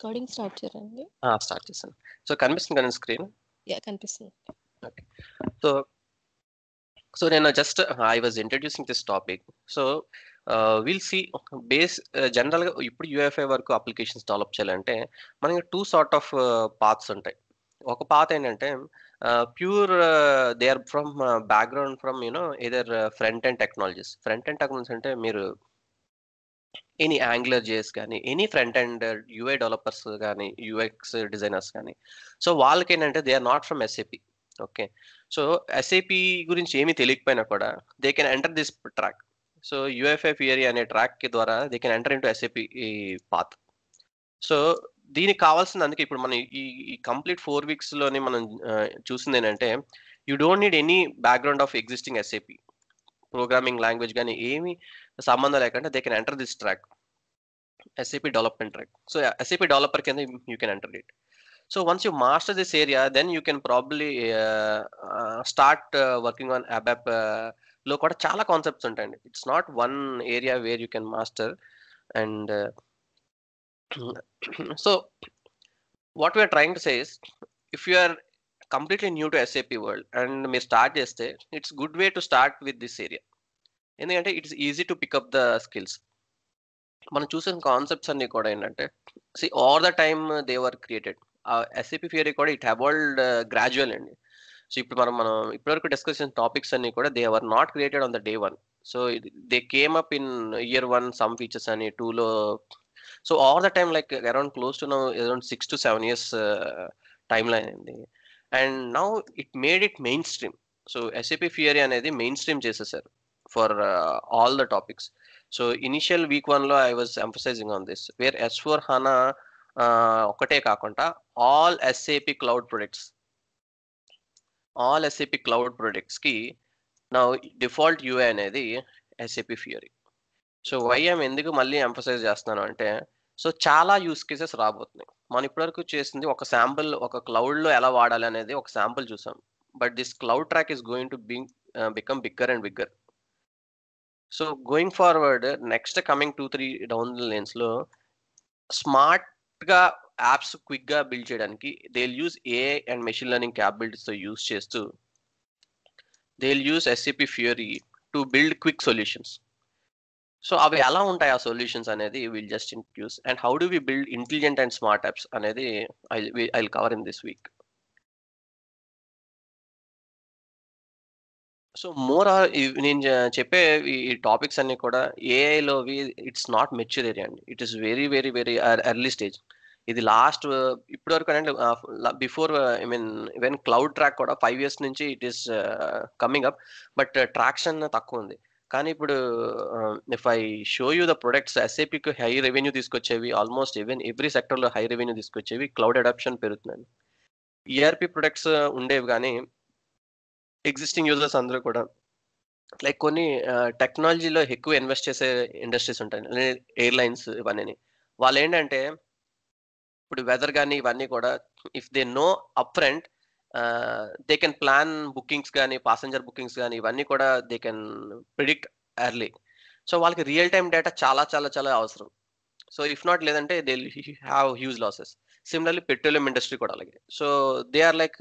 Recording start చేయండి start చేసాను so కనిపిస్తుంది కదా స్క్రీన్ యా కనిపిస్తుంది సో సో నేను just I was introducing this topic so will see base జనరల్గా ఇప్పుడు యూఎఫ్ఐ వరకు అప్లికేషన్స్ డెవలప్ చేయాలంటే మనకి టూ సార్ట్ ఆఫ్ పాత్స్ ఉంటాయి ఒక పాత ఏంటంటే pure they are from background from you know either front end technologies front end technologies అంటే మీరు ఎనీ యాంగులర్ జేస్ కానీ any front end UI developers కానీ యూఎక్స్ డిజైనర్స్ కానీ సో వాళ్ళకి ఏంటంటే they are not from SAP okay so SAP గురించి ఏమీ తెలియకపోయినా కూడా they can enter this track so యుఎఫ్ఐ ఫియరీ అనే ట్రాక్ ద్వారా they can enter into SAP path so దీనికి కావాల్సింది అందుకే ఇప్పుడు మనం ఈ ఈ కంప్లీట్ ఫోర్ వీక్స్లోనే మనం చూసింది ఏంటంటే you don't need any background of existing SAP programming language కానీ ఏమి సంబంధం లేకుండా they can enter this track SAP development track so SAP developer కింద you can enter it so once you master this area then you can probably start working on ABAP లో కూడా చాలా concepts ఉంటాయండి it's not one area where you can master and so what we're trying to says if you are completely new to SAP world and మీరు start చేస్తే it's good way to start with this area ఎందుకంటే it's easy to pick up the skills మనం చూసిన concepts అన్ని కూడా ఏంటంటే see all the time they were created SAP Fiori కూడా it evolved gradual అండి సో ఇప్పుడు మనం మనం ఇప్పటివరకు డిస్కస్ చేసిన టాపిక్స్ అన్ని కూడా they are not created on the day one so they came up in year one some features అని టూలో so all the time like around close to now around six to seven years time line అండి and now it made it mainstream so SAP Fiori అనేది mainstream చేసేసారు for all the topics so initial week one లో I was emphasizing on this where S four HANA ఒకటే కాకుండా all SAP cloud products all SAP cloud products కి నా default UI అనేది SAP theory so వైఎం ఎందుకు మళ్ళీ ఎంఫసైజ్ చేస్తున్నాను అంటే సో చాలా యూస్ కేసెస్ రాబోతున్నాయి మనం ఇప్పటివరకు చేసింది ఒక శాంపుల్ ఒక క్లౌడ్లో ఎలా వాడాలి అనేది ఒక శాంపుల్ చూసాం but this cloud track is going to being become bigger and bigger so going forward next coming two three down లైన్స్లో స్మార్ట్గా యాప్స్ క్విక్గా బిల్డ్ చేయడానికి they use AI and machine learning క్యాపబిలిటీస్తో యూజ్ చేస్తూ they use SCP Fiori to build quick solutions so అవి ఎలా ఉంటాయి ఆ సొల్యూషన్స్ అనేది will just introduce and how do we build intelligent and smart apps అనేది I I cover in this week so more or నేను చెప్పే ఈ topics అన్ని కూడా we it's not mature area అండి it is very very very early stage ఇది last ఇప్పటివరకు వరకు అంటే before I mean even cloud track కూడా ఫైవ్ ఇయర్స్ నుంచి it is coming up but traction తక్కువ ఉంది కానీ ఇప్పుడు if I show you the products ఎస్ఏపీకి హై రెవెన్యూ తీసుకొచ్చేవి ఆల్మోస్ట్ ఈవెన్ ఎవ్రీ సెక్టర్లో హై రెవెన్యూ తీసుకొచ్చేవి క్లౌడ్ అడాప్షన్ పెరుగుతున్నాయి ఈఆర్పి e ప్రొడక్ట్స్ ఉండేవి కానీ ఎగ్జిస్టింగ్ యూజర్స్ అందరూ కూడా లైక్ కొన్ని టెక్నాలజీలో ఎక్కువ ఇన్వెస్ట్ చేసే ఇండస్ట్రీస్ ఉంటాయి ఎయిర్లైన్స్ ఇవన్నీ వాళ్ళు ఏంటంటే ఇప్పుడు వెదర్ కానీ ఇవన్నీ కూడా if they know up front they can plan bookings కానీ పాసెంజర్ బుకింగ్స్ కానీ ఇవన్నీ కూడా they can predict early so వాళ్ళకి రియల్ టైం డేటా చాలా చాలా చాలా అవసరం సో ఇఫ్ నాట్ లేదంటే they have huge losses similarly petroleum industry కూడా అలాగే so they are like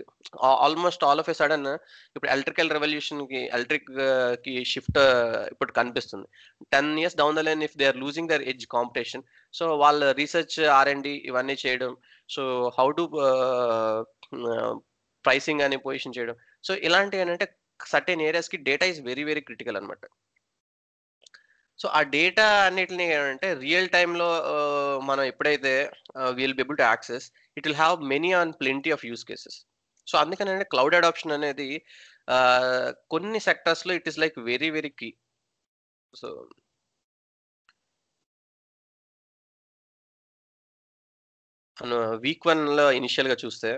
almost all of a sudden ఇప్పుడు ఎలక్ట్రికల్ రెవల్యూషన్కి ఎలక్ట్రిక్ కి షిఫ్ట్ uh, uh, ఇప్పుడు కనిపిస్తుంది ten years down the line if they are losing their edge competition so వాళ్ళ research R and ఇవన్నీ చేయడం సో హౌ టు ప్రైసింగ్ అని position చేయడం సో ఇలాంటివి ఏంటంటే సర్టెన్ ఏరియాస్కి data is very very critical అనమాట సో ఆ డేటా అన్నిటిని ఏంటంటే రియల్ టైంలో మనం ఎప్పుడైతే will be able to access it will have many on plenty of use cases so అందుకని క్లౌడ్ అడాప్షన్ అనేది కొన్ని సెక్టర్స్లో it is like very very key so week వన్లో ఇనిషియల్గా చూస్తే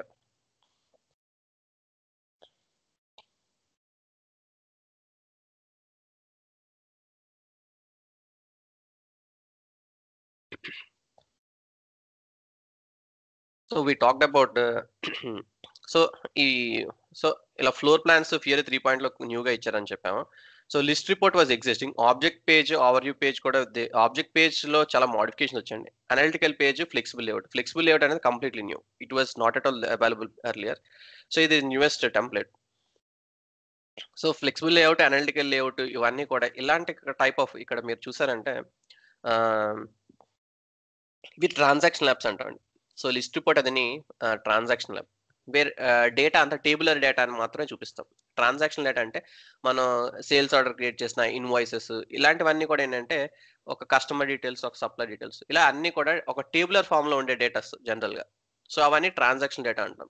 so we talked about so ఈ సో ఇలా floor plans Fiori three పాయింట్లో న్యూగా ఇచ్చారని చెప్పాము so list report was existing object page overview page కూడా ఆబ్జెక్ట్ పేజ్లో చాలా మోడిఫికేషన్ వచ్చండి analytical page flexible layout flexible layout అనేది completely new it was not at all available earlier so ఇది newest template so flexible layout analytical layout ఇవన్నీ కూడా ఇలాంటి type of ఇక్కడ మీరు చూసారంటే ఇవి ట్రాన్సాక్షన్ ల్యాబ్స్ అంటామండి సో లిస్ట్ రిపోర్ట్ అదని ట్రాన్సాక్షన్ ల్యాబ్ వేరే డేటా అంత టేబులర్ డేటా అని మాత్రమే చూపిస్తాం ట్రాన్సాక్షన్ డేటా అంటే మనం సేల్స్ ఆర్డర్ క్రియేట్ చేసిన ఇన్వాయిసెస్ ఇలాంటివన్నీ కూడా ఏంటంటే ఒక కస్టమర్ డీటెయిల్స్ ఒక సప్లై డీటెయిల్స్ ఇలా అన్ని కూడా ఒక టేబులర్ ఫామ్లో ఉండే డేటాస్ జనరల్గా సో అవన్నీ ట్రాన్సాక్షన్ డేటా అంటాం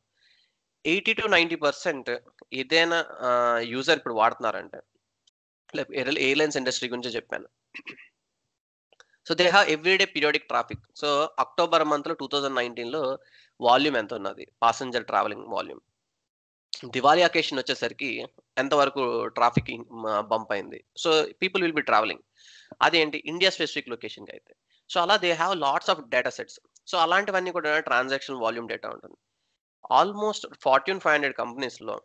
ఎయిటీ టు నైంటీ పర్సెంట్ ఏదైనా యూజర్ ఇప్పుడు వాడుతున్నారంటే ఎయిర్లైన్స్ ఇండస్ట్రీ గురించి చెప్పాను so they have everyday periodic traffic so October month లో టూ థౌజండ్ నైన్టీన్లో లో వాల్యూమ్ ఎంత ఉన్నది passenger traveling volume Diwali occasion వచ్చేసరికి ఎంతవరకు ట్రాఫిక్ బంప్ అయింది so people will be traveling అదేంటి ఇండియా స్పెసిఫిక్ లొకేషన్కి అయితే సో అలా they have lots of data sets so అలాంటివన్నీ కూడా ట్రాన్సాక్షన్ వాల్యూమ్ డేటా ఉంటుంది ఆల్మోస్ట్ ఫార్ట్యూన్ ఫైవ్ హండ్రెడ్ కంపెనీస్లో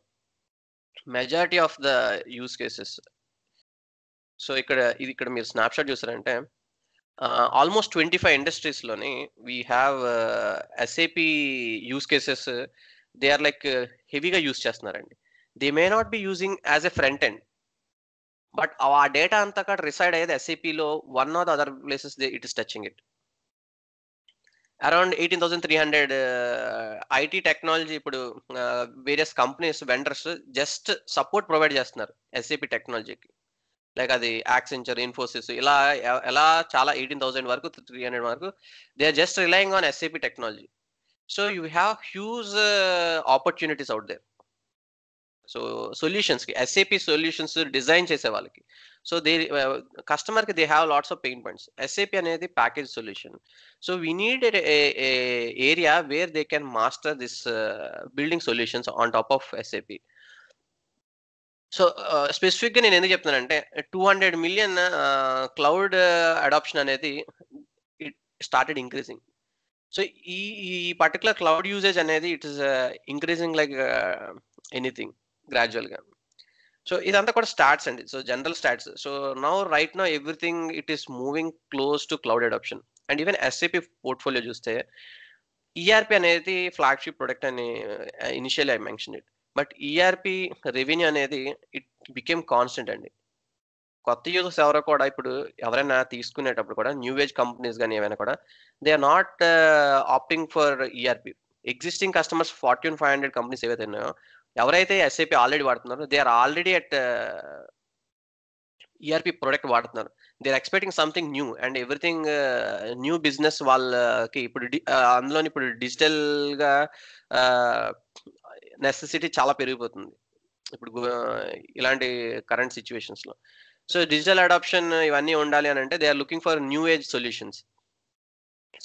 majority of the use cases so ఇక్కడ ఇది ఇక్కడ మీరు స్నాప్షాట్ చూసారంటే ఆల్మోస్ట్ ట్వంటీ ఫైవ్ ఇండస్ట్రీస్లోని we have SAP use cases they are like హెవీగా యూస్ చేస్తున్నారండి they may not be using as a front end but ఆ డేటా అంతా కూడా రిసైడ్ అయ్యేది ఎస్ఏపిలో one of the other places they it is touching it around eighteen thousand three hundred IT technology ఇప్పుడు various companies vendors just support provide చేస్తున్నారు SAP టెక్నాలజీకి like అది Accenture Infosys ఇలా ఎలా చాలా ఎయిటీన్ థౌసండ్ వరకు త్రీ హండ్రెడ్ వరకు they are just relying on SAP technology so you have huge opportunities out there so సొల్యూషన్స్కి ఎస్ఏపి సొల్యూషన్స్ డిజైన్ చేసే వాళ్ళకి సో దే కస్టమర్కి they have lots of pain points SAP అనేది package solution so we need area where they can master this building solutions on top of SAP so స్పెసిఫిక్గా నేను ఎందుకు చెప్తున్నానంటే two hundred million cloud adoption అనేది it started increasing so ఈ ఈ particular cloud usage అనేది it is increasing like anything గ్రాడ్యువల్గా so ఇదంతా కూడా స్టాట్స్ అండి so general stats so now right now everything it is moving close to cloud adoption and even SAP portfolio చూస్తే ERP e అనేది flagship product అని initial I mention it but ERP e revenue అనేది it became constant అండి కొత్త users ఎవరో కూడా ఇప్పుడు ఎవరైనా తీసుకునేటప్పుడు కూడా న్యూ ఏజ్ కంపెనీస్ కానీ ఏమైనా కూడా they are not opting for ERP existing customers fortune five hundred companies ఏవైతే ఉన్నాయో ఎవరైతే ఎస్ఐపి ఆల్రెడీ వాడుతున్నారో they are already at ERP product వాడుతున్నారు they are expecting something new and everything new business వాళ్ళకి ఇప్పుడు uh, అందులోని ఇప్పుడు డిజిటల్గా నెసెసిటీ చాలా పెరిగిపోతుంది ఇప్పుడు ఇలాంటి కరెంట్ సిచ్యువేషన్స్లో సో డిజిటల్ అడాప్షన్ ఇవన్నీ ఉండాలి అని అంటే they are looking for new age solutions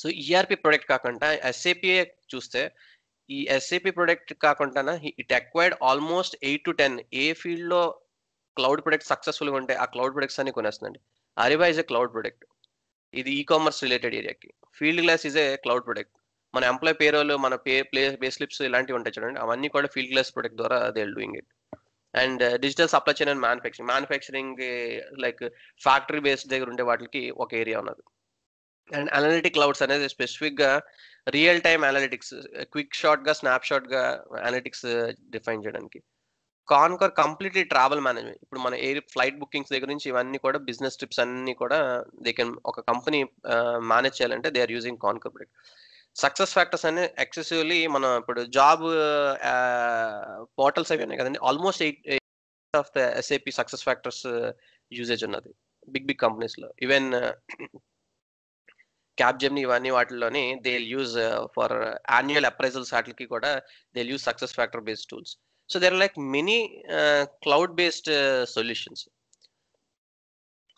so ERP product కాకుండా ఎస్ఏపి చూస్తే ఈ ఎస్ఏపి ప్రొడక్ట్ కాకుండా it acquired almost eight to ten a ఫీల్డ్లో క్లౌడ్ ప్రొడక్ట్ సక్సెస్ఫుల్గా ఉంటే ఆ క్లౌడ్ ప్రొడక్ట్స్ అన్ని కొనేస్తుందండి Ariba is a cloud product ఇది ఈ కామర్స్ రిలేటెడ్ ఏరియాకి Fieldglass is a cloud product మన ఎంప్లాయ్ పేరోలు మన పే ప్లే పే స్లిప్స్ ఇలాంటివి ఉంటాయి చూడండి అవన్నీ కూడా ఫీల్డ్ గ్లాస్ ప్రొడక్ట్ ద్వారా they doing it and digital supply chain and manufacturing manufacturing like factory based దగ్గర ఉండే వాటికి ఒక ఏరియా ఉన్నది అండ్ అనాలిటిక్ క్లౌడ్స్ అనేది స్పెసిఫిక్గా రియల్ టైమ్ అనలిటిక్స్ క్విక్ షాట్గా స్నాప్ షాట్గా అనాలిటిక్స్ డిఫైన్ చేయడానికి కాన్కర్ కంప్లీట్లీ ట్రావెల్ మేనేజ్మెంట్ ఇప్పుడు మన ఎయిర్ ఫ్లైట్ బుకింగ్స్ దగ్గర నుంచి ఇవన్నీ కూడా బిజినెస్ ట్రిప్స్ అన్ని కూడా దే కెన్ ఒక కంపెనీ మేనేజ్ uh, చేయాలంటే they are using Concur product success factors అనే ఎక్సెసివ్లీ మనం ఇప్పుడు జాబ్ పోర్టల్స్ అవి ఉన్నాయి కదండి almost eight of the SAP success factors usage ఉన్నది బిగ్ బిగ్ కంపెనీస్ లో ఈవెన్ క్యాబ్ జెమ్ని ఇవన్నీ వాటిల్లోని they use for annual appraisals వాటికి కూడా they use success factor based tools so there like many cloud based solutions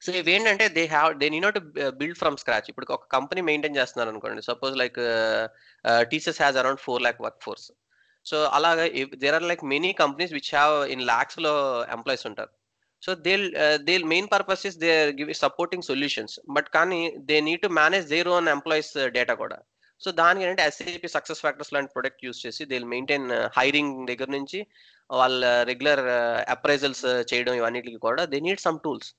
so ఇవేంటంటే they have they నీ not build from scratch ఇప్పుడు ఒక company maintain చేస్తున్నారు అనుకోండి suppose like teachers has around four lakh work force so అలాగా there are like many companies which have in lakhs లో employees ఉంటారు so they they main purpose is they give supporting solutions but కానీ they need to manage their own employees data కూడా so దానికి ఏంటంటే SAP success factors లాంటి product use చేసి they maintain hiring దగ్గర నుంచి వాళ్ళ రెగ్యులర్ అప్రైజల్స్ చేయడం ఇవన్నిటికి కూడా they need some tools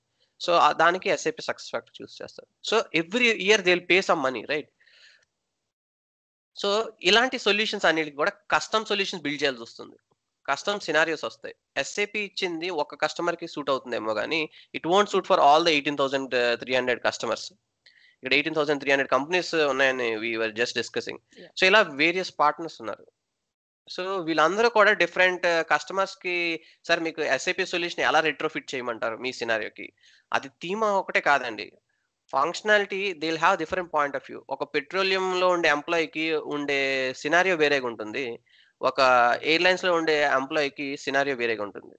so దానికి ఎస్ఐపి సక్సెస్ ఫ్యాక్టర్ చూస్ చేస్తారు so every year they pay some money right so ఇలాంటి సొల్యూషన్స్ అన్నిటికి కూడా కస్టమ్ సొల్యూషన్స్ బిల్డ్ చేయాల్సి వస్తుంది కస్టమ్ సినారియోస్ వస్తాయి ఎస్ఏపి ఇచ్చింది ఒక కస్టమర్ కి సూట్ అవుతుందేమో కానీ it won't suit for all the eighteen thousand three hundred customers ఇక్కడ eighteen thousand three hundred companies ఉన్నాయని వీఆర్ జస్ట్ డిస్కసింగ్ సో ఇలా వేరియస్ పార్ట్నర్స్ ఉన్నారు సో వీళ్ళందరూ కూడా డిఫరెంట్ కస్టమర్స్ కి సార్ మీకు ఎస్ఐపి సొల్యూషన్ ఎలా రిట్రోఫిట్ చేయమంటారు మీ సినారియోకి అది థీమా ఒకటే కాదండి functionality they have different point of view ఒక పెట్రోలియంలో ఉండే ఎంప్లాయీకి ఉండే సినారియో వేరేగా ఉంటుంది ఒక ఎయిర్లైన్స్లో ఉండే ఎంప్లాయీకి సినారియో వేరేగా ఉంటుంది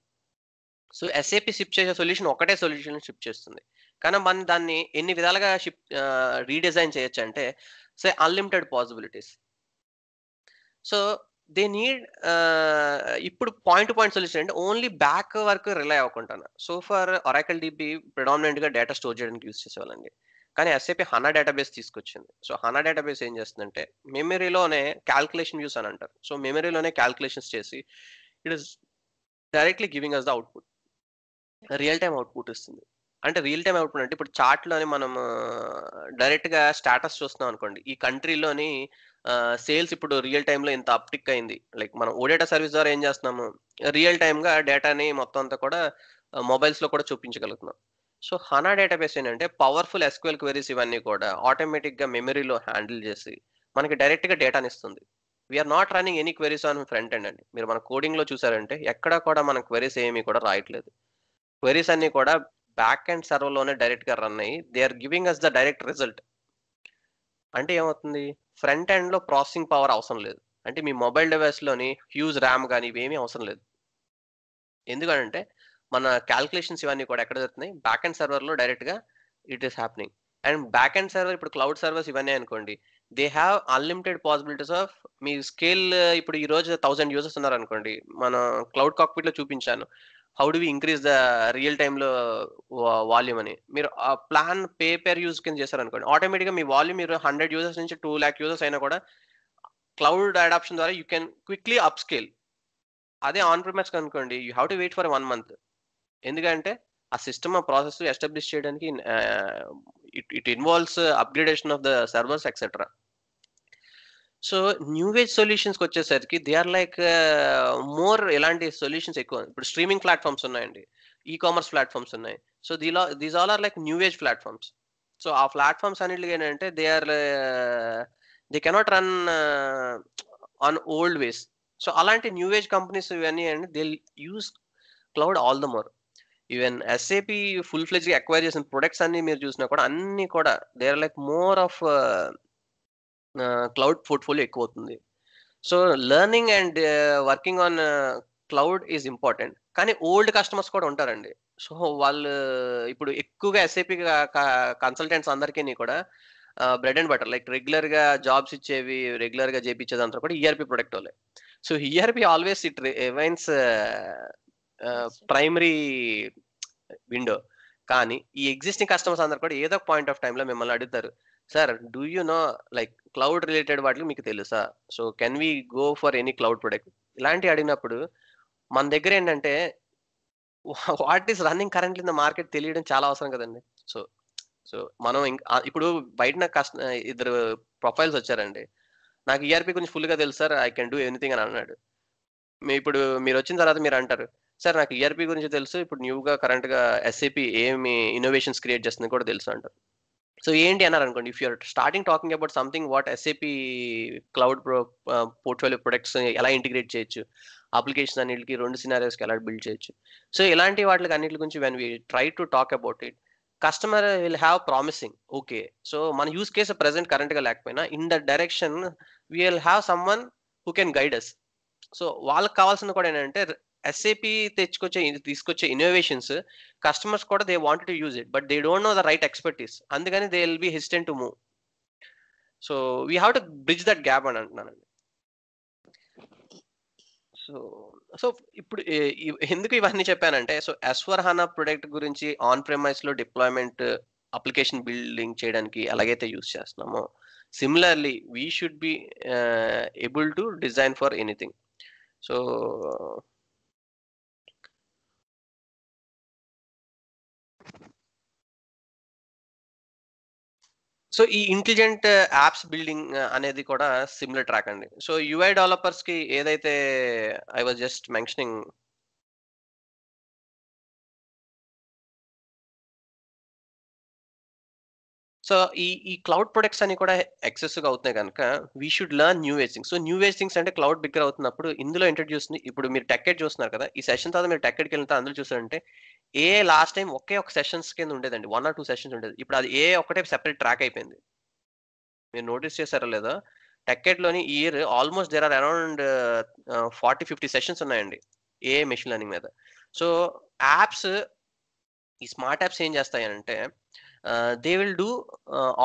సో ఎస్ఏపి షిప్ చేసే సొల్యూషన్ ఒకటే సొల్యూషన్ షిప్ చేస్తుంది కానీ మనం దాన్ని ఎన్ని విధాలుగా షిప్ రీడిజైన్ చేయొచ్చు అంటే so unlimited possibilities so they need ఇప్పుడు పాయింట్ టు పాయింట్ సొల్యూషన్ అంటే ఓన్లీ బ్యాక్ వర్క్ రిలై అవ్వకుండా so for Oracle DB predominant గా డేటా స్టోర్ చేయడానికి యూస్ చేసేవాళ్ళండి కానీ ఎస్ఏపి హనా డేటాబేస్ తీసుకొచ్చింది సో హనా డేటాబేస్ ఏం చేస్తుందంటే మెమరీలోనే క్యాల్కులేషన్ యూస్ అని అంటారు సో మెమరీలోనే క్యాల్కులేషన్స్ చేసి it is directly giving us the output real time output ఇస్తుంది అంటే రియల్ టైం అవుట్పుట్ అంటే ఇప్పుడు చార్ట్లోని మనం డైరెక్ట్గా స్టాటస్ చూస్తున్నాం అనుకోండి ఈ కంట్రీలోని సేల్స్ ఇప్పుడు రియల్ టైంలో ఇంత అప్టిక్ అయింది లైక్ మనం ఓడేటా సర్వీస్ ద్వారా ఏం చేస్తున్నాము రియల్ గా డేటాని మొత్తం అంతా కూడా మొబైల్స్లో కూడా చూపించగలుగుతున్నాం సో హనా డేటాబేస్ ఏంటంటే పవర్ఫుల్ ఎస్క్యూఎల్ క్వెరీస్ ఇవన్నీ కూడా ఆటోమేటిక్గా మెమరీలో హ్యాండిల్ చేసి మనకి డైరెక్ట్గా డేటాని ఇస్తుంది we're not running any queries on front end అండి మీరు మన కోడింగ్లో చూసారంటే ఎక్కడ కూడా మన క్వెరీస్ ఏమీ కూడా రాయట్లేదు క్వెరీస్ అన్నీ కూడా బ్యాక్ అండ్ సర్వర్లోనే డైరెక్ట్గా రన్ అయ్యి they are giving us the direct result అంటే ఏమవుతుంది ఫ్రంట్ లో ప్రాసెసింగ్ పవర్ అవసరం లేదు అంటే మీ మొబైల్ డివైస్లోని హ్యూజ్ ర్యామ్ కానీ ఇవేమీ అవసరం లేదు ఎందుకంటే మన క్యాల్కులేషన్స్ ఇవన్నీ కూడా ఎక్కడ జరుగుతున్నాయి బ్యాక్ అండ్ సర్వర్లో డైరెక్ట్గా it is happening and back end server ఇప్పుడు క్లౌడ్ సర్వర్స్ ఇవన్నీ అనుకోండి they have unlimited possibilities of మీ స్కేల్ ఇప్పుడు ఈ రోజు థౌసండ్ యూజర్స్ ఉన్నారు అనుకోండి మన క్లౌడ్ లో చూపించాను how do we increase the real టైంలో వాల్యూమ్ అని మీరు ఆ ప్లాన్ పే యూజ్ కింద చేశారనుకోండి ఆటోమేటిక్గా మీ వాల్యూమ్ మీరు హండ్రెడ్ యూజర్స్ నుంచి టూ ల్యాక్ యూజర్స్ అయినా కూడా క్లౌడ్ అడాప్షన్ ద్వారా you can quickly up scale అదే ఆన్ ప్రిమెస్ కనుకోండి you have to wait for one month ఎందుకంటే ఆ సిస్టమ్ ఆ ప్రాసెస్ ఎస్టాబ్లిష్ చేయడానికి it it involves upgradation of the servers etcetera so new age solutions వచ్చేసరికి they are like more ఎలాంటి solutions ఎక్కువ ఇప్పుడు స్ట్రీమింగ్ ప్లాట్ఫామ్స్ ఉన్నాయండి ఈ కామర్స్ ప్లాట్ఫామ్స్ ఉన్నాయి సో దీలో these all are like new age platforms so ఆ platforms అన్నిటికి ఏంటంటే they are they cannot run on old ways so అలాంటి న్యూ ఏజ్ కంపెనీస్ ఇవన్నీ అండి they use cloud all the more even SAP full fledge acquire చేసిన products అన్ని మీరు చూసినా కూడా అన్ని కూడా they are like more of cloud portfolio ఎక్కువ అవుతుంది so learning and working on cloud is important కానీ ఓల్డ్ కస్టమర్స్ కూడా ఉంటారండి సో వాళ్ళు ఇప్పుడు ఎక్కువగా ఎస్ఐపి కన్సల్టెంట్స్ అందరికీ కూడా bread and butter like regular గా జాబ్స్ ఇచ్చేవి రెగ్యులర్ గా చేపించేది అంతా కూడా ఈఆర్పి e ప్రొడక్ట్ వాళ్ళే so ERP always it remains primary window కానీ ఈ ఎగ్జిస్టింగ్ కస్టమర్స్ అందరు కూడా ఏదో పాయింట్ ఆఫ్ టైంలో మిమ్మల్ని అడుగుతారు sir do you know like cloud related వాటికి మీకు తెలుసా so can we go for any cloud product ఇలాంటివి అడిగినప్పుడు మన దగ్గర ఏంటంటే what is running current in the market తెలియడం చాలా అవసరం కదండి సో సో మనం ఇప్పుడు బయట నాకు కష్ట ఇద్దరు ప్రొఫైల్స్ వచ్చారండి నాకు ఈఆర్పి గురించి e ఫుల్గా తెలుసు sir I can do anything అని అన్నాడు మీ ఇప్పుడు మీరు వచ్చిన తర్వాత మీరు అంటారు సార్ నాకు ఈఆర్పి e గురించి తెలుసు ఇప్పుడు న్యూగా కరెంట్గా ఎస్ఏపి ఏమి ఇన్నోవేషన్స్ క్రియేట్ చేస్తుంది కూడా తెలుసు అంటారు సో ఏంటి అన్నారు అనుకోండి if you're starting talking about something what SAP cloud pro portfolio products ఎలా ఇంటిగ్రేట్ చేయొచ్చు అప్లికేషన్ అన్నిటికి రెండు సినారియోస్కి ఎలా బిల్డ్ చేయొచ్చు సో ఇలాంటి వాటికి అన్నిటి గురించి when we try to talk about it customer will have promising okay so మన యూస్ కేస్ ప్రజెంట్ కరెంట్గా లేకపోయినా in the direction we will have some one who can guide us so వాళ్ళకి కావాల్సింది కూడా ఏంటంటే ఎస్ఏపి తెచ్చుకొచ్చే తీసుకొచ్చే ఇన్నోవేషన్స్ కస్టమర్స్ కూడా they want use it but they don't know the right expertise అందుకని they will be hesitant to move so we have to bridge that gap అని అంటున్నానండి సో సో ఇప్పుడు ఎందుకు ఇవన్నీ చెప్పానంటే సో ఎస్వర్ హానా ప్రొడక్ట్ గురించి on premise లో deployment application building చేయడానికి ఎలాగైతే యూస్ చేస్తున్నామో similarly we should be able to design for anything so so ఈ ఇంటెలిజెంట్ యాప్స్ బిల్డింగ్ అనేది కూడా సిమిలర్ ట్రాక్ అండి సో యుఐ డెవలపర్స్ కి ఏదైతే I was just mentioning so ఈ ఈ క్లౌడ్ ప్రొడక్ట్స్ అని కూడా ఎక్సెస్గా అవుతున్నాయి కనుక we should learn new ways things so new ways things అంటే క్లౌడ్ బిగ్గర్ అవుతున్నప్పుడు ఇందులో ఇంట్రడ్యూస్ ఇప్పుడు మీరు టెక్కెట్ చూస్తున్నారు కదా ఈ సెషన్ తర్వాత మీరు టెక్కెట్కి వెళ్తే అందులో చూసారంటే ఏ లాస్ట్ టైం ఒకే ఒక సెషన్స్ కింద ఉండేదండి వన్ ఆర్ టూ సెషన్స్ ఉండేది ఇప్పుడు అది ఏ ఒకటే సెపరేట్ ట్రాక్ అయిపోయింది మీరు నోటీస్ చేశారా లేదా టెక్కెట్లోని ఈ year almost there are around forty fifty sessions ఉన్నాయండి ఏ మెషిన్ లెర్నింగ్ మీద సో యాప్స్ ఈ స్మార్ట్ యాప్స్ ఏం చేస్తాయంటే దే విల్ డూ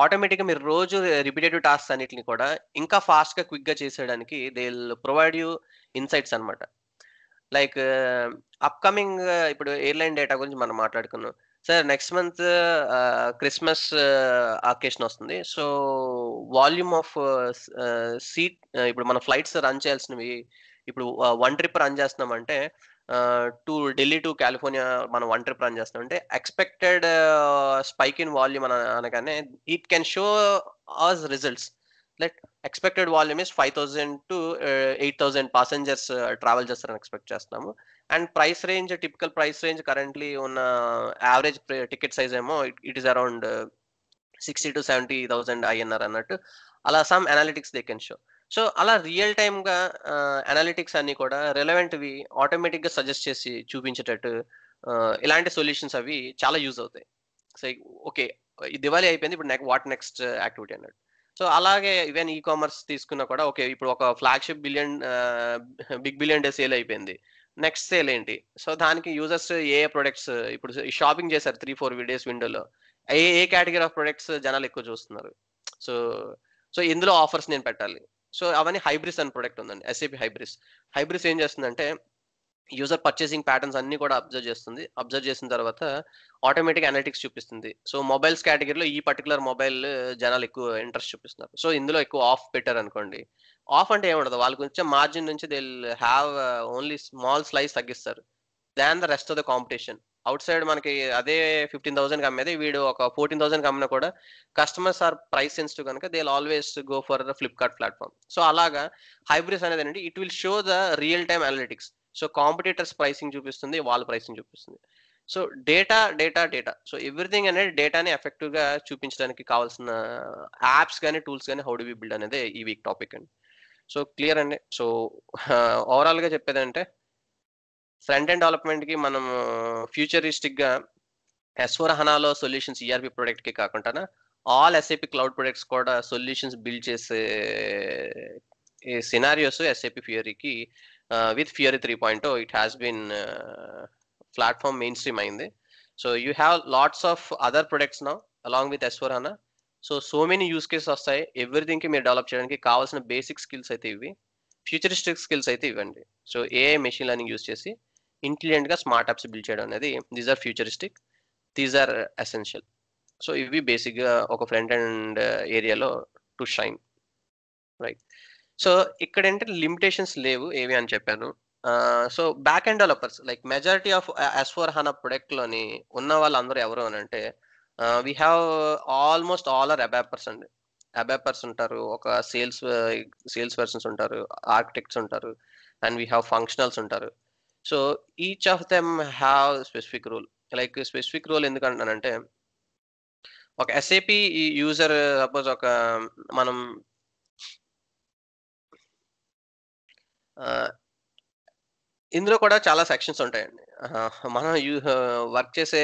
ఆటోమేటిక్గా మీరు రోజు రిపీటేటివ్ టాస్క్ అన్నిటిని కూడా ఇంకా ఫాస్ట్గా క్విక్గా చేసేయడానికి they will provide you insights అనమాట లైక్ అప్కమింగ్ ఇప్పుడు ఎయిర్లైన్ డేటా గురించి మనం మాట్లాడుకున్నాం sir next month Christmas occasion వస్తుంది సో వాల్యూమ్ ఆఫ్ సీట్ ఇప్పుడు మన ఫ్లైట్స్ రన్ చేయాల్సినవి ఇప్పుడు వన్ ట్రిప్ రన్ చేస్తున్నాం అంటే టు ఢిల్లీ టు కాలిఫోర్నియా మనం వన్ ట్రిప్ రన్ చేస్తుంటే ఎక్స్పెక్టెడ్ స్పైక్ ఇన్ వాల్యూమ్ అని అనగానే it can show us results like expected volume is five thousand to eight thousand passengers travel చేస్తారని expect చేస్తున్నాము and price range typical price range currently ఉన్న average ticket size ఏమో it is around sixty to seventy thousand INR అన్నట్టు అలా some analytics they can show so అలా real టైమ్గా analytics అన్ని కూడా రిలవెంట్వి ఆటోమేటిక్గా సజెస్ట్ చేసి చూపించేటట్టు ఇలాంటి సొల్యూషన్స్ అవి చాలా యూజ్ అవుతాయి సో ఓకే దివాళీ అయిపోయింది ఇప్పుడు నాకు వాట్ నెక్స్ట్ యాక్టివిటీ అన్నట్టు సో అలాగే ఈవెన్ ఈ కామర్స్ తీసుకున్నా కూడా ఓకే ఇప్పుడు ఒక flagship billion big billion day sale అయిపోయింది నెక్స్ట్ సేల్ ఏంటి సో దానికి యూజర్స్ ఏ ప్రొడక్ట్స్ ఇప్పుడు షాపింగ్ చేశారు త్రీ ఫోర్ డేస్ విండోలో ఏ ఏ కేటగిరీ ఆఫ్ ప్రొడక్ట్స్ జనాలు ఎక్కువ చూస్తున్నారు సో సో ఇందులో ఆఫర్స్ నేను పెట్టాలి సో అవన్నీ హైబ్రిస్ అని ప్రొడక్ట్ ఉందండి ఎస్ఏపి హైబ్రిస్ హైబ్రిస్ ఏం చేస్తుందంటే యూజర్ పర్చేసింగ్ ప్యాటర్న్స్ అన్ని కూడా అబ్జర్వ్ చేస్తుంది అబ్జర్వ్ చేసిన తర్వాత ఆటోమేటిక్ అనలిటిక్స్ చూపిస్తుంది సో మొబైల్స్ కేటగిరీలో ఈ పర్టికులర్ మొబైల్ జనాలు ఎక్కువ ఇంట్రెస్ట్ చూపిస్తున్నారు సో ఇందులో ఎక్కువ ఆఫ్ పెట్టారు అనుకోండి ఆఫ్ అంటే ఏమి వాళ్ళకి వచ్చే మార్జిన్ నుంచి they have only small slice తగ్గిస్తారు than the rest of the competition outside మనకి అదే ఫిఫ్టీన్ థౌసండ్కి అమ్మేది వీడు ఒక ఫోర్టీన్ థౌసండ్ అమ్మినా కూడా కస్టమర్స్ ఆర్ ప్రైస్ సెన్సిటివ్ కనుక they always go for the Flipkart platform so అలాగా హైబ్రిడ్స్ అనేది ఏంటంటే it will show the real time analytics so competitors pricing చూపిస్తుంది వాళ్ళ ప్రైసింగ్ చూపిస్తుంది so data data data so everything అనేది డేటాని ఎఫెక్టివ్గా చూపించడానికి కావాల్సిన యాప్స్ కానీ టూల్స్ కానీ హౌ డు బి బిల్డ్ అనేది ఈ వీక్ టాపిక్ అండి సో క్లియర్ అండి సో ఓవరాల్గా చెప్పేదంటే ఫ్రంట్ ఎండ్ డెవలప్మెంట్ కి మనం ఫ్యూచరిస్టిక్ గా ఎస్వర్ హనాలో సొల్యూషన్స్ ఈఆర్పి ప్రొడక్ట్ కి కాకుండా ఆల్ ఎస్ఏపి క్లౌడ్ ప్రొడక్ట్స్ కూడా సొల్యూషన్స్ బిల్డ్ చేసే సినారియోస్ ఎస్ఏపి ఫియరీకి with Fiori three point it has been platform main stream అయింది so you have lots of other products నా along with S four HANA so so many use cases వస్తాయి ఎవ్రీథింగ్కి మీరు develop చేయడానికి కావాల్సిన basic skills అయితే ఇవి ఫ్యూచరిస్టిక్ స్కిల్స్ అయితే ఇవ్వండి so AI machine learning use చేసి ఇంటెలిజెంట్ గా స్మార్ట్ యాప్స్ బిల్డ్ చేయడం అనేది these are futuristic these are essential so ఇవి బేసిక్ గా ఒక ఫ్రంట్ అండ్ ఏరియాలో టు షైన్ రైట్ సో ఇక్కడ ఏంటంటే లిమిటేషన్స్ లేవు ఏవి అని చెప్పాను so back and developers like majority of S four HANA product లోని ఉన్న వాళ్ళందరూ ఎవరు అని అంటే we have almost all are ABAPers అండి అబ్యాపర్స్ ఉంటారు ఒక సేల్స్ సేల్స్ పర్సన్స్ ఉంటారు ఆర్కిటెక్ట్స్ ఉంటారు అండ్ వీ హ్యావ్ ఫంక్షనల్స్ ఉంటారు so each of them have specific rule like specific rule ఎందుకంటానంటే ఒక ఎస్ఏపి యూజర్ సపోజ్ ఒక మనం ఇందులో కూడా చాలా సెక్షన్స్ ఉంటాయండి మనం యూ వర్క్ చేసే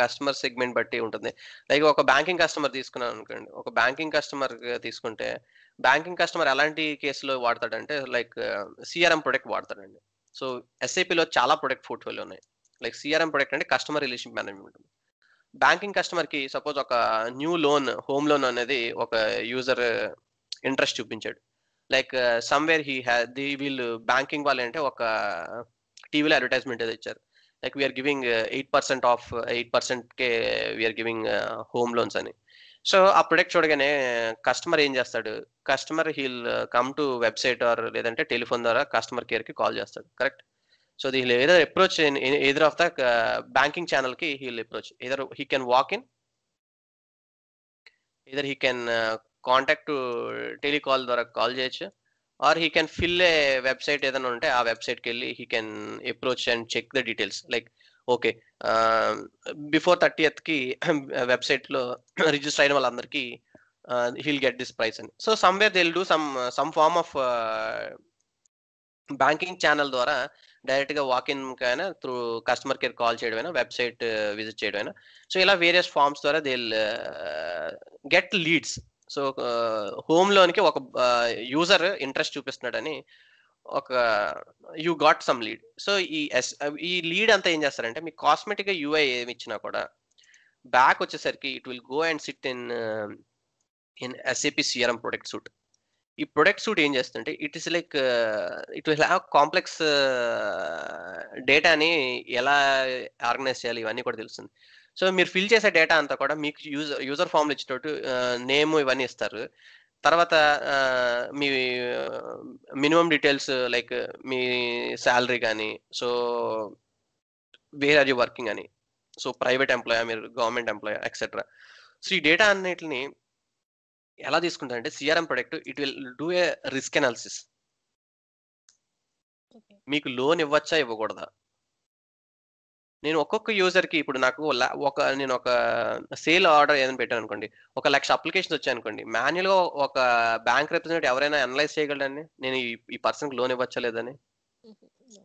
కస్టమర్ సెగ్మెంట్ బట్టి ఉంటుంది లైక్ ఒక బ్యాంకింగ్ కస్టమర్ తీసుకున్నాను అనుకోండి ఒక బ్యాంకింగ్ కస్టమర్ తీసుకుంటే బ్యాంకింగ్ కస్టమర్ ఎలాంటి కేసులో వాడతాడంటే లైక్ సిఆర్ఎం ప్రొడక్ట్ వాడతాడండి సో ఎస్ఐపిలో చాలా ప్రొడక్ట్ పోర్ట్ఫోలియో ఉన్నాయి లైక్ సిఆర్ఎం ప్రొడక్ట్ అంటే కస్టమర్ రిలేషన్ మేనేజ్మెంట్ బ్యాంకింగ్ కస్టమర్కి సపోజ్ ఒక న్యూ లోన్ హోమ్ లోన్ అనేది ఒక యూజర్ ఇంట్రెస్ట్ చూపించాడు like somewhere he have the వీళ్ళు బ్యాంకింగ్ వాళ్ళు అంటే ఒక టీవీలో అడ్వర్టైజ్మెంట్ ఏదో ఇచ్చారు like we are giving eight percent of eight పర్సెంట్కే వీఆర్ గివింగ్ హోమ్ లోన్స్ అని సో ఆ ప్రొడక్ట్ చూడగానే కస్టమర్ ఏం చేస్తాడు customer he'll come to website or లేదంటే టెలిఫోన్ ద్వారా కస్టమర్ కేర్ కి కాల్ చేస్తాడు correct so the either approach either of the banking channel కి he'll approach either he can walk in either he can contact telecall ద్వారా call చేయొచ్చు or he can fill a website ఏదైనా ఉంటే ఆ వెబ్సైట్కి వెళ్ళి he can approach and check the details like okay before thirty కి website లో register అయిన వాళ్ళందరికీ హీల్ గెట్ దిస్ ప్రైస్ అని so somewhere they'll do some some form of banking channel ద్వారా డైరెక్ట్గా ఇన్ అయినా త్రూ కస్టమర్ కేర్ కాల్ చేయడం అయినా వెబ్సైట్ విజిట్ చేయడం అయినా సో ఇలా వేరియస్ ఫార్మ్స్ ద్వారా they get leads so home లోనికి ఒక యూజర్ ఇంట్రెస్ట్ చూపిస్తున్నాడని ఒక you got some lead so ఈ ఎస్ ఈ లీడ్ అంతా ఏం చేస్తారంటే మీకు కాస్మెటిక్ యూఐ ఏమి ఇచ్చినా కూడా బ్యాక్ వచ్చేసరికి it will go and sit in in SAP CRM product suite ఈ ప్రొడక్ట్ సూట్ ఏం చేస్తుంటే it is like it will have complex డేటాని ఎలా ఆర్గనైజ్ చేయాలి ఇవన్నీ కూడా తెలుస్తుంది సో మీరు ఫిల్ చేసే డేటా అంతా కూడా మీకు యూజర్ యూజర్ ఫామ్లు ఇచ్చేటట్టు నేమ్ ఇవన్నీ ఇస్తారు తర్వాత మీ మినిమం డీటెయిల్స్ లైక్ మీ శాలరీ కానీ so where are you working అని సో ప్రైవేట్ ఎంప్లాయ్ మీరు గవర్నమెంట్ ఎంప్లాయ్ ఎక్సెట్రా సో ఈ డేటా అన్నిటిని ఎలా తీసుకుంటారంటే CRM product it will do a risk analysis మీకు లోన్ ఇవ్వచ్చా ఇవ్వకూడదా నేను ఒక్కొక్క యూజర్కి ఇప్పుడు నాకు ఒక నేను ఒక సేల్ ఆర్డర్ ఏదైనా పెట్టాను అనుకోండి ఒక లక్ష అప్లికేషన్స్ వచ్చాయి అనుకోండి మాన్యువల్గా ఒక బ్యాంక్ రిప్రజెంటేటివ్ ఎవరైనా అనలైజ్ చేయగలడని నేను ఈ పర్సన్కి లోన్ ఇవ్వచ్చలేదని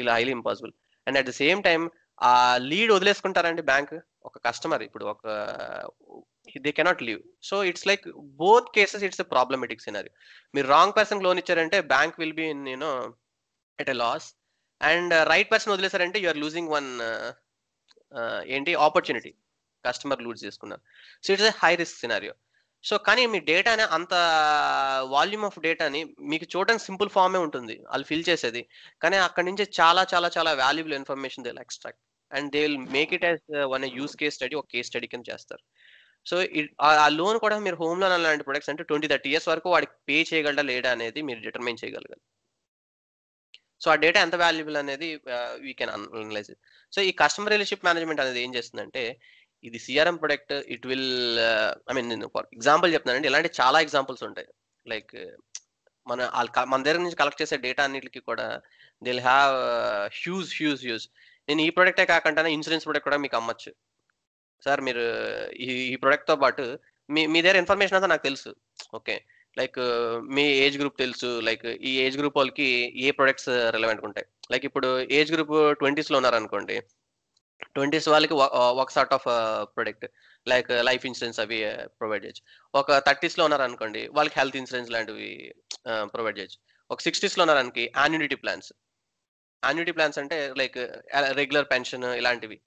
ఇలా highly impossible and at the same time ఆ లీడ్ వదిలేసుకుంటారండి బ్యాంక్ ఒక కస్టమర్ ఇప్పుడు ఒక they cannot leave so it's like both cases it's problematic scenario మీరు రాంగ్ పర్సన్ లోన్ ఇచ్చారంటే బ్యాంక్ విల్ బి నేను at a loss and right uh, person వదిలేసారంటే you are losing one ఏంటి opportunity customer lose చేసుకున్నారు so it's A high risk scenario so కానీ మీ డేటానే అంత volume of డేటాని మీకు చూడడానికి సింపుల్ ఫామే ఉంటుంది వాళ్ళు ఫిల్ చేసేది కానీ అక్కడి నుంచి చాలా చాలా చాలా valuable information they extract and they will make it as one use case study ఒక కేస్ స్టడీ కింద చేస్తారు సో ఆ లోన్ కూడా మీరు హోమ్ లోన్ అలాంటి ప్రొడక్ట్స్ అంటే ట్వంటీ థర్టీ ఇయర్స్ వరకు వాడికి పే చేయగలడా లేడా అనేది మీరు డిటర్మైన్ చేయగలగాలి సో ఆ డేటా ఎంత వాల్యుబుల్ అనేది వీ కెన్ అనలైజ్ సో ఈ కస్టమర్ రిలేషన్షిప్ మేనేజ్మెంట్ అనేది ఏం చేస్తుందంటే ఇది CRM product it will I mean నేను ఫర్ ఎగ్జాంపుల్ చెప్తానండి ఇలాంటి చాలా ఎగ్జాంపుల్స్ ఉంటాయి లైక్ మన మన దగ్గర నుంచి కలెక్ట్ చేసే డేటా అన్నిటికి కూడా they'll have huge huge huge నేను ఈ ప్రొడక్టే కాకుండా ఇన్సూరెన్స్ ప్రొడక్ట్ కూడా మీకు అమ్మచ్చు సార్ మీరు ఈ ఈ ప్రొడక్ట్తో పాటు మీ మీ దగ్గర ఇన్ఫర్మేషన్ అంతా నాకు తెలుసు ఓకే లైక్ మీ ఏజ్ గ్రూప్ తెలుసు లైక్ ఈ ఏజ్ గ్రూప్ వాళ్ళకి ఏ ప్రొడక్ట్స్ రిలవెంట్ ఉంటాయి లైక్ ఇప్పుడు ఏజ్ గ్రూప్ ట్వంటీస్లో ఉన్నారనుకోండి ట్వంటీస్ వాళ్ళకి ఒక sort of product like life insurance అవి ప్రొవైడ్ uh, చేయొచ్చు ఒక థర్టీస్లో ఉన్నారనుకోండి వాళ్ళకి హెల్త్ ఇన్సూరెన్స్ లాంటివి ప్రొవైడ్ uh, చేయొచ్చు ఒక సిక్స్టీస్లో ఉన్నారనుకి యాన్యునిటీ ప్లాన్స్ యాన్యుటీ ప్లాన్స్ అంటే లైక్ రెగ్యులర్ పెన్షన్ ఇలాంటివి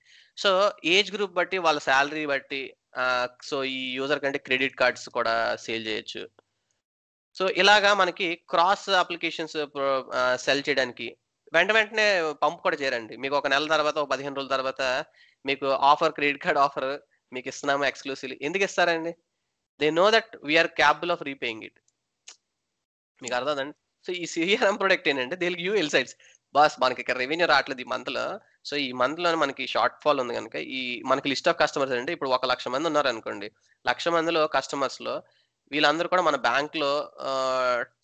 సో ఏజ్ గ్రూప్ బట్టి వాళ్ళ శాలరీ బట్టి uh, సో ఈ యూజర్ కంటే క్రెడిట్ కార్డ్స్ కూడా సేల్ చేయొచ్చు సో ఇలాగా మనకి క్రాస్ అప్లికేషన్స్ సెల్ చేయడానికి వెంట వెంటనే పంపు కూడా చేయరండి మీకు ఒక నెల తర్వాత ఒక పదిహేను రోజుల తర్వాత మీకు ఆఫర్ క్రెడిట్ కార్డ్ ఆఫర్ మీకు ఇస్తున్నాము ఎక్స్క్లూసివ్ ఎందుకు ఇస్తారండి they know that we are capable of repaying it మీకు అర్థం సో ఈ సిఆర్ఎం ప్రొడక్ట్ ఏంటంటే దే యూ సైడ్స్ బాస్ మనకి ఇక్కడ రెవెన్యూ రావట్లేదు ఈ మంత్లో సో ఈ మంత్లో మనకి షార్ట్ ఫాల్ ఉంది కనుక ఈ మనకి లిస్ట్ ఆఫ్ కస్టమర్స్ అంటే ఇప్పుడు ఒక లక్ష మంది ఉన్నారు అనుకోండి లక్ష మందిలో కస్టమర్స్లో వీళ్ళందరూ కూడా మన బ్యాంక్ లో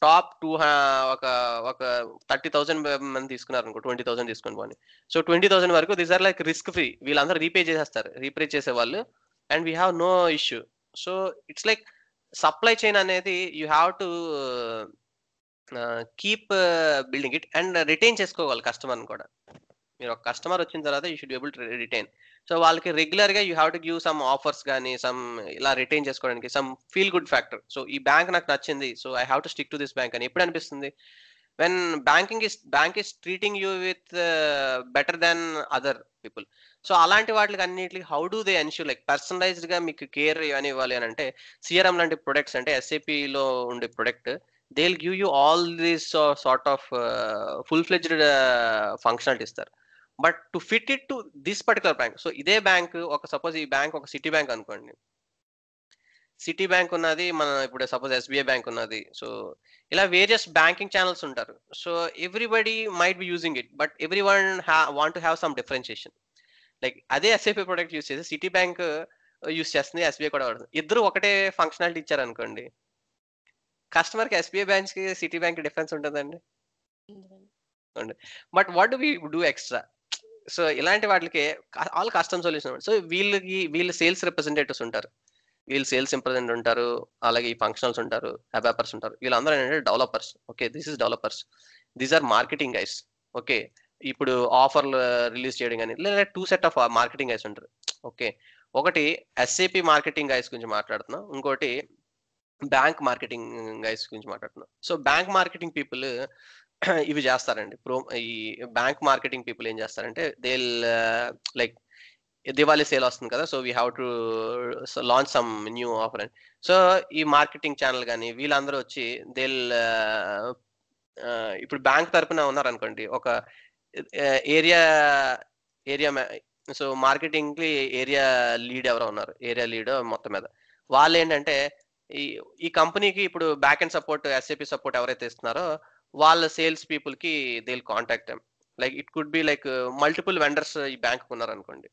టాప్ టూ ఒక ఒక థర్టీ థౌసండ్ మంది తీసుకున్నారు అనుకో ట్వంటీ థౌసండ్ తీసుకుని పోని సో ట్వంటీ థౌసండ్ వరకు these are like risk free వీళ్ళందరూ రీపే చేసేస్తారు రీపే చేసే వాళ్ళు and we have no issue so it's like supply chain అనేది you have to keep building it and retain చేసుకోవాలి కస్టమర్ని కూడా మీరు ఒక కస్టమర్ వచ్చిన తర్వాత you should able retain so వాళ్ళకి రెగ్యులర్ గా you have to give some offers కానీ సమ్ ఇలా రిటైన్ చేసుకోవడానికి some feel good factor so ఈ బ్యాంక్ నాకు నచ్చింది so I have to stick to this bank అని ఎప్పుడు అనిపిస్తుంది when banking is bank is treating you with better than other people so అలాంటి వాటికి అన్నింటికి how do they ensure like personalised గా మీకు కేర్ ఇవన్నీ ఇవ్వాలి అని అంటే సిఆర్ఎం లాంటి ప్రొడక్ట్స్ అంటే ఎస్ఏపిలో ఉండే product they will give you all these sort of full fledged functionality ఇస్తారు but to fit it to this particular bank so ఇదే బ్యాంక్ ఒక సపోజ్ ఈ బ్యాంక్ ఒక సిటీ బ్యాంక్ అనుకోండి సిటీ బ్యాంక్ ఉన్నది మన ఇప్పుడు సపోజ్ ఎస్బీఐ బ్యాంక్ ఉన్నది సో ఇలా వేరియస్ బ్యాంకింగ్ ఛానల్స్ ఉంటారు so everybody might be using it but every one want to have some differentiation like అదే ఎస్ఐపి ప్రొడక్ట్ యూస్ చేసి సిటీ బ్యాంక్ uh, యూస్ చేస్తుంది SBI కూడా వాడుతుంది ఇద్దరు ఒకటే ఫంక్షనాలిటీ ఇచ్చారు అనుకోండి కస్టమర్కి ఎస్బీఐ కి సిటీ బ్యాంక్ డిఫరెన్స్ ఉంటుందండి but what we do extra so ఇలాంటి వాటికి ఆల్ కస్టమ్ సొల్యూషన్ సో వీళ్ళకి వీళ్ళు సేల్స్ రిప్రజెంటేటివ్స్ ఉంటారు వీళ్ళు సేల్స్ ఇంప్రజెంట్ ఉంటారు అలాగే ఈ ఫంక్షనల్స్ ఉంటారు అబాపర్స్ ఉంటారు వీళ్ళందరూ ఏంటంటే developers okay this is developers these are marketing guys okay ఇప్పుడు ఆఫర్లు రిలీజ్ చేయడం కానీ లేదా two set of marketing guys ఉంటారు ఓకే ఒకటి ఎస్ఏపి మార్కెటింగ్ గైస్ గురించి మాట్లాడుతున్నాం ఇంకోటి బ్యాంక్ మార్కెటింగ్ గైస్ గురించి మాట్లాడుతున్నాం సో బ్యాంక్ మార్కెటింగ్ పీపుల్ ఇవి చేస్తారండి ప్రో ఈ బ్యాంక్ మార్కెటింగ్ పీపుల్ ఏం చేస్తారంటే they like uh, Diwali sale వస్తుంది కదా so we have to launch some new offer and so ఈ మార్కెటింగ్ ఛానల్ కానీ వీళ్ళందరూ వచ్చి దే uh, uh, ఇప్పుడు బ్యాంక్ తరపున ఉన్నారనుకోండి ఒక ఏరియా ఏరియా సో మార్కెటింగ్ కి ఏరియా లీడ్ ఎవరో ఉన్నారు ఏరియా లీడ్ మొత్తం మీద వాళ్ళు ఏంటంటే ఈ ఈ కంపెనీకి ఇప్పుడు back and support SAP support ఎవరైతే ఇస్తున్నారో వాళ్ళ సేల్స్ పీపుల్ కి they contact like it could be like multiple vendors ఈ బ్యాంక్ ఉన్నారనుకోండి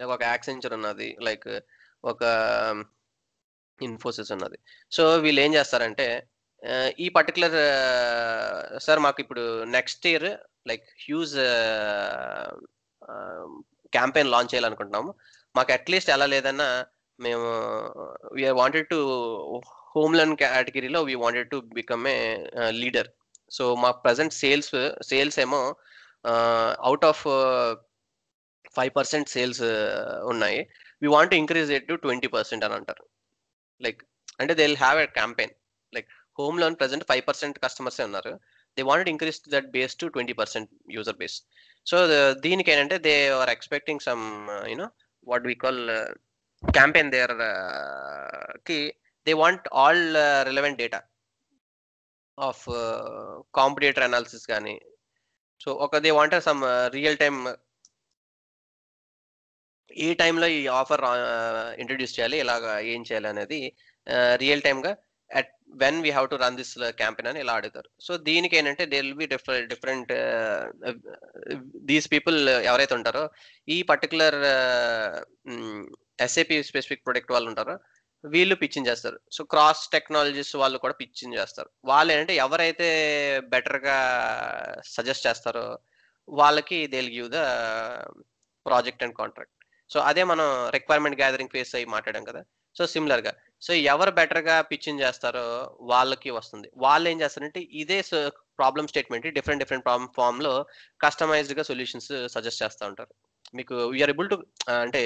లైక్ ఒక యాక్సెంచర్ ఉన్నది లైక్ ఒక ఇన్ఫోసిస్ um, ఉన్నది సో వీళ్ళు ఏం చేస్తారంటే uh, ఈ పర్టికులర్ సార్ uh, మాకు ఇప్పుడు next year like huge campaign launch చేయాలనుకుంటున్నాము మాకు అట్లీస్ట్ ఎలా లేదన్నా మేము we are wanted to home loan కేటగిరీలో we wanted to become a leader so మా ప్రజెంట్ సేల్స్ సేల్స్ ఏమో out of five percent sales ఉన్నాయి we want increase it to twenty percent అని అంటారు లైక్ అంటే they will have a campaign like home loan present five percent కస్టమర్సే ఉన్నారు they want increase that base to twenty percent user base so దీనికి ఏంటంటే they are expecting some you know what we call campaign there కి they want all relevant data of competitor analysis కానీ so ఒక they want some real time ఏ టైంలో ఈ offer introduce uh, చేయాలి ఇలాగ ఏం చేయాలి అనేది రియల్ టైమ్గా at when we have to run this campaign అని ఇలా అడుగుతారు సో దీనికి ఏంటంటే they will be different different these people ఎవరైతే ఉంటారో ఈ పర్టికులర్ ఎస్ఏపి స్పెసిఫిక్ ప్రొడక్ట్ వాళ్ళు ఉంటారో వీళ్ళు పిచ్చింగ్ చేస్తారు సో క్రాస్ టెక్నాలజీస్ వాళ్ళు కూడా పిచ్చింగ్ చేస్తారు వాళ్ళు ఏంటంటే ఎవరైతే బెటర్గా సజెస్ట్ చేస్తారో వాళ్ళకి they give the project and contract so అదే మనం రిక్వైర్మెంట్ గ్యాదరింగ్ ఫేస్ అయ్యి మాట్లాడాం కదా సో సిమిలర్ గా సో ఎవరు బెటర్ గా పిచ్చింగ్ చేస్తారో వాళ్ళకి వస్తుంది వాళ్ళు ఏం చేస్తారంటే ఇదే problem statement different different problem form లో కస్టమైజ్డ్ గా సొల్యూషన్స్ సజెస్ట్ చేస్తూ ఉంటారు మీకు యూఆర్ ఎబుల్ టు అంటే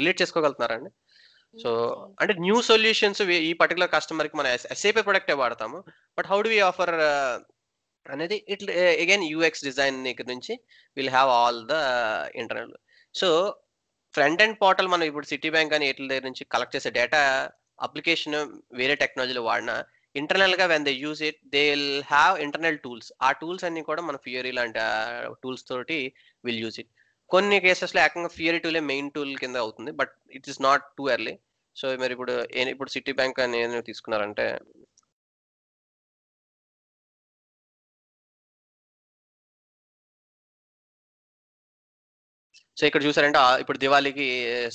రిలేట్ చేసుకోగలుగుతున్నారండి సో అంటే న్యూ సొల్యూషన్స్ ఈ పర్టికులర్ కస్టమర్ కి మనం ఎస్ఏపీ ప్రొడక్ట్ వాడతాము but how do we offer అనేది ఇట్ అగైన్ యూఎక్స్ డిజైన్ దగ్గర నుంచి will have all the internal so front end portal మనం ఇప్పుడు సిటీ బ్యాంక్ అని వీటి దగ్గర నుంచి కలెక్ట్ చేసే డేటా అప్లికేషన్ వేరే టెక్నాలజీలు వాడినా ఇంటర్నల్ గా when they use it they will have internal tools ఆ టూల్స్ అన్ని కూడా మన ఫియరీ లాంటి టూల్స్ తోటి విల్ యూజ్ ఇట్ కొన్ని లో ఏకంగా ఫియరీ టూలే మెయిన్ టూల్ కింద అవుతుంది but it is not too early so మరి ఇప్పుడు ఇప్పుడు సిటీ బ్యాంక్ అని ఏం తీసుకున్నారంటే సో ఇక్కడ చూసారంటే ఇప్పుడు దివాళీకి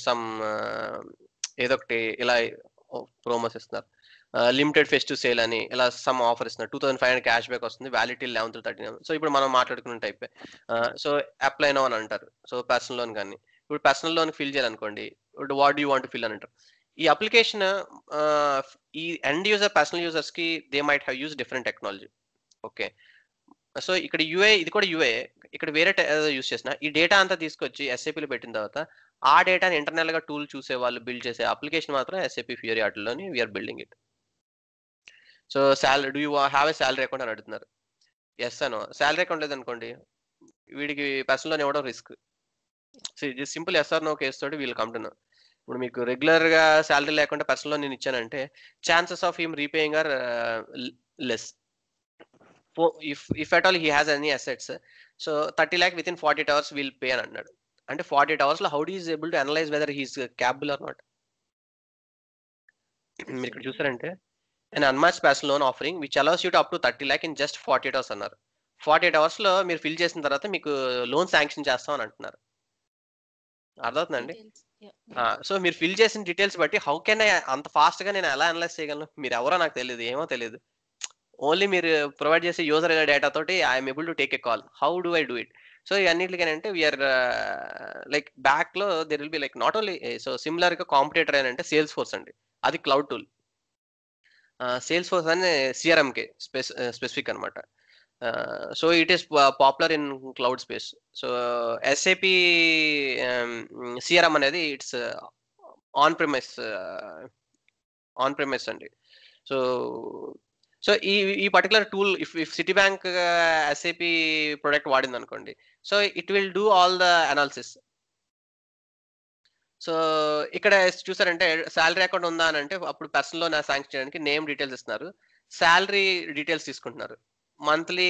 సమ్ ఏదో ఒకటి ఇలా ప్రోమోస్ ఇస్తున్నారు లిమిటెడ్ ఫెస్టివ్ సేల్ అని ఇలా సమ్ ఆఫర్ ఇస్తున్నారు two thousand five hundred cash back వస్తుంది వ్యాలిటీ లెవెన్ థర్టీన్ సో ఇప్పుడు మనం మాట్లాడుకున్న టైప్ సో అప్లై నో అని అంటారు సో పర్సనల్ లోన్ కానీ ఇప్పుడు పర్సనల్ లోన్ ఫిల్ చేయాలనుకోండి ఇప్పుడు వాట్ యూ వాంట్ ఫిల్ అని అంటారు ఈ అప్లికేషన్ ఈ ఎండ్ యూజర్ పర్సనల్ యూజర్స్ కి they might have use different technology okay so ఇక్కడ యూఏ ఇది కూడా యూఏ ఇక్కడ వేరే యూస్ చేసిన ఈ డేటా అంతా తీసుకొచ్చి ఎస్ఏపీలో పెట్టిన తర్వాత ఆ డేటాని ఇంటర్నల్ గా టూల్ చూసే వాళ్ళు బిల్డ్ చేసే అప్లికేషన్ మాత్రం ఎస్ఏపీ ఫ్యూరీ ఆటలోని we are building it so salary do you have a salary account అని అడుగుతున్నారు ఎస్ అను శాలరీ అకౌంట్ లేదనుకోండి వీడికి పర్సనల్ లోన్ ఇవ్వడం risk simple sir no case తోటి వీళ్ళు కమ్టున్నాం ఇప్పుడు మీకు రెగ్యులర్ గా శాలరీ లేకుండా పర్సనల్ లోన్ నేను ఇచ్చానంటే chances of him repaying are less if if at all he has any assets so thirty lakh within forty eight hours we'll pay అని అన్నాడు అంటే ఫార్టీ ఎయిట్ అవర్స్లో how does able to analyse whether he's capable or not మీరు ఇక్కడ చూసారంటే and unmatched fast loan offering which allows you to up to thirty lakh in just forty eight hours అన్నారు forty eight hours లో మీరు fill చేసిన తర్వాత మీకు loan sanction అని అంటున్నారు అర్థవుతుందండి సో మీరు ఫిల్ చేసిన డీటెయిల్స్ బట్టి హౌ కెన్ ఐ అంత ఫాస్ట్ గా నేను ఎలా అనలైజ్ చేయగలను మీరు ఎవరో నాకు తెలియదు ఏమో తెలియదు ఓన్లీ మీరు ప్రొవైడ్ చేసే యూజర్ డేటా తోటి I'm able to take a call how do I do it so ఇవన్నిటికనంటే వీఆర్ లైక్ బ్యాక్ లో there will be like not only so similar గా కాంపిటేటర్ ఏంటంటే సేల్స్ ఫోర్స్ అండి అది క్లౌడ్ టూల్ సేల్స్ ఫోర్స్ అనే సిఆర్ఎంకే spec specific అనమాట so it is popular in cloud space so SAP CRM అనేది it's on premise on premise అండి so so ఈ ఈ particular tool if if Citibank SAP product వాడింది అనుకోండి so it will do all the analysis so ఇక్కడ చూసారంటే salary account ఉందా అని అంటే అప్పుడు పర్సనల్ లోన్ శాంక్షన్ చేయడానికి నేమ్ డీటెయిల్స్ ఇస్తున్నారు శాలరీ డీటెయిల్స్ తీసుకుంటున్నారు మంత్లీ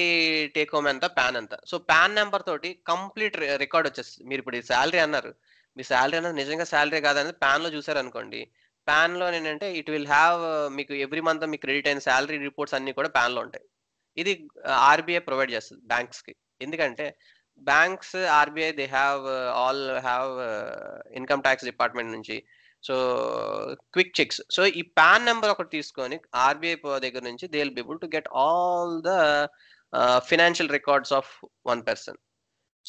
టేక్ హోమ్ ఎంత ప్యాన్ ఎంత సో ప్యాన్ నెంబర్ తోటి కంప్లీట్ రికార్డ్ వచ్చేస్తుంది మీరు ఇప్పుడు శాలరీ అన్నారు మీ శాలరీ అన్నది నిజంగా శాలరీ కాదనేది ప్యాన్ లో చూసారు అనుకోండి ప్యాన్ లో ఏంటంటే ఇట్ విల్ హ్యావ్ మీకు ఎవ్రీ మంత్ మీకు క్రెడిట్ అయిన శాలరీ రిపోర్ట్స్ అన్ని కూడా ప్యాన్ లో ఉంటాయి ఇది ఆర్బీఐ ప్రొవైడ్ చేస్తుంది బ్యాంక్స్ కి ఎందుకంటే banks RBI they have all have income tax department నుంచి సో క్విక్ చెక్స్ సో ఈ పాన్ నెంబర్ ఒకటి తీసుకొని ఆర్బీఐ దగ్గర నుంచి they will be to get all the financial records of one person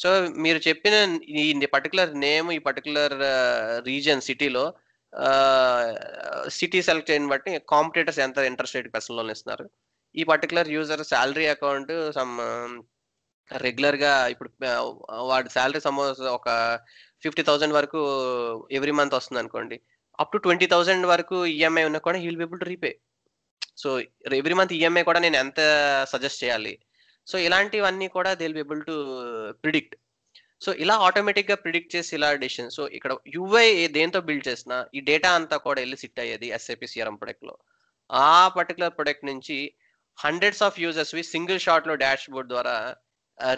so మీరు చెప్పిన ఈ పర్టికులర్ నేమ్ ఈ పర్టికులర్ రీజన్ సిటీలో సిటీ సెలెక్ట్ చేయని బట్టి కాంపిటేటర్స్ ఎంత ఇంట్రెస్ట్ రేట్ పర్సన్ లోన్ ఇస్తున్నారు ఈ particular user salary account some regular గా ఇప్పుడు వాడి శాలరీ సపోజ్ ఒక ఫిఫ్టీ థౌసండ్ వరకు ఎవ్రీ మంత్ వస్తుంది అనుకోండి అప్ టు ట్వంటీ థౌసండ్ వరకు ఈఎంఐ ఉన్నా కూడా he'll be able to repay so every month EMI కూడా నేను ఎంత సజెస్ట్ చేయాలి సో ఇలాంటివన్నీ కూడా they'll be able to predict so ఇలా ఆటోమేటిక్ గా ప్రిడిక్ట్ చేసి ఇలా డిసిషన్ సో ఇక్కడ యువై దేంతో బిల్డ్ చేసినా ఈ డేటా అంతా కూడా వెళ్ళి సిట్ అయ్యేది ఎస్ఏపి సిఆర్ఎం ప్రొడక్ట్ లో ఆ పర్టికులర్ ప్రొడక్ట్ నుంచి hundreds of users we single shot లో డాష్ బోర్డ్ ద్వారా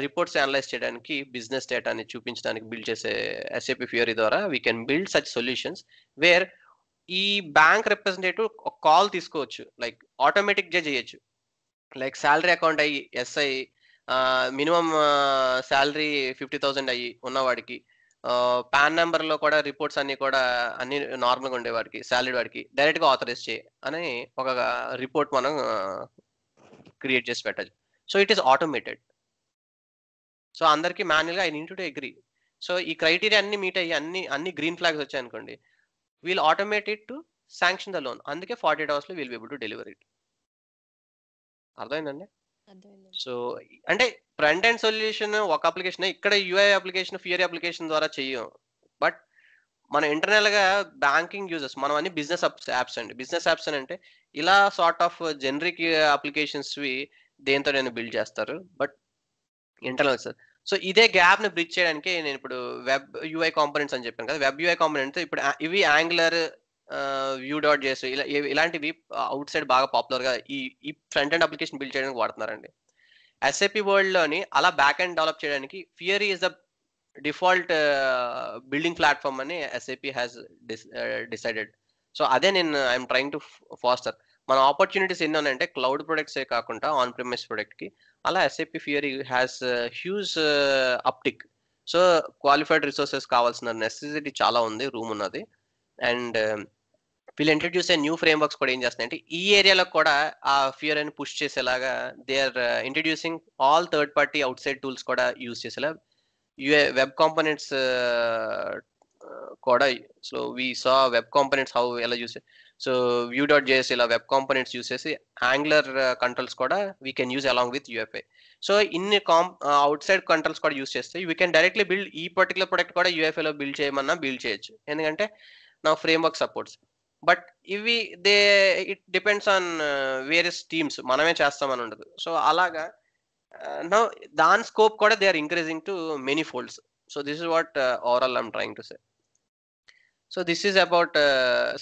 రిపోర్ట్స్ అనలైజ్ చేయడానికి బిజినెస్ డేటాని చూపించడానికి బిల్డ్ చేసే ఎస్ఏపీ ఫియరీ ద్వారా we can build such solutions where ఈ బ్యాంక్ రిప్రజెంటేటివ్ ఒక కాల్ తీసుకోవచ్చు లైక్ ఆటోమేటిక్ జడ్జ్ చేయొచ్చు లైక్ శాలరీ అకౌంట్ అయ్యి ఎస్ఐ మినిమం శాలరీ ఫిఫ్టీ థౌసండ్ అయ్యి ఉన్నవాడికి పాన్ నెంబర్లో కూడా రిపోర్ట్స్ అన్ని కూడా అన్ని నార్మల్గా ఉండేవాడికి శాలరీ వాడికి డైరెక్ట్గా ఆథరైజ్ చేయి అని ఒక రిపోర్ట్ మనం క్రియేట్ చేసి పెట్టచ్చు so it is automated so అందరికీ మాన్యువల్గా I need to agree so ఈ క్రైటీరియా అన్ని మీట్ అయ్యి అన్ని అన్ని గ్రీన్ ఫ్లాగ్స్ వచ్చాయి అనుకోండి we'll automatic to sanction the loan అందుకే ఫార్టీ ఎయిట్ అవర్స్ లో we'll be to deliver it అర్థమైందండి సో అంటే ఫ్రంట్ అండ్ సొల్యూషన్ ఒక అప్లికేషన్ ఇక్కడ యూఐ అప్లికేషన్ ఫియర్ అప్లికేషన్ ద్వారా చెయ్యం బట్ మన ఇంటర్నల్ గా బ్యాంకింగ్ యూజెస్ మనం అన్ని బిజినెస్ యాప్స్ అండి బిజినెస్ యాప్స్ అని అంటే ఇలా sort of generic applications we దేంతో నేను బిల్డ్ చేస్తారు బట్ ఇంటర్నల్ సార్ సో ఇదే గ్యాప్ ని బ్రిడ్జ్ చేయడానికి నేను ఇప్పుడు వెబ్ యూఐ కాంపోనెంట్స్ అని చెప్పాను కదా వెబ్ యూఐ కాంపోనెంట్స్ ఇప్పుడు ఇవి యాంగులర్ వ్యూ డాట్ చేసి ఇలా ఇలాంటివి అవుట్ సైడ్ బాగా పాపులర్ గా ఈ ఈ ఫ్రంట్ అండ్ అప్లికేషన్ బిల్డ్ చేయడానికి వాడుతున్నారండి ఎస్ఏపి వరల్డ్ లోని అలా బ్యాక్ అండ్ డెవలప్ చేయడానికి Fiori is the default building platform అని ఎస్ఏపి హ్యాస్ డిసైడెడ్ సో అదే నేను ఐఎమ్ ట్రయింగ్ టు ఫాస్టర్ మన ఆపర్చునిటీస్ ఎన్ని ఉన్నాయంటే క్లౌడ్ ప్రొడక్ట్సే కాకుండా ఆన్ ప్రిమిస్ ప్రొడక్ట్కి అలా SAP Fiori has huge uptick so qualified resources కావాల్సిన నెసెసిటీ చాలా ఉంది రూమ్ ఉన్నది అండ్ um, వీళ్ళు ఇంట్రడ్యూస్ అయ్యే న్యూ ఫ్రేమ్ వర్క్స్ కూడా ఏం చేస్తున్నాయి అంటే ఈ ఏరియాలో కూడా ఆ ఫియర్ అని పుష్ చేసేలాగా they are introducing all third party outside tools కూడా యూస్ చేసేలా వెబ్ కాంపనెంట్స్ uh, uh, కూడా so we saw web components how ఎలా use so Vue dot JS ఇలా వెబ్ కాంపనెంట్స్ యూస్ చేసి యాంగులర్ కంట్రోల్స్ uh, కూడా we can use along with UFI so ఇన్ని కాం outside controls కూడా use చేస్తే we can directly build ఈ particular product కూడా యూఎఫ్ఐలో బిల్డ్ చేయమన్నా బిల్డ్ చేయొచ్చు ఎందుకంటే నా ఫ్రేమ్వర్క్ సపోర్ట్స్ బట్ ఇవి they it depends on various teams మనమే చేస్తామని ఉండదు సో అలాగా నో uh, దాని స్కోప్ కూడా they are increasing to many folds so this is what overall I'm trying to say so this is about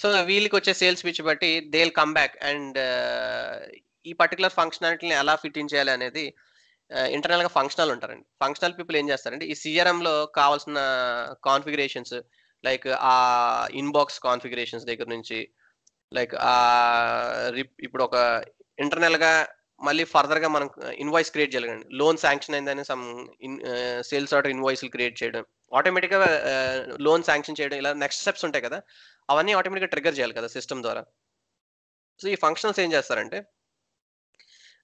so వీళ్ళకి వచ్చే sales pitch బట్టి they'll come back and ఈ పర్టికులర్ ఫంక్షనాలిటీని ఎలా fit in చేయాలి అనేది ఇంటర్నల్గా uh, గా ఫంక్షనల్ ఉంటారండి ఫంక్షనల్ పీపుల్ ఏం చేస్తారంటే ఈ సిఆర్ఎంలో కావాల్సిన కాన్ఫిగరేషన్స్ లైక్ ఆ ఇన్బాక్స్ కాన్ఫిగరేషన్స్ దగ్గర నుంచి లైక్ ఆ ఇప్పుడు ఒక ఇంటర్నల్గా మళ్ళీ ఫర్దర్ గా మనం ఇన్వాయిస్ క్రియేట్ చేయగలండి లోన్ శాంక్షన్ అయిందని సమ్ సేల్స్ ఆర్డర్ ఇన్వాయిస్లు క్రియేట్ చేయడం ఆటోమేటిక్ గా లోన్ శాంక్షన్ చేయడం ఇలా నెక్స్ట్ స్టెప్స్ ఉంటాయి కదా అవన్నీ ఆటోమేటిక్ గా ట్రిగర్ చేయాలి కదా సిస్టమ్ ద్వారా సో ఈ ఫంక్షన్స్ ఏం చేస్తారంటే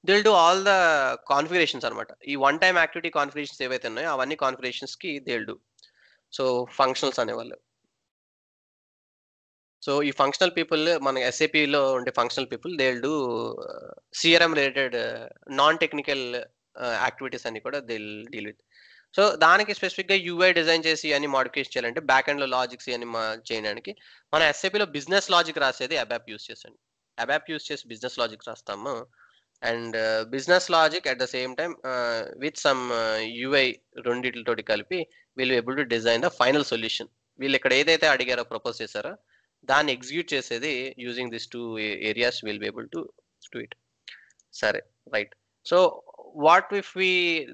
they'll do all the configurations అనమాట ఈ వన్ టైం యాక్టివిటీ కాన్ఫిగరేషన్స్ ఏవైతే ఉన్నాయో అవన్నీ కాన్ఫిగరేషన్స్ కి దిల్ డూ సో ఫంక్షన్స్ అనేవాళ్ళు సో ఈ ఫంక్షనల్ పీపుల్ మన ఎస్ఏపిలో ఉండే functional people they do CRM related non technical activities అన్ని కూడా దే డీల్ విత్ సో దానికి స్పెసిఫిక్గా యూఐ డిజైన్ చేసి అని మాడిఫికేషన్ చేయాలంటే బ్యాక్ ఎండ్లో లాజిక్స్ అని చేయడానికి మన ఎస్ఏపిలో బిజినెస్ లాజిక్ రాసేది అబ్యాప్ యూస్ చేసండి అబ్యాప్ యూస్ చేసి బిజినెస్ లాజిక్ రాస్తాము and business logic at the same time with some UI రెండిటితోటి కలిపి వీళ్ళు able to design the final solution వీళ్ళు ఇక్కడ ఏదైతే అడిగారో ప్రపోజ్ చేశారో దాన్ని ఎగ్జిక్యూట్ చేసేది using this two areas will be able to do it సరే right so what if we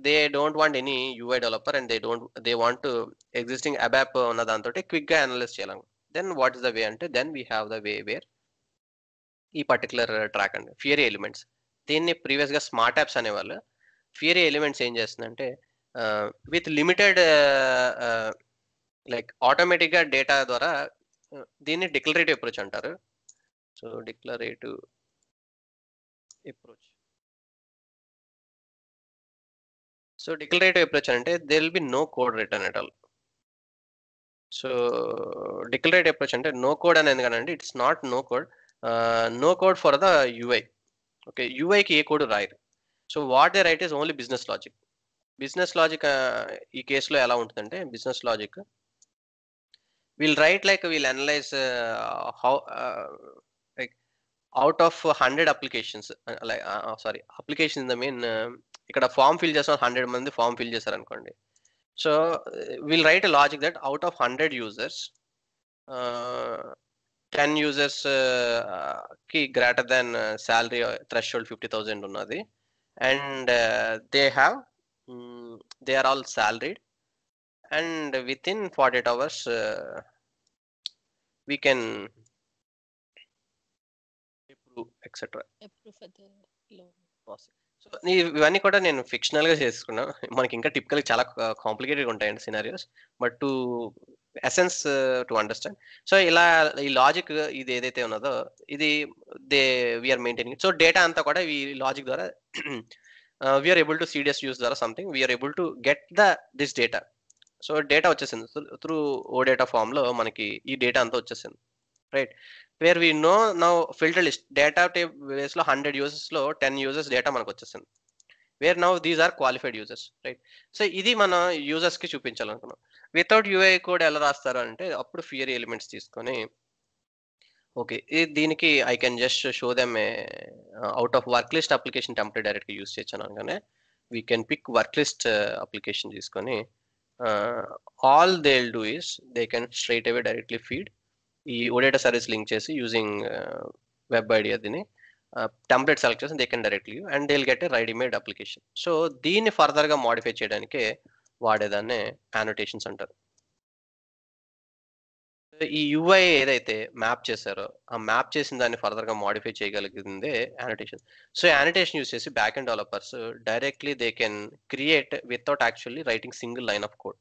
they don't want any UI developer and they don't they want to existing అబ్యాప్ ఉన్న దాంతో క్విక్గా అనలైజ్ చేయాలి then what is the way అంటే then we have the way where ఈ particular track అండి Fiori elements దీన్ని ప్రీవియస్గా smart apps అనేవాళ్ళు ఫియరీ ఎలిమెంట్స్ ఏం చేస్తుందంటే విత్ లిమిటెడ్ లైక్ ఆటోమేటిక్గా డేటా ద్వారా దీన్ని డిక్లరేటివ్ అప్రోచ్ అంటారు so declarative approach so declarative approach అంటే they will be no code written at all so declarative approach అంటే నో కోడ్ అనేది కానీ it's not no code no code for the UI okay యుఐకి ఏ code రాయరు so what they write is only business logic business logic ఈ కేసులో ఎలా ఉంటుందంటే business logic we'll write like we'll analyze uh, how uh, like out of 100 sorry application in the mean ఇక్కడ form fill చేసిన hundred మంది form fill చేశారు అనుకోండి so will write logic that out of hundred users ten users కి greater than salary threshold fifty thousand ఉన్నది and they have they are all salaried and within forty eight hours can can etc so ఇవన్నీ కూడా నేను fictional గా చేసుకున్నా మనకి ఇంకా typical చాలా కాంప్లికేటెడ్ ఉంటాయండి scenarios but to essence to understand so ఇలా ఈ లాజిక్ ఇది ఏదైతే ఉన్నదో ఇది they we're maintaining so data అంతా కూడా ఈ లాజిక్ ద్వారా we're able to CDS use ద్వారా something we're able to get the this data so data వచ్చేసింది త్రూ ఓ డేటా ఫామ్ లో మనకి ఈ డేటా అంతా వచ్చేసింది right where we know now filter list database లో హండ్రెడ్ యూజర్స్ లో ten uses data మనకు వచ్చేసింది where now these are qualified users right so ఇది మన యూజర్స్ కి చూపించాలనుకున్నాం వితౌట్ యూఐ కోడ్ ఎలా రాస్తారు అంటే అప్పుడు ఫియర్ ఎలిమెంట్స్ తీసుకొని ఓకే ఇది దీనికి I can just show them out of work list application template direct use చేయొచ్చు అనగానే we can pick work list application తీసుకొని uh, all they'll do is they can straight away directly feed ఈ OData service link చేసి using web ఐడియాని template select చేసి they can directly and they get a readymade application so దీన్ని ఫర్దర్గా modify చేయడానికే వాడేదాన్ని annotations అంటారు ఈ యుఐ ఏదైతే మ్యాప్ చేశారో ఆ మ్యాప్ చేసిన దాన్ని ఫర్దర్ గా మోడిఫై చేయగలిగిందే యానిటేషన్ సో యానిటేషన్ యూస్ చేసి back and developers directly they can create without actually writing single line of code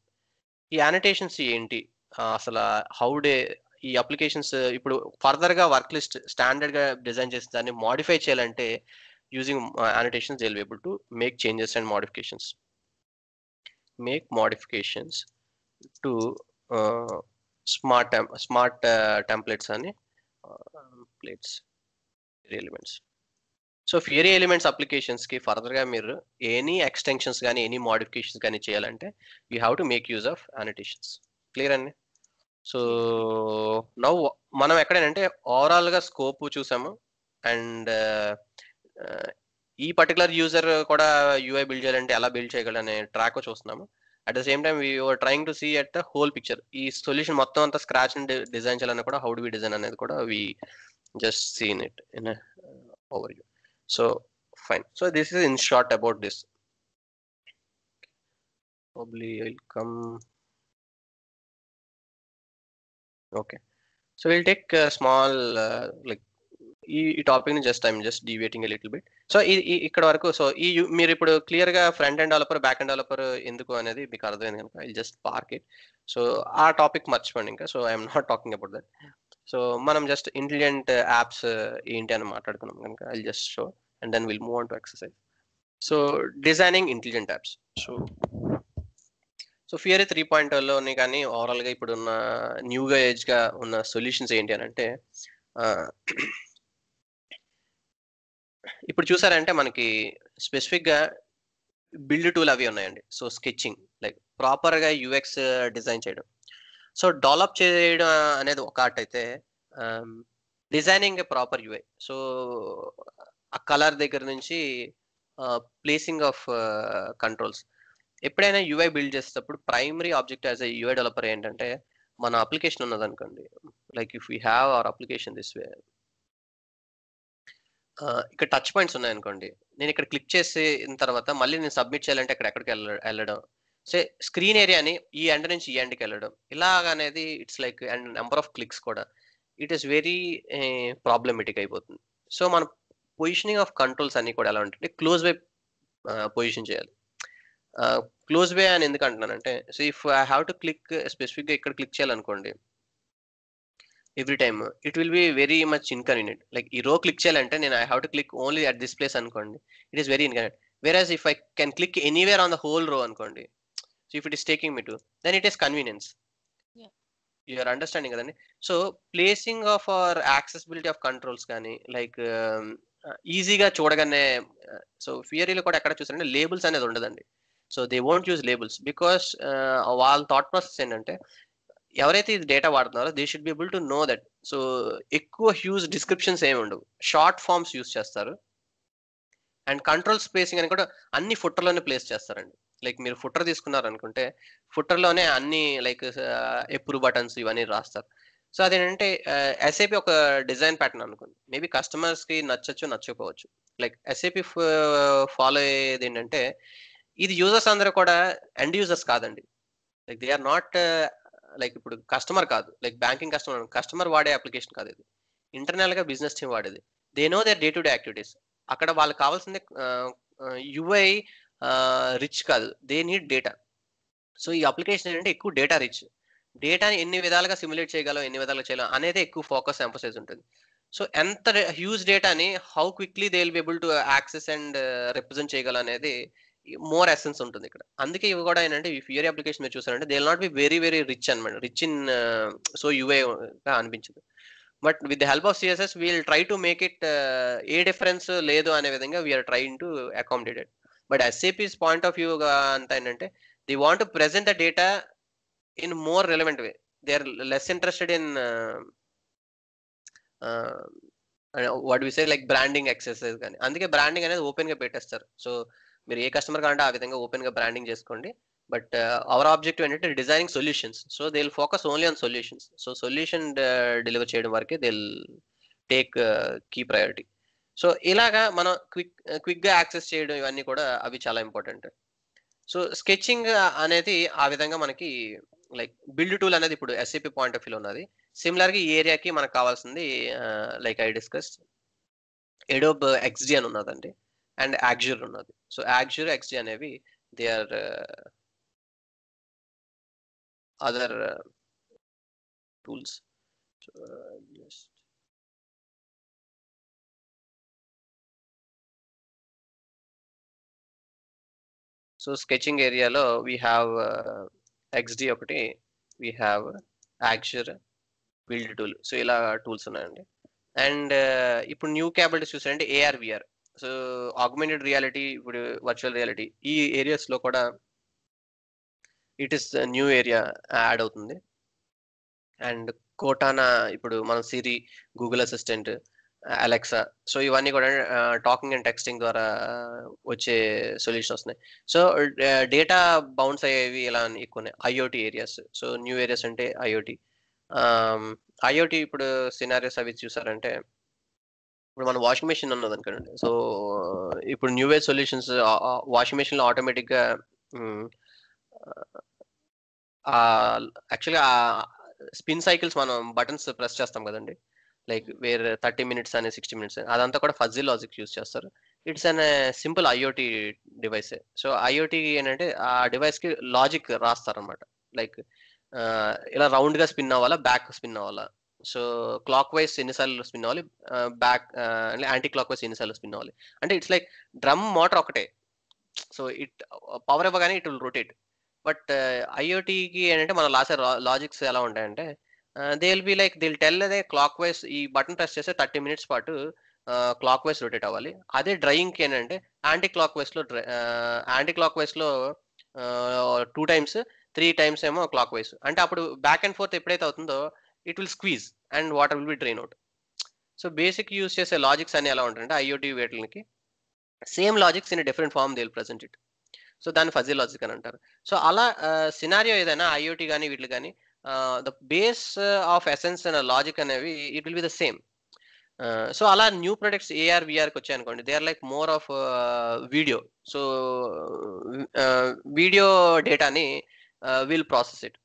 ఈ యానిటేషన్స్ ఏంటి అసలు హౌ డే ఈ అప్లికేషన్స్ ఇప్పుడు ఫర్దర్ గా వర్క్ లిస్ట్ స్టాండర్డ్ గా డిజైన్ చేసిన దాన్ని మోడిఫై చేయాలంటే using annotations they able to make changes and modifications make modifications to smart smart templates అని plates elements so Fiori elements అప్లికేషన్స్కి ఫర్దర్గా మీరు ఎనీ ఎక్స్టెన్షన్స్ కానీ ఎనీ మోడిఫికేషన్స్ కానీ చేయాలంటే you have to make use of annotations clear అండి so నవ్వు మనం ఎక్కడేనంటే ఓవరాల్గా స్కోప్ చూసాము అండ్ ఈ పర్టికులర్ యూజర్ కూడా యూఐ బిల్డ్ చేయాలంటే ఎలా బిల్డ్ చేయగలనే ట్రాక్ చూస్తున్నాము at the same time we're trying to see at the whole picture ఈ సొల్యూషన్ మొత్తం అంతా స్క్రాచ్ ని డిజైన్ చేయాలని కూడా హౌ డు వి డిజైన్ అనేది కూడా we just seen it in over you so fine so this is in short about this probably I'll come okay so we'll take a small uh, like ఈ topic ని just I'm just deviating little bit so ఈ ఇక్కడ వరకు so ఈ మీరు ఇప్పుడు clear గా front end developer back end developer ఎందుకు అనేది మీకు అర్థమైంది కనుక I just park it so ఆ టాపిక్ మర్చిపోండి ఇంకా so I'm not talking about that so మనం జస్ట్ ఇంటెలిజెంట్ యాప్స్ ఏంటి అని మాట్లాడుకున్నాం కనుక I just show and then will move on to exercise so designing intelligent apps so so Fiori three point లోని కానీ ఓవరాల్గా ఇప్పుడున్న న్యూగా ఏజ్గా ఉన్న సొల్యూషన్స్ ఏంటి అని అంటే ఇప్పుడు చూసారంటే మనకి స్పెసిఫిక్ గా బిల్డ్ టూల్ అవి ఉన్నాయండి సో స్కెచింగ్ లైక్ ప్రాపర్ గా యుఎక్స్ డిజైన్ చేయడం సో డెవలప్ చేయడం అనేది ఒక ఆర్ట్ అయితే డిజైనింగ్ ప్రాపర్ యుఐ సో ఆ కలర్ దగ్గర నుంచి ప్లేసింగ్ ఆఫ్ కంట్రోల్స్ ఎప్పుడైనా యుఐ బిల్డ్ చేసేటప్పుడు primary object as a UI developer ఏంటంటే మన అప్లికేషన్ ఉన్నదనుకోండి like if you have our application this way ఇక్కడ టచ్ పాయింట్స్ ఉన్నాయనుకోండి నేను ఇక్కడ క్లిక్ చేసిన తర్వాత మళ్ళీ నేను సబ్మిట్ చేయాలంటే అక్కడ ఎక్కడికి వెళ్ళడం సో స్క్రీన్ ఏరియాని ఈ ఎండ్ నుంచి ఈ ఎండ్కి వెళ్ళడం ఇలాగనేది it's like and number of clicks కూడా ఇట్ ఈస్ వెరీ ప్రాబ్లమెటిక్ అయిపోతుంది సో మన పొజిషనింగ్ ఆఫ్ కంట్రోల్స్ అన్ని కూడా ఎలా ఉంటుంది క్లోజ్ వే పొజిషన్ చేయాలి క్లోజ్ వే అని ఎందుకు అంటున్నానంటే so if I have to click స్పెసిఫిక్గా ఇక్కడ క్లిక్ చేయాలనుకోండి every time it will be very much inconvenient like ఈ రో క్లిక్ చేయాలంటే నేను I have to click only at this place అనుకోండి it is very inconvenient as if I can click anywhere on the whole row అనుకోండి so if it is taking me to then it is convenience you're understanding కదండి so placing of our accessibility of controls కానీ like ఈజీగా um, చూడగానే so uh, ఫియరీలో కూడా ఎక్కడ చూసారంటే labels అనేది ఉండదండి so they won't use labels because వాళ్ళ థాట్ ప్రాసెస్ ఏంటంటే ఎవరైతే ఇది డేటా వాడుతున్నారో they should be able to know that so ఎక్కువ హ్యూజ్ డిస్క్రిప్షన్స్ ఏమి ఉండవు షార్ట్ ఫామ్స్ యూస్ చేస్తారు అండ్ కంట్రోల్ స్పేసింగ్ అని కూడా అన్ని ఫుట్టర్లోనే ప్లేస్ చేస్తారండి లైక్ మీరు ఫుట్టర్ తీసుకున్నారు అనుకుంటే ఫుట్టర్లోనే అన్ని లైక్ uh, ఎప్పుడు బటన్స్ ఇవన్నీ రాస్తారు సో అదేంటంటే ఎస్ఏపి uh, ఒక డిజైన్ ప్యాటర్న్ అనుకుంది మేబీ కస్టమర్స్కి నచ్చచ్చు నచ్చకపోవచ్చు లైక్ ఎస్ఏపి ఫాలో అయ్యేది ఏంటంటే ఇది యూజర్స్ అందరూ కూడా ఎండ్ యూజర్స్ కాదండి like they are not like ఇప్పుడు కస్టమర్ కాదు లైక్ బ్యాంకింగ్ కస్టమర్ కస్టమర్ వాడే అప్లికేషన్ కాదు ఇది ఇంటర్నల్ గా బిజినెస్ టీమ్ వాడేది they know their day to day activities అక్కడ వాళ్ళకి కావాల్సింది యుఐ రిచ్ కాదు దే నీడ్ డేటా సో ఈ అప్లికేషన్ ఏంటంటే ఎక్కువ డేటా రిచ్ డేటాని ఎన్ని విధాలుగా సిమ్యులేట్ చేయగలం ఎన్ని విధాలుగా uh, చేయగలం అనేది ఎక్కువ ఫోకస్ ఎంపసైజ్ ఉంటుంది సో ఎంత హ్యూజ్ డేటాని how quickly they will be able to access and represent చేయగలం అనేది మోర్ ఎసెన్స్ ఉంటుంది ఇక్కడ అందుకే ఇవి కూడా ఏంటంటే ఈ ఫ్యూరీ అప్లికేషన్ మీరు చూసారంటే they not be very very rich అనమాట రిచ్ ఇన్ సో యుఏ గా అనిపించదు but with the help of CSS we'll try to make it a difference లేదు అనే విధంగా we're trying to accommodated but SAP's point of వ్యూగా అంత ఏంటంటే they want to present the data in more relevant way they are less interested in what we say like branding exercise కానీ అందుకే branding అనేది open గా పెట్టేస్తారు so మీరు ఏ customer కావాలంటే ఆ విధంగా ఓపెన్ గా బ్రాండింగ్ చేసుకోండి బట్ అవర్ ఆబ్జెక్టివ్ ఏంటంటే designing solutions so they will focus only on solutions so solution deliver చేయడం వరకే they will take key priority so ఇలాగా మనం క్విక్ క్విక్ uh, గా యాక్సెస్ చేయడం ఇవన్నీ కూడా అవి చాలా ఇంపార్టెంట్ సో స్కెచింగ్ అనేది ఆ విధంగా మనకి లైక్ బిల్డ్ టూల్ అనేది ఇప్పుడు ఎస్ఏపీ పాయింట్ ఆఫ్ వ్యూ ఉన్నది సిమిలర్ గా ఈ ఏరియాకి మనకు కావాల్సింది like I discuss Adobe XD అని ఉన్నదండి అండ్ యాక్జర్ ఉన్నది సో యాక్జర్ ఎక్స్జే అనేవి they are other tools so sketching ఏరియాలో వీ హ్యావ్ ఎక్స్డి ఒకటి we have Axure build tool so ఇలా టూల్స్ ఉన్నాయండి అండ్ ఇప్పుడు న్యూ క్యాబిలిటీస్ చూసారంటే ఏఆర్విఆర్ సో ఆగ్మెంటెడ్ రియాలిటీ ఇప్పుడు వర్చువల్ రియాలిటీ ఈ ఏరియాస్ లో కూడా it is new area add అవుతుంది అండ్ కోటానా ఇప్పుడు మన Siri Google Assistant Alexa so ఇవన్నీ కూడా టాకింగ్ అండ్ టెక్స్టింగ్ ద్వారా వచ్చే సొల్యూషన్ వస్తున్నాయి సో డేటా బౌన్స్ అయ్యేవి ఇలా ఎక్కువ ఉన్నాయి IoT areas so new areas అంటే ఐఓటీ ఐఓటీ ఇప్పుడు సినారియస్ అవి చూసారంటే ఇప్పుడు మన వాషింగ్ మెషిన్ ఉన్నది అనుకోండి సో ఇప్పుడు new ways solutions washing automatic ఆటోమేటిక్గా యాక్చువల్గా స్పిన్ సైకిల్స్ మనం బటన్స్ ప్రెస్ చేస్తాం కదండి లైక్ వేరే థర్టీ మినిట్స్ అని సిక్స్టీ మినిట్స్ అని అదంతా కూడా ఫజీ లాజిక్ యూస్ చేస్తారు it's an simple IoT device so IoT ఏంటంటే ఆ డివైస్ కి లాజిక్ రాస్తారనమాట లైక్ ఇలా రౌండ్గా స్పిన్ అవ్వాలా బ్యాక్ స్పిన్ అవ్వాలా సో క్లాక్ వైజ్ ఎన్నిసార్లు స్పిన్ అవ్వాలి బ్యాక్ అంటే యాంటీ క్లాక్ వైజ్ ఎన్నిసార్లు స్పిన్ అవ్వాలి అంటే ఇట్స్ లైక్ డ్రమ్ మోటార్ ఒకటే సో ఇట్ పవర్ ఇవ్వగానే ఇట్ విల్ రొటేట్ బట్ ఐఓటీకి ఏంటంటే మన లాసే లాజిక్స్ ఎలా ఉంటాయంటే దే విల్ బి లైక్ దిల్ టెల్ అదే క్లాక్ వైజ్ ఈ బటన్ ప్రెస్ చేస్తే థర్టీ మినిట్స్ పాటు క్లాక్ వైజ్ రొటేట్ అవ్వాలి అదే డ్రైయింగ్కి ఏంటంటే యాంటీ క్లాక్ వైజ్లో యాంటీ క్లాక్ వైజ్లో టూ టైమ్స్ త్రీ టైమ్స్ ఏమో క్లాక్ వైజ్ అంటే అప్పుడు బ్యాక్ అండ్ ఫోర్త్ ఎప్పుడైతే అవుతుందో it will squeeze and water will be drain out so basic use చేసే లాజిక్స్ అన్ని ఎలా ఉంటాయంటే ఐఓటీ వేటికి same logics in different form they will present it so దాన్ని ఫజీ లాజిక్ అని అంటారు సో అలా సినారియో ఏదైనా ఐఓటీ కానీ వీటికి కానీ the base of essence and logic అనేవి it will be the same so అలా న్యూ ప్రొడక్ట్స్ ఏఆర్ విఆర్కి వచ్చాయి అనుకోండి they are like more of video so video డేటాని విల్ ప్రాసెస్ ఇట్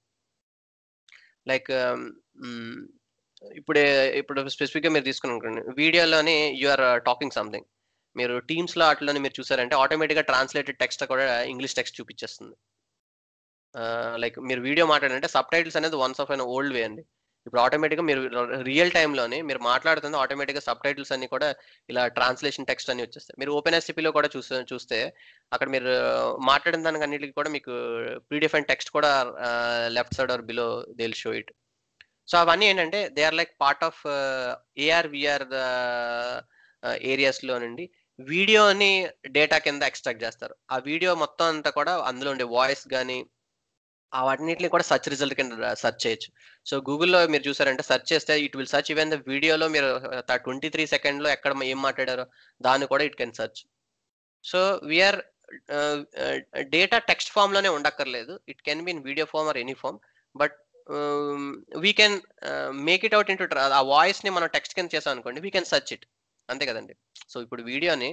లైక్ ఇప్పుడే ఇప్పుడు స్పెసిఫిక్గా మీరు తీసుకుని అనుకోండి వీడియోలోని యు ఆర్ టాకింగ్ సంథింగ్ మీరు టీమ్స్లో వాటిలోని మీరు చూసారంటే ఆటోమేటిక్గా ట్రాన్స్లేటెడ్ టెక్స్ట్ కూడా ఇంగ్లీష్ టెక్స్ట్ చూపించేస్తుంది లైక్ uh, మీరు వీడియో మాట్లాడంటే సబ్ టైటిల్స్ అనేది వన్స్ ఆఫ్ అయిన ఓల్డ్ వే అండి ఇప్పుడు ఆటోమేటిక్గా మీరు రియల్ టైంలోనే మీరు మాట్లాడుతుంది ఆటోమేటిక్గా సబ్ టైటిల్స్ అన్ని కూడా ఇలా ట్రాన్స్లేషన్ టెక్స్ట్ అన్ని వచ్చేస్తాయి మీరు ఓపెన్ ఎస్సీపీలో కూడా చూస్తే చూస్తే అక్కడ మీరు uh, మాట్లాడిన దానికి అన్నిటికీ కూడా మీకు పీడిఎఫ్ అండ్ టెక్స్ట్ కూడా left side or below they'll show it so అవన్నీ ఏంటంటే they are like part of AR VR areas లో నుండి వీడియోని డేటా కింద ఎక్స్ట్రాక్ట్ చేస్తారు ఆ వీడియో మొత్తం అంతా కూడా అందులో ఉండే వాయిస్ కానీ వాటిని కూడా సర్చ్ రిజల్ట్ కింద సర్చ్ చేయొచ్చు సో గూగుల్లో మీరు చూసారంటే సర్చ్ చేస్తే it will search even the వీడియోలో మీరు ట్వంటీ త్రీ సెకండ్లో ఎక్కడ ఏం మాట్లాడారో దాన్ని కూడా it can search so we're data text లోనే ఉండక్కర్లేదు it can be in video form or any form but we can make it out into ఆ వాయిస్ ని మనం టెక్స్ట్ కింద చేసాం అనుకోండి వీ కెన్ సర్చ్ ఇట్ అంతే కదండి సో ఇప్పుడు వీడియోని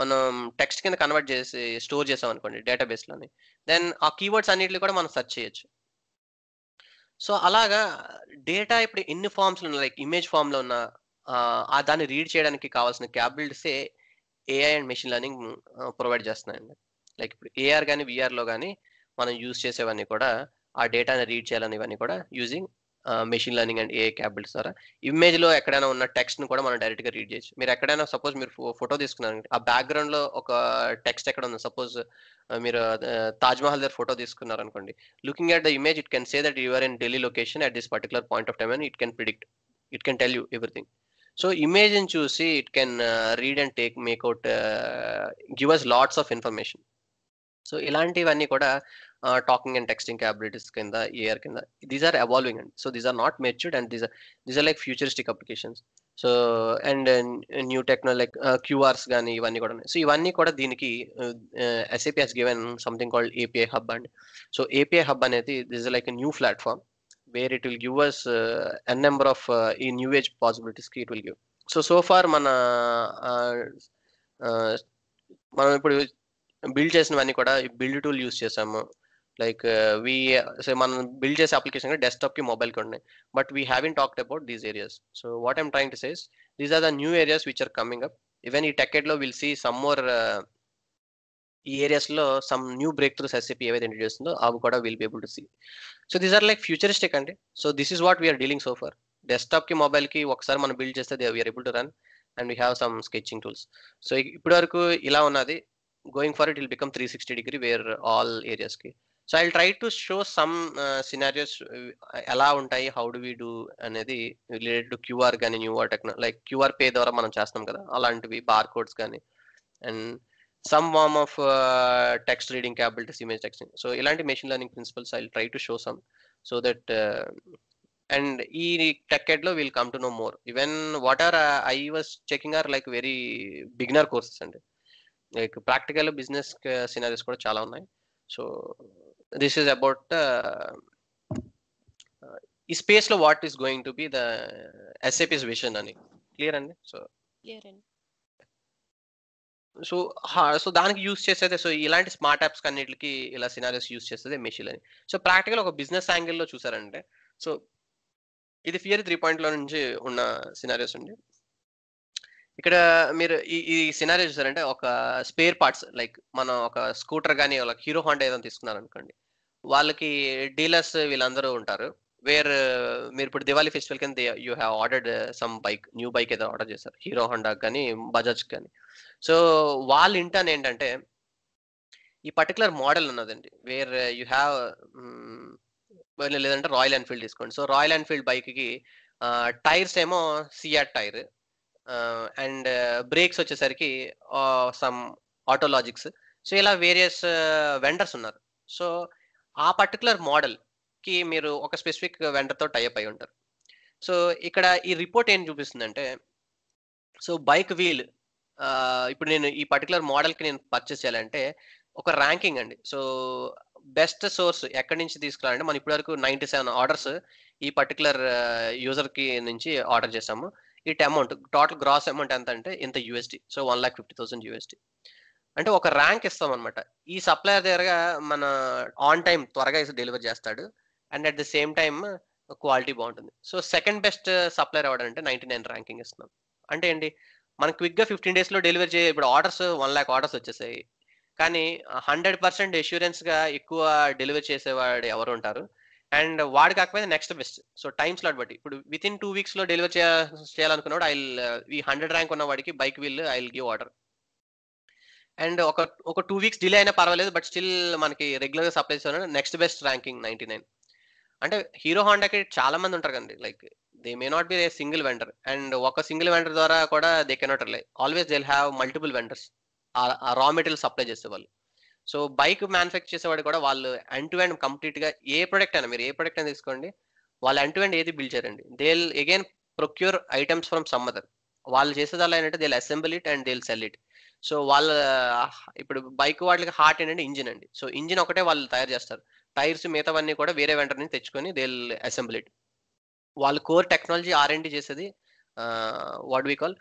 మనం టెక్స్ట్ కింద కన్వర్ట్ చేసి స్టోర్ చేసాం అనుకోండి డేటాబేస్లోని దెన్ ఆ కీవర్డ్స్ అన్నిటిని కూడా మనం సర్చ్ చేయొచ్చు సో అలాగా డేటా ఇప్పుడు ఎన్ని ఫామ్స్లో ఉన్న లైక్ ఇమేజ్ ఫామ్లో ఉన్న ఆ దాన్ని రీడ్ చేయడానికి కావాల్సిన క్యాబిలిటీసే AI and machine learning provide చేస్తున్నాయండి లైక్ ఇప్పుడు ఏఆర్ కానీ విఆర్లో కానీ మనం యూజ్ చేసేవన్నీ కూడా ఆ డేటాని రీడ్ చేయాలని ఇవన్నీ కూడా using machine learning and a క్యాబిల్స్ ద్వారా ఇమేజ్ లో ఎక్కడైనా ఉన్న టెక్స్ట్ ని కూడా మనం డైరెక్ట్ గా రీడ్ చేయొచ్చు మీరు ఎక్కడైనా సపోజ్ మీరు ఫోటో తీసుకున్నారు ఆ బ్యాక్గ్రౌండ్ లో ఒక టెక్స్ట్ ఎక్కడ ఉంది సపోజ్ మీరు తాజ్ మహల్ దగ్గర ఫోటో తీసుకున్నారు అనుకోండి looking at the image it can say that are in Delhi location at this particular point of time and it can predict it can tell you everything so image ని చూసి it can read and take make out give us lots of information so ఇలాంటివన్నీ కూడా talking and texting capabilities కింద AR కింద these are evolving and so these are not matured and these are these are like futuristic applications so and new technology like QRs కానీ ఇవన్నీ కూడా ఉన్నాయి so ఇవన్నీ కూడా దీనికి SAP has given something called API hub and so API hub అనేది this like new platform where it will give us an number of ఈ new age పాసిబిలిటీస్కి it will give so so far మన మనం ఇప్పుడు build చేసినవన్నీ కూడా build tool use చేసాము like we so మనం బిల్డ్ చేసే అప్లికేషన్ డెస్క్టాప్ కి మొబైల్ కి ఉన్నాయి but we haven't talked about these areas so what I'm trying to says these are the new areas which are coming up even ఈ decade లో will see some more ఈ areas లో some new breakthroughs SAP ఏవైతే introduce చేస్తుందో అవి కూడా will be able to see so these are like futuristic అండి so this is what we're dealing so for desktop కి mobile కి ఒకసారి మనం బిల్డ్ చేస్తే they we're able to run and we have some sketching tools so ఇప్పటి వరకు ఇలా ఉన్నది going for it will become three sixty degree where all areas కి so I try to show some scenarios ఎలా ఉంటాయి how do we do అనేది related to QR కానీ new or technology like QR pay ద్వారా మనం చేస్తాం కదా అలాంటివి బార్ కోడ్స్ కానీ అండ్ సమ్ వామ్ of text reading క్యాబిలిటీస్ image texting so ఇలాంటి machine learning principles I try to show some so that and ఈ టెక్కెడ్లో will come to know more even what are I was checking are like very beginner courses అండి like practical business scenarios కూడా చాలా ఉన్నాయి so this is about ఈ space లో what is going to be the SAP's vision అని clear అండి so so so దానికి use చేసేది సో ఇలాంటి స్మార్ట్ యాప్స్ అన్నిటికి ఇలా సినారీస్ యూస్ చేసేది మెషిన్ అని సో ప్రాక్టికల్ ఒక బిజినెస్ యాంగిల్ లో చూసారంటే సో ఇది ఫియర్ త్రీ పాయింట్ లో నుంచి ఉన్న సినారియోస్ అండి ఇక్కడ మీరు ఈ ఈ సినారియో చూసారంటే ఒక స్పేర్ పార్ట్స్ లైక్ మనం ఒక స్కూటర్ కానీ ఒక హీరో హాండా ఏదైనా తీసుకున్నారు అనుకోండి వాళ్ళకి డీలర్స్ వీళ్ళందరూ ఉంటారు వేర్ మీరు ఇప్పుడు దివాళీ ఫెస్టివల్ కింద you have ordered some bike new bike ఏదో ఆర్డర్ చేశారు హీరో హోండా కానీ బజాజ్ కానీ సో వాళ్ళ ఇంటర్న్ ఏంటంటే ఈ పర్టికులర్ మోడల్ ఉన్నదండి వేర్ యూ హ్యావ్ లేదంటే రాయల్ ఎన్ఫీల్డ్ తీసుకోండి సో రాయల్ ఎన్ఫీల్డ్ బైక్కి టైర్స్ ఏమో సియాట్ టైర్ అండ్ బ్రేక్స్ వచ్చేసరికి సమ్ ఆటోలాజిక్స్ సో ఇలా వేరియస్ వెండర్స్ ఉన్నారు సో ఆ పర్టికులర్ మోడల్కి మీరు ఒక స్పెసిఫిక్ వెంటర్తో టైప్ అయి ఉంటారు సో ఇక్కడ ఈ రిపోర్ట్ ఏం చూపిస్తుందంటే సో బైక్ వీల్ ఇప్పుడు నేను ఈ పర్టికులర్ మోడల్కి నేను పర్చేస్ చేయాలంటే ఒక ర్యాంకింగ్ అండి సో బెస్ట్ సోర్స్ ఎక్కడి నుంచి తీసుకురావాలంటే మనం వరకు నైంటీ సెవెన్ ఆర్డర్స్ ఈ పర్టికులర్ యూజర్కి నుంచి ఆర్డర్ చేసాము it amount total gross amount ఎంత అంటే ఇంత USD so one lakh fifty thousand USD అంటే ఒక ర్యాంక్ ఇస్తాం అనమాట ఈ సప్లయర్ దగ్గర మన ఆన్ టైం త్వరగా డెలివర్ చేస్తాడు and at the same time quality బాగుంటుంది సో సెకండ్ బెస్ట్ సప్లయర్ అవడంటే నైన్టీ నైన్ ర్యాంకింగ్ ఇస్తున్నాం అంటే ఏంటి మనం క్విక్గా ఫిఫ్టీన్ డేస్లో డెలివరీ చేయ ఇప్పుడు ఆర్డర్స్ వన్ ల్యాక్ ఆర్డర్స్ వచ్చేసాయి కానీ హండ్రెడ్ పర్సెంట్ ఎష్యూరెన్స్గా ఎక్కువ డెలివరీ చేసేవాడు ఎవరు ఉంటారు అండ్ వాడు కాకపోతే next best so time slot బట్టి ఇప్పుడు విత్ ఇన్ టూ వీక్స్లో డెలివరీ చేయాలనుకున్నాడు ఐ ఈ హండ్రెడ్ ర్యాంక్ ఉన్న వాడికి bike will I give order and ఒక ఒక టూ వీక్స్ డిలే అయినా పర్వాలేదు బట్ స్టిల్ మనకి రెగ్యులర్గా సప్లై చేస్తున్న next best ranking ninety nine అంటే హీరో హోండాకి చాలా మంది ఉంటారు కండి like they may not be a single vendor and ఒక సింగిల్ వెండర్ ద్వారా కూడా they cannot rely always they'll have multiple vendors ఆ రా మెటీరియల్ సప్లై చేసేవాళ్ళు సో బైక్ మ్యానుఫ్యాక్చర్ చేసేవాడు కూడా వాళ్ళు అండ్ టు అండ్ కంప్లీట్ గా ఏ ప్రొడక్ట్ అయినా మీరు ఏ ప్రొడక్ట్ అయినా తీసుకోండి వాళ్ళు అండ్ టు అండ్ ఏది బిల్డ్ చేయండి they again procure items from some other వాళ్ళు చేసేదాలో ఏంటంటే they assembly it and they sell it so వాళ్ళ ఇప్పుడు బైక్ వాళ్ళకి హార్ట్ ఏంటంటే ఇంజిన్ అండి సో ఇంజిన్ ఒకటే వాళ్ళు తయారు చేస్తారు టైర్స్ మిగతావన్నీ కూడా వేరే వెంటర్ నుంచి తెచ్చుకొని దే అసెంబ్లీ వాళ్ళ కోర్ టెక్నాలజీ ఆర్ అండ్ చేసేది what we call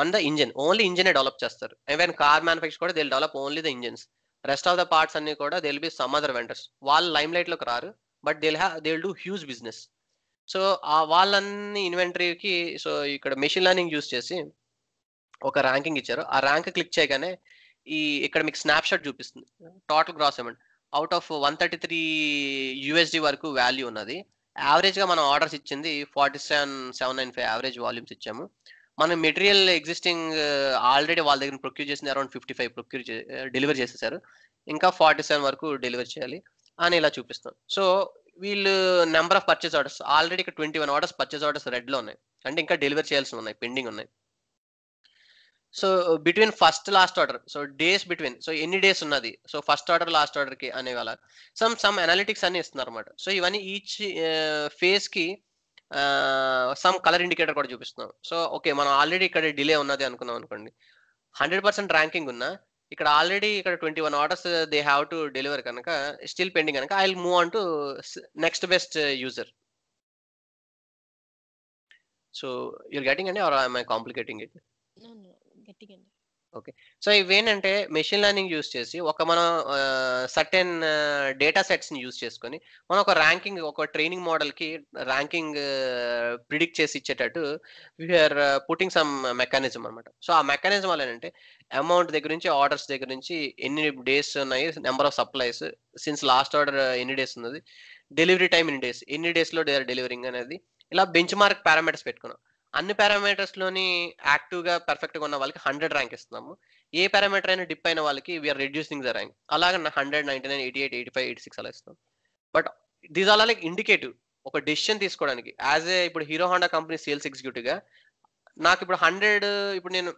on the engine only engine develop చేస్తారు ఈవెన్ కార్ మ్యానుఫ్యాక్చర్ కూడా they develop only the engines rest of the parts అన్ని కూడా they be some other vendors వాళ్ళు lime లైట్లోకి రారు but they have they do huge business so ఆ వాళ్ళన్ని ఇన్వెంటరీకి సో ఇక్కడ మెషిన్ లెర్నింగ్ యూస్ చేసి ఒక ర్యాంకింగ్ ఇచ్చారు ఆ ర్యాంక్ క్లిక్ చేయగానే ఈ ఇక్కడ మీకు స్నాప్ షాట్ చూపిస్తుంది total gross amount out of one thirty three USD వరకు వాల్యూ ఉన్నది యావరేజ్గా మనం ఆర్డర్స్ ఇచ్చింది forty seven seven nine five average volumes ఇచ్చాము మనం మెటీరియల్ ఎగ్జిస్టింగ్ ఆల్రెడీ వాళ్ళ దగ్గర ప్రొక్యూర్ చేసింది around fifty five procure delivery చేసేసారు ఇంకా ఫార్టీ సెవెన్ వరకు డెలివరీ చేయాలి అని ఇలా చూపిస్తాం సో వీళ్ళు number of purchase orders already ఇక్కడ twenty one orders purchase orders రెడ్లో ఉన్నాయి అంటే ఇంకా డెలివరీ చేయాల్సి ఉన్నాయి పెండింగ్ ఉన్నాయి so between first last order so days between so ఎన్ని డేస్ ఉన్నది సో ఫస్ట్ ఆర్డర్ లాస్ట్ కి అనే వాళ్ళ సమ్ సమ్ అనాలిటిక్స్ అన్ని ఇస్తున్నారు అనమాట సో ఇవన్నీ ఈచ్ ఫేస్ uh, కి సమ్ కలర్ ఇండికేటర్ కూడా చూపిస్తున్నాం సో ఓకే మనం ఆల్రెడీ ఇక్కడ డిలే ఉన్నది అనుకున్నాం అనుకోండి హండ్రెడ్ పర్సెంట్ ర్యాంకింగ్ ఉన్నా ఇక్కడ ఆల్రెడీ ఇక్కడ twenty one orders they have to deliver కనుక స్టిల్ పెండింగ్ కనుక I will move on to next best user so you're getting అండి or I my complicating it okay so ఇవేంటంటే machine learning use చేసి ఒక మనం certain data sets ని use చేసుకొని మనం ఒక ర్యాంకింగ్ ఒక ట్రైనింగ్ మోడల్ కి ర్యాంకింగ్ ప్రిడిక్ట్ చేసి ఇచ్చేటట్టు వీఆర్ పుట్టింగ్ సమ్ మెకానిజం అనమాట సో ఆ మెకానిజం వల్ల ఏంటంటే అమౌంట్ దగ్గర నుంచి ఆర్డర్స్ దగ్గర నుంచి ఎన్ని డేస్ ఉన్నాయి number of supplies since last order ఎన్ని డేస్ ఉన్నది డెలివరీ టైం ఎన్ని డేస్ ఎన్ని డేస్ లో డెలివరింగ్ అనేది ఇలా బెంచ్ మార్క్ పారామీటర్స్ పెట్టుకున్నాం అన్ని గా యాక్టివ్గా గా ఉన్న వాళ్ళకి హండ్రెడ్ ర్యాంక్ ఇస్తున్నాము ఏ పారామీటర్ అయినా డిప్ అయిన వాళ్ళకి వీఆర్ రెడ్యూసింగ్ ద ర్యాంక్ అలాగే hundred ninety nine eighty eight eighty five eighty six అలా ఇస్తాం but these all like indicative ఒక డెసిషన్ తీసుకోవడానికి యాజ్ ఏ ఇప్పుడు హీరో హోండా కంపెనీ సేల్స్ గా నాకు ఇప్పుడు హండ్రెడ్ ఇప్పుడు నేను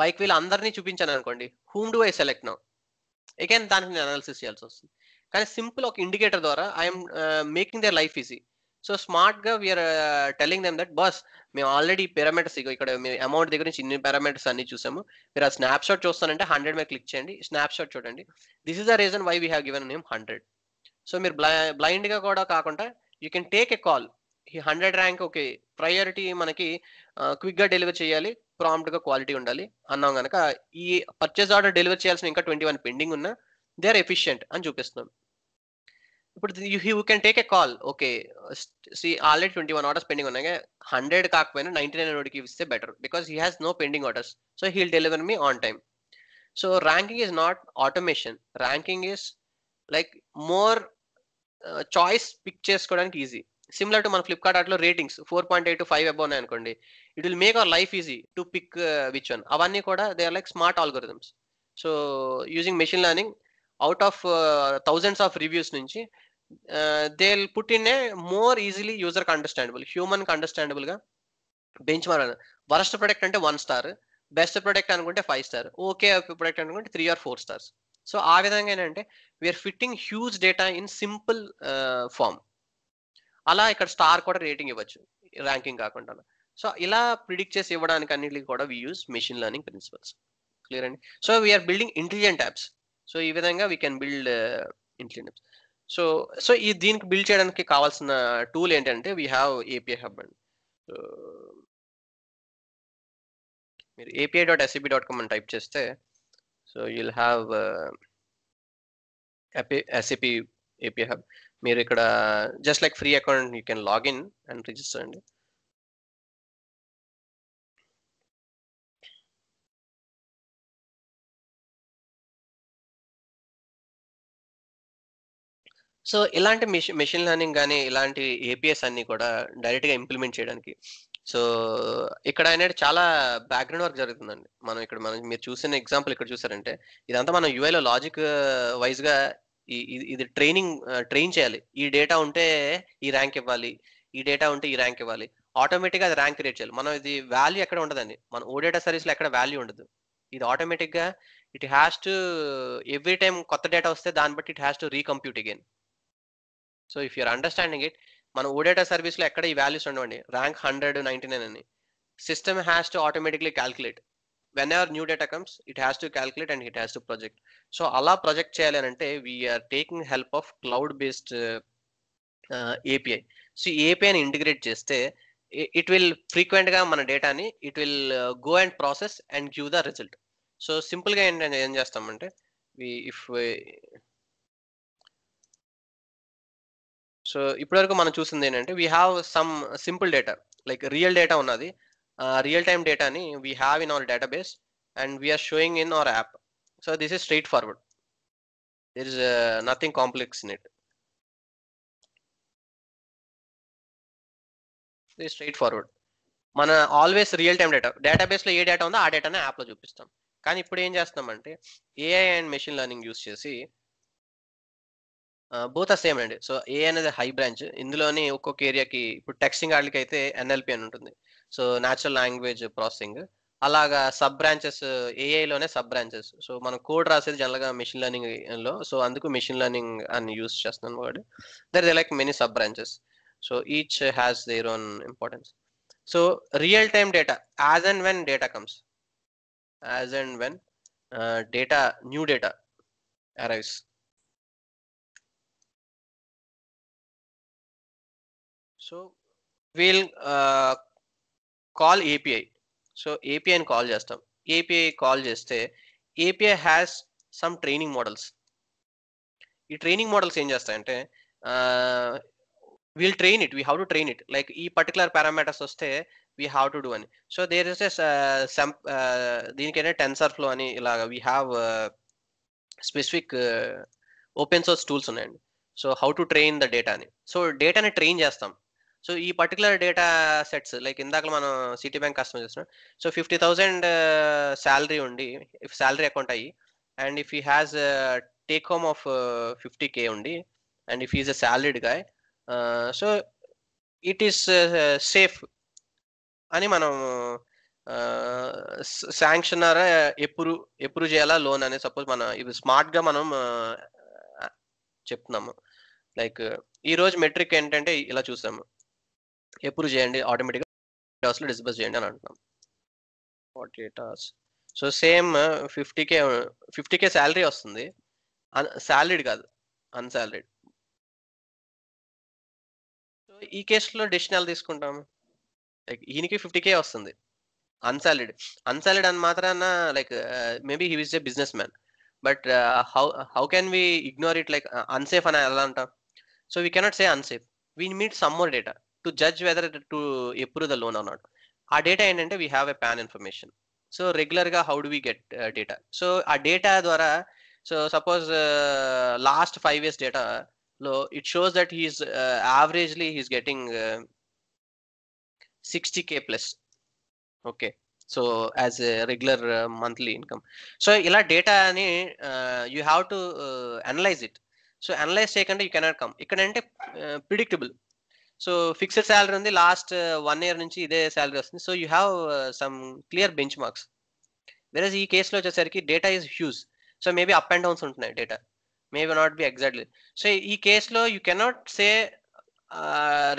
బైక్ వీల్ అందరినీ చూపించాను అనుకోండి whom do I select now again దానికి నేను అనాలిసిస్ చేయాల్సి వస్తుంది కానీ సింపుల్ ఒక ఇండికేటర్ ద్వారా I'm making their life easy so స్మార్ట్గా వీఆర్ టెలింగ్ దెమ్ దట్ బస్ మేము ఆల్రెడీ పిరమిడ్స్ ఇక్కడ మీ అమౌంట్ దగ్గర నుంచి ఇన్ని పారామీటర్స్ అన్ని చూసాము మీరు ఆ స్నాప్ షాట్ చూస్తానంటే హండ్రెడ్ మీద క్లిక్ చేయండి స్నాప్ షాట్ చూడండి this is the reason why we have given name hundred so మీరు బ్లై బ్లైండ్గా కూడా కాకుండా you can take a call ఈ హండ్రెడ్ ర్యాంక్ ఓకే ప్రయారిటీ మనకి క్విక్గా uh, డెలివర్ చేయాలి గా క్వాలిటీ ఉండాలి అన్నాం కనుక ఈ పర్చేస్ ఆర్డర్ డెలివర్ చేయాల్సిన ఇంకా ట్వంటీ వన్ పెండింగ్ ఉన్నా దే ఆర్ ఎఫిషియంట్ అని చూపిస్తున్నాం ఇప్పుడు you can take a call okay see already twenty one orders pending ఉన్నాయి హండ్రెడ్ కాకపోయినా నైన్టీ నైన్ హండ్రెడ్కి ఇస్తే better because he has no pending orders so he'll deliver me on time so ranking is not automation ranking is like more choice pick చేసుకోవడానికి easy similar to మన ఫ్లిప్కార్ట్ అట్లా ratings four point eight five above ఉన్నాయి అనుకోండి it will make our life easy to pick which one అవన్నీ కూడా they are like smart algorithms so using machine learning out of thousands of reviews నుంచి they put in a more easily user understandable human అండర్స్టాండబుల్గా benchmark worst product అంటే one star best product అనుకుంటే five star okay product అనుకుంటే three or four stars so ఆ విధంగా ఏంటంటే we're fitting huge data in simple form అలా ఇక్కడ star కూడా రేటింగ్ ఇవ్వచ్చు ర్యాంకింగ్ కాకుండా సో ఇలా ప్రిడిక్ట్ చేసి ఇవ్వడానికి అన్నిటికీ కూడా we use machine learning principles clear అండి so we're building intelligent apps so ఈ విధంగా we can build intelligence so so ఈ దీనికి బిల్డ్ చేయడానికి కావాల్సిన టూల్ ఏంటంటే వీ హ్యావ్ ఏపీఐ హబ్ అండి మీరు API dot SCB dot com అని టైప్ చేస్తే so you'll have SAP API hub మీరు ఇక్కడ just like free account you can login and register అండి సో ఇలాంటి మిషన్ మెషిన్ లెర్నింగ్ కానీ ఇలాంటి ఏపీఎస్ అన్ని కూడా డైరెక్ట్గా ఇంప్లిమెంట్ చేయడానికి సో ఇక్కడ అనేది చాలా బ్యాక్గ్రౌండ్ వర్క్ జరుగుతుందండి మనం ఇక్కడ మనం మీరు చూసిన ఎగ్జాంపుల్ ఇక్కడ చూసారంటే ఇదంతా మనం యూఐలో లాజిక్ వైజ్గా ఇది ట్రైనింగ్ ట్రైన్ చేయాలి ఈ డేటా ఉంటే ఈ ర్యాంక్ ఇవ్వాలి ఈ డేటా ఉంటే ఈ ర్యాంక్ ఇవ్వాలి ఆటోమేటిక్గా అది ర్యాంక్ క్రియేట్ చేయాలి మనం ఇది వాల్యూ ఎక్కడ ఉండదండి మన ఓ డేటా సర్వీస్లో ఎక్కడ వాల్యూ ఉండదు ఇది ఆటోమేటిక్గా it has to every time కొత్త డేటా వస్తే దాన్ని బట్టి it has to recompute again so if your understanding it మన ఓడేటా సర్వీస్లో ఎక్కడ ఈ వాల్యూస్ ఉండవండి ర్యాంక్ హండ్రెడ్ నైంటీ నైన్ అని system has to automatically calculate whenever new data comes it has to calculate and it has to project so అలా project చేయాలి అని అంటే we're taking help of cloud based API so ఏపీఐని integrate చేస్తే it will ఫ్రీక్వెంట్గా మన డేటాని it will go and process and give the result so సింపుల్గా ఏంటంటే ఏం చేస్తామంటే ఇఫ్ సో ఇప్పటివరకు మనం చూసింది ఏంటంటే we have some simple data like real data ఉన్నది రియల్ టైమ్ డేటాని we have in our base and we're showing in our app so this is straightforward there is nothing complex in it it straightforward మన always real time data డేటాబేస్లో ఏ data ఉందో ఆ డేటానే యాప్లో చూపిస్తాం కానీ ఇప్పుడు ఏం చేస్తున్నామంటే AI and machine learning use చేసి బోత్ ఆర్ సేమ్ అండి సో ఏ అనేది హై బ్రాంచ్ ఇందులోని ఒక్కొక్క ఏరియాకి ఇప్పుడు టెక్స్టింగ్ వాళ్ళకి అయితే ఎన్ఎల్పి అని ఉంటుంది సో న్యాచురల్ లాంగ్వేజ్ ప్రాసెసింగ్ అలాగా సబ్ బ్రాంచెస్ ఏఐలోనే సబ్ బ్రాంచెస్ సో మనం కోడ్ రాసేది జనరల్గా మిషన్ లెర్నింగ్ లో సో అందుకు మిషన్ లెర్నింగ్ అని యూస్ చేస్తున్నాను word there is like many sub branches so each has their own importance so real time data as and when data comes as and when data new data arrives so we'll call API so ఏపీఐని call చేస్తాం API call చేస్తే API has some training models ఈ training models ఏం చేస్తాయంటే we'll train it we have to train it like ఈ particular parameters వస్తే we have to do అని so there is some దీనికైనా టెన్సర్ ఫ్లో అని ఇలాగ we have specific open source tools ఉన్నాయండి so how to train the data అని so డేటాని train చేస్తాం సో ఈ పర్టికులర్ డేటా సెట్స్ లైక్ ఇందాక మనం సిటీ బ్యాంక్ కస్టమర్ చేస్తున్నాం సో ఫిఫ్టీ థౌజండ్ శాలరీ ఉండి శాలరీ అకౌంట్ అయ్యి and if he has take home of fifty K ఉండి and if is a salaried guy so it is safe అని మనం sanction uh, ఎప్పుడు ఎప్పుడు చేయాలా లోన్ అనేది సపోజ్ మనం ఇవి స్మార్ట్గా మనం చెప్తున్నాము లైక్ ఈరోజు మెట్రిక్ ఏంటంటే ఇలా చూసాము ఎప్పుడు చేయండి ఆటోమేటిక్గా అవర్స్లో డిస్బర్స్ చేయండి అని అంటున్నాం forty eight hours so same fifty K fifty K salary వస్తుంది శాలరీడ్ కాదు అన్సాలరీడ్ సో ఈ కేసులో డెసిషన్ ఎలా తీసుకుంటాం లైక్ ఈయనకి ఫిఫ్టీ కే వస్తుంది అన్సాలరీడ్ అన్సాలరీడ్ అని మాత్రాన like maybe he is a business man but how how can we ignore it like unsafe అని ఎలా అంటాం so we cannot say unsafe we need some more data to judge whether to ఎప్పుడు the loan అన్నాడు ఆ data ఏంటంటే we have a PAN information so రెగ్యులర్గా how do we get data so ఆ data ద్వారా so suppose last five years data లో it shows that he's averagely he's getting sixty K plus okay so as regular monthly income so ఇలా data అని you have to analyze it so analyze చేయకుండా you cannot come ఇక్కడ అంటే predictable so fixed salary ఉంది last one uh, year నుంచి ఇదే salary వస్తుంది so you have some clear benchmarks వేరే ఈ కేసులో వచ్చేసరికి data is huge so maybe up and downs ఉంటున్నాయి data maybe not be exactly so ఈ కేసులో యూ కెనాట్ సే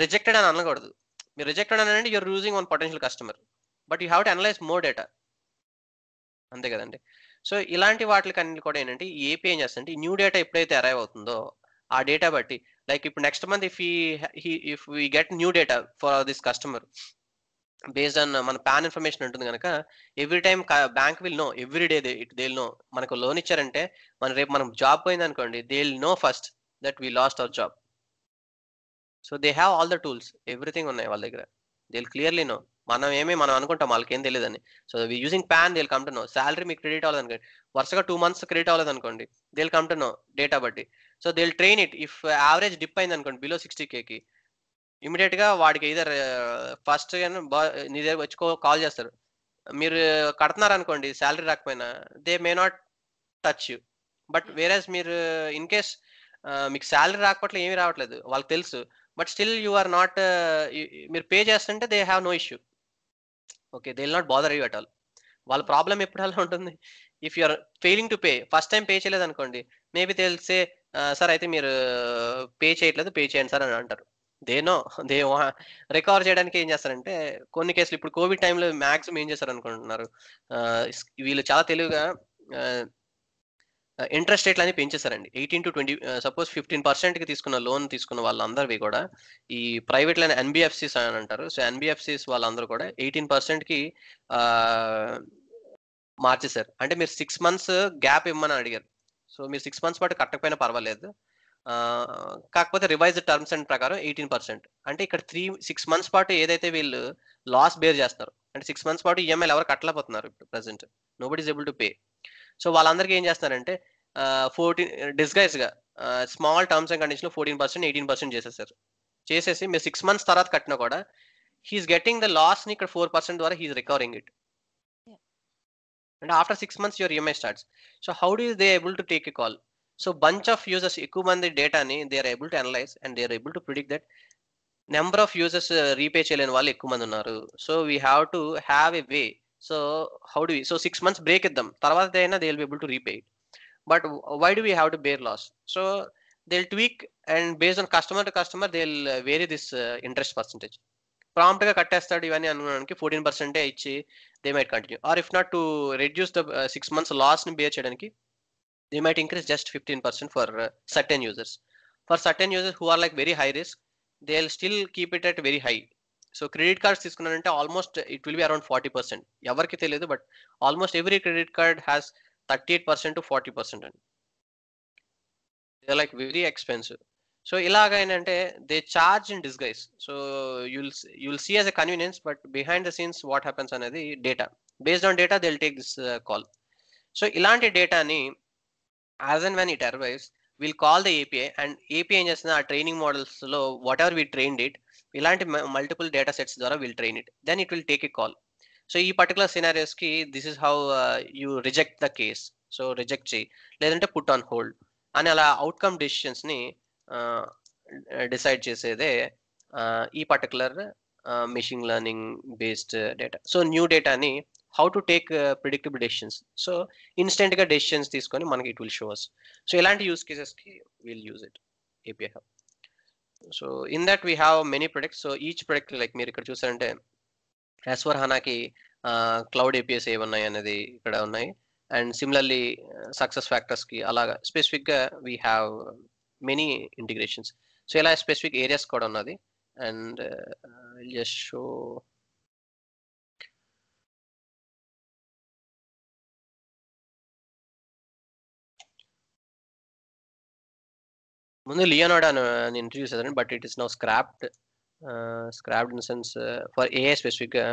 రిజెక్టెడ్ అని అనకూడదు మీరు రిజెక్టెడ్ అని అంటే you're using one potential customer but you have to analyze more data అంతే కదండి సో ఇలాంటి వాటికి అన్ని కూడా ఏంటంటే ఏపీ ఏం చేస్తుంటే న్యూ డేటా ఎప్పుడైతే అరైవ్ అవుతుందో ఆ డేటా బట్టి లైక్ ఇప్పుడు నెక్స్ట్ మంత్ ఇఫ్ ఈ if we get new data for this customer based on మన పాన్ ఇన్ఫర్మేషన్ ఉంటుంది కనుక every time bank will know every day they know మనకు లోన్ ఇచ్చారంటే మన రేపు మనం జాబ్ పోయింది అనుకోండి they'll know first that we lost our job so they have all the tools everything ఉన్నాయి వాళ్ళ దగ్గర దే క్లియర్లీ నో మనం ఏమి మనం అనుకుంటాం వాళ్ళకి ఏం తెలియదని so we using PAN they'll come to know salary మీకు క్రెడిట్ అవ్వలేదు అనుకోండి వరుసగా టూ మంత్స్ క్రెడిట్ అవ్వలేదు అనుకోండి they'll come to know data బట్టి so they'll train it if average dip అయింది అనుకోండి బిలో సిక్స్టీ కేకి ఇమీడియట్ గా వాడికి ఇదర్ ఫస్ట్ uh, నీ దగ్గర వచ్చుకో కాల్ చేస్తారు మీరు కడుతున్నారు అనుకోండి శాలరీ రాకపోయినా they may not touch you but వేరేస్ మీరు ఇన్ uh, కేస్ uh, మీకు శాలరీ రాకపోవట్లే ఏమీ రావట్లేదు వాళ్ళకి తెలుసు but still you are not మీరు పే చేస్తుంటే they have no issue okay they will not bother you at all వాళ్ళ ప్రాబ్లం ఎప్పుడు అలా ఉంటుంది if you are failing to pay first time pay చేయలేదు అనుకోండి మేబీ తెలిసే సార్ అయితే మీరు పే చేయట్లేదు పే చేయండి సార్ అని అంటారు దేనో దే రికవర్ చేయడానికి ఏం చేస్తారంటే కొన్ని కేసులు ఇప్పుడు కోవిడ్ టైంలో మ్యాక్సిమం ఏం చేస్తారు అనుకుంటున్నారు వీళ్ళు చాలా తెలివిగా ఇంట్రెస్ట్ రేట్లు అనేది పెంచేస్తారండి eighteen to twenty suppose fifteen పర్సెంట్కి తీసుకున్న లోన్ తీసుకున్న వాళ్ళందరివి కూడా ఈ ప్రైవేట్ లైన్ ఎన్బిఎఫ్సిస్ అని అంటారు సో ఎన్బిఎఫ్సిస్ వాళ్ళందరూ కూడా ఎయిటీన్ పర్సెంట్కి మార్చేశారు అంటే మీరు సిక్స్ మంత్స్ గ్యాప్ ఇవ్వమని అడిగారు సో మీరు సిక్స్ మంత్స్ పాటు కట్టకపోయినా పర్వాలేదు కాకపోతే రివైజ్ టర్మ్స్ అండ్ ప్రకారం ఎయిటీన్ పర్సెంట్ అంటే ఇక్కడ త్రీ సిక్స్ మంత్స్ పాటు ఏదైతే వీళ్ళు లాస్ బేర్ చేస్తారు అంటే సిక్స్ మంత్స్ పాటు ఈఎంఐలు e ఎవరు కట్టలేకపోతున్నారు ఇప్పుడు present nobody's able to pay so వాళ్ళందరికీ ఏం చేస్తారంటే ఫోర్టీన్ డిస్గైజ్గా స్మాల్ టర్మ్స్ అండ్ కండిషన్లో ఫోర్టీన్ పర్సెంట్ ఎయిటీన్ పర్సెంట్ చేసేసారు చేసేసి మీరు సిక్స్ మంత్స్ తర్వాత కట్టినా కూడా హీఈస్ గెటింగ్ ద లాస్ని ఇక్కడ ఫోర్ పర్సెంట్ ద్వారా he's recovering it and after six months your EMI starts so how do they able to take a call so bunch of users ఎక్కువ మంది డేటాని they are able to analyze and they are able to predict that number of users repay చేయలేని వాళ్ళు ఎక్కువ మంది ఉన్నారు so we have to have a way so how do so six months break ఇద్దాం తర్వాత అయినా they will be able to repay it but why do we have to bear loss so they will tweak and based on customer to customer they will vary this interest percentage prompt గా కట్టేస్తాడు ఇవన్నీ అనుకోవడానికి fourteen పర్సెంటే ఇచ్చి they might continue or if not to reduce the six months loss ని bear చేయడానికి they might increase just fifteen percent for certain users for certain users who are like very high risk they will still keep it at very high so credit cards తీసుకున్నారంటే almost it will be around forty percent ఎవరికి తెలియదు but almost every credit card has thirty eight percent to forty percent అండి they like very expensive so ఇలాగ ఏంటంటే they charge in disguise so you'll you'll see as a convenience but behind the scenes what happens అనేది data based on data they'll take this call so ఇలాంటి డేటాని as and when it arrives will call the API and API ఏం చేస్తుంది ఆ training మోడల్స్లో whatever we train it ఇలాంటి multiple data sets ద్వారా will train it then it will take a call so ఈ particular సినారియస్కి this is how you reject the case so reject చేయి లేదంటే పుట్ ఆన్ హోల్డ్ అని అలా outcome డెసిషన్స్ని decide చేసేదే ఈ particular machine learning based data so new డేటాని how to take predictable decisions so ఇన్స్టెంట్గా డెసిషన్స్ తీసుకొని మనకి it will show us so ఇలాంటి యూస్ కేసెస్కి will use it API hub so in that we have many products so each product like మీరు ఇక్కడ చూసారంటే as for హనాకి cloud APIs ఏమున్నాయి అనేది ఇక్కడ ఉన్నాయి అండ్ సిమిలర్లీ సక్సెస్ ఫ్యాక్టర్స్కి అలాగా స్పెసిఫిక్గా we have many integrations so ఇలా స్పెసిఫిక్ ఏరియాస్ కూడా ఉన్నది అండ్ జస్ట్ షో ముందు లియోనాడ్ అని ఇంట్రడ్యూస్ uh, చేశాను but it is now scrapped scrapped in sense for a స్పెసిఫిక్గా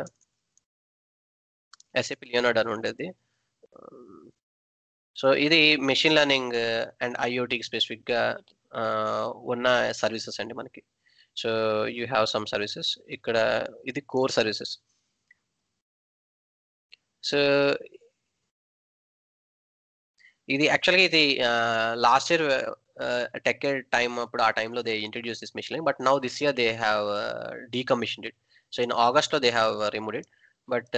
ఎస్ఏపి లియోనాడ్ అని ఉండేది సో um, ఇది మెషిన్ లెర్నింగ్ అండ్ ఐఓటీకి స్పెసిఫిక్గా ఉన్న సర్వీసెస్ అండి మనకి so you have some services ఇక్కడ ఇది కోర్ సర్వీసెస్ సో ఇది యాక్చువల్గా ఇది లాస్ట్ ఇయర్ టెక్ టైమ్ అప్పుడు ఆ టైంలో they introduce this machine but now this year they have decommission it so in ఆగస్ట్లో they have remove it but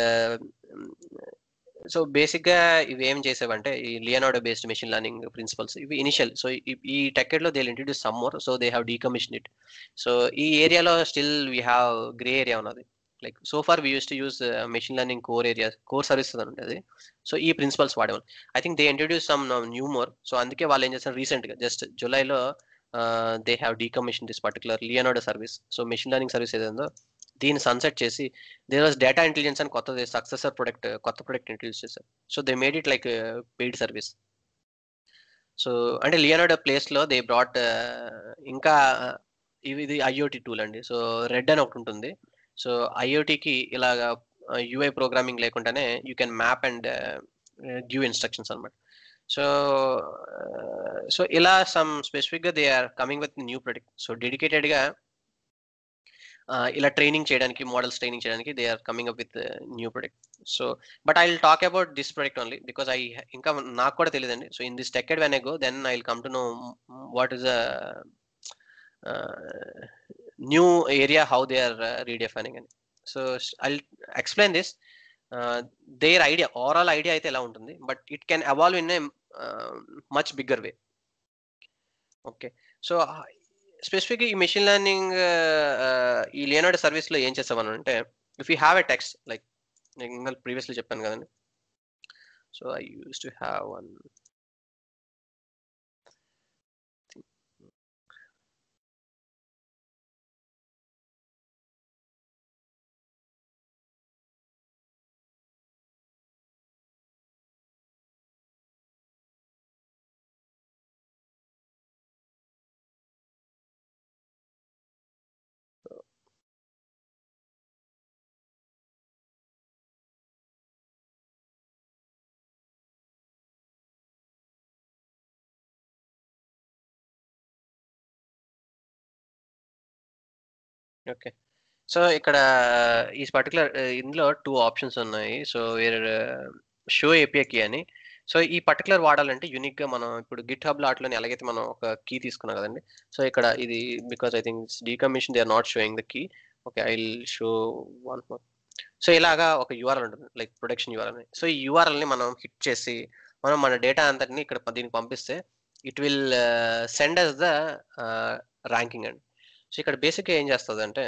so basic గా ఇవి ఏం చేసేవంటే ఈ Leonardo based machine learning principles ఇవి ఇనిషియల్ సో ఈ టెకెట్ లో they introduce some more so they have decommission it so ఈ ఏరియాలో still we have grey area ఉన్నది like so far we use to use machine learning core area core services అని ఉండేది so ఈ principles వాడేవాలి I think they introduce some new more so అందుకే వాళ్ళు ఏం చేస్తారు రీసెంట్ గా జస్ట్ జూలైలో they have decommission this particular Leonardo service so machine learning service ఏదైందో దీన్ని సన్సెట్ చేసి దేర్ వాజ్ డేటా ఇంటెలిజెన్స్ అని కొత్త సక్సెసర్ ప్రొడక్ట్ కొత్త ప్రొడక్ట్ ఇంట్రడ్యూస్ చేశారు so they made it like paid service so అంటే లియోనోడో ప్లేస్లో దే బ్రాట్ ఇంకా uh, ఇది ఐఓటి టూల్ అండి సో రెడ్ అని ఒకటి ఉంటుంది సో ఐఓటికి ఇలాగా యూఐ uh, ప్రోగ్రామింగ్ లేకుండానే you can map and give instructions అనమాట సో సో ఇలా సమ్ స్పెసిఫిక్గా they are coming with new product so డెడికేటెడ్గా ఇలా ట్రైనింగ్ చేయడానికి మోడల్స్ ట్రైనింగ్ చేయడానికి they are coming up with new product so but I will talk about this product only because I ఇంకా నాకు కూడా తెలియదండి so in this decade when I go then I will come to know what is new area how they are redefining అని so I explain this their idea overall idea అయితే ఎలా ఉంటుంది but it can evolve in a much bigger way okay so specific ఈ machine learning ఈ లేనాడు సర్వీస్లో ఏం చేస్తామని అంటే if you have a text like నేను ప్రీవియస్లీ చెప్పాను కదండి so I use to have one okay so ఇక్కడ ఈ పర్టికులర్ ఇందులో టూ ఆప్షన్స్ ఉన్నాయి సో వేరే షో కీ అని సో ఈ పర్టికులర్ వాడాలంటే యూనిక్ గా మనం ఇప్పుడు గిట్ హబ్ లాట్లోని ఎలాగైతే మనం ఒక కీ తీసుకున్నాం కదండి సో ఇక్కడ ఇది because I think decommission they are not showing the key okay I show one more so ఇలాగా ఒక యూఆర్ఎల్ ఉంటుంది లైక్ ప్రొడక్షన్ యూఆర్ఎల్ అని సో ఈ యూఆర్ఎల్ని మనం హిట్ చేసి మనం మన డేటా అంతటిని ఇక్కడ దీనికి పంపిస్తే it will send us the ranking అండి సో ఇక్కడ బేసిక్ ఏం చేస్తుంది అంటే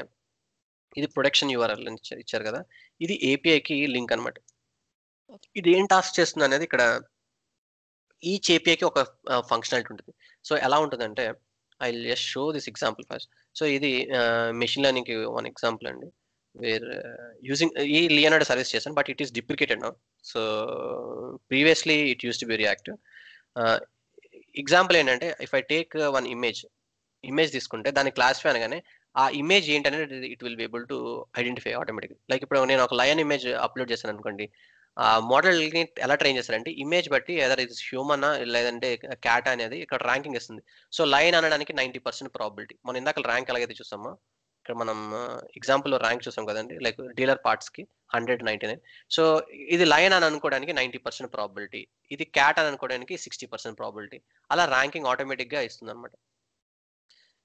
ఇది ప్రొడక్షన్ యూఆర్ఎల్ ఇచ్చారు కదా ఇది ఏపీఐకి లింక్ అనమాట ఇది ఏం టాస్క్ చేస్తుంది అనేది ఇక్కడ ఈ ఏపీఐకి ఒక ఫంక్షనాలిటీ ఉంటుంది సో ఎలా ఉంటుందంటే I just show this example first so ఇది మెషిన్ లెర్నింగ్కి వన్ ఎగ్జాంపుల్ అండి వేర్ యూజింగ్ uh, ఈ లియనాడ్ సర్వీస్ చేశాను but it is duplicated now so previously it use to be react example ఏంటంటే if I take one image image తీసుకుంటే దాన్ని classify అనగానే ఆ ఇమేజ్ ఏంటనేది it will be able to identify automatic like ఇప్పుడు నేను ఒక లయన్ ఇమేజ్ అప్లోడ్ చేశాను అనుకోండి ఆ మోడల్ని ఎలా ట్రైన్ చేస్తారంటే ఇమేజ్ బట్టి ఏదర్ ఇది హ్యూమనా లేదంటే క్యాట్ అనేది ఇక్కడ ర్యాంకింగ్ ఇస్తుంది సో లైన్ అనడానికి నైంటీ పర్సెంట్ ప్రాబిలిటీ మనం ఇందాక ర్యాంక్ ఎలాగైతే చూసామో ఇక్కడ మనం ఎగ్జాంపుల్ ర్యాంక్ చూసాం కదండి లైక్ డీలర్ పార్ట్స్కి హండ్రెడ్ నైంటీ నైన్ సో ఇది లయన్ అని అనుకోవడానికి నైంటీ పర్సెంట్ ప్రాబిలిటీ ఇది క్యాట్ అని అనుకోవడానికి సిక్స్టీ పర్సెంట్ ప్రాబిలిటీ అలా ర్యాంకింగ్ ఆటోమేటిక్గా ఇస్తుంది అనమాట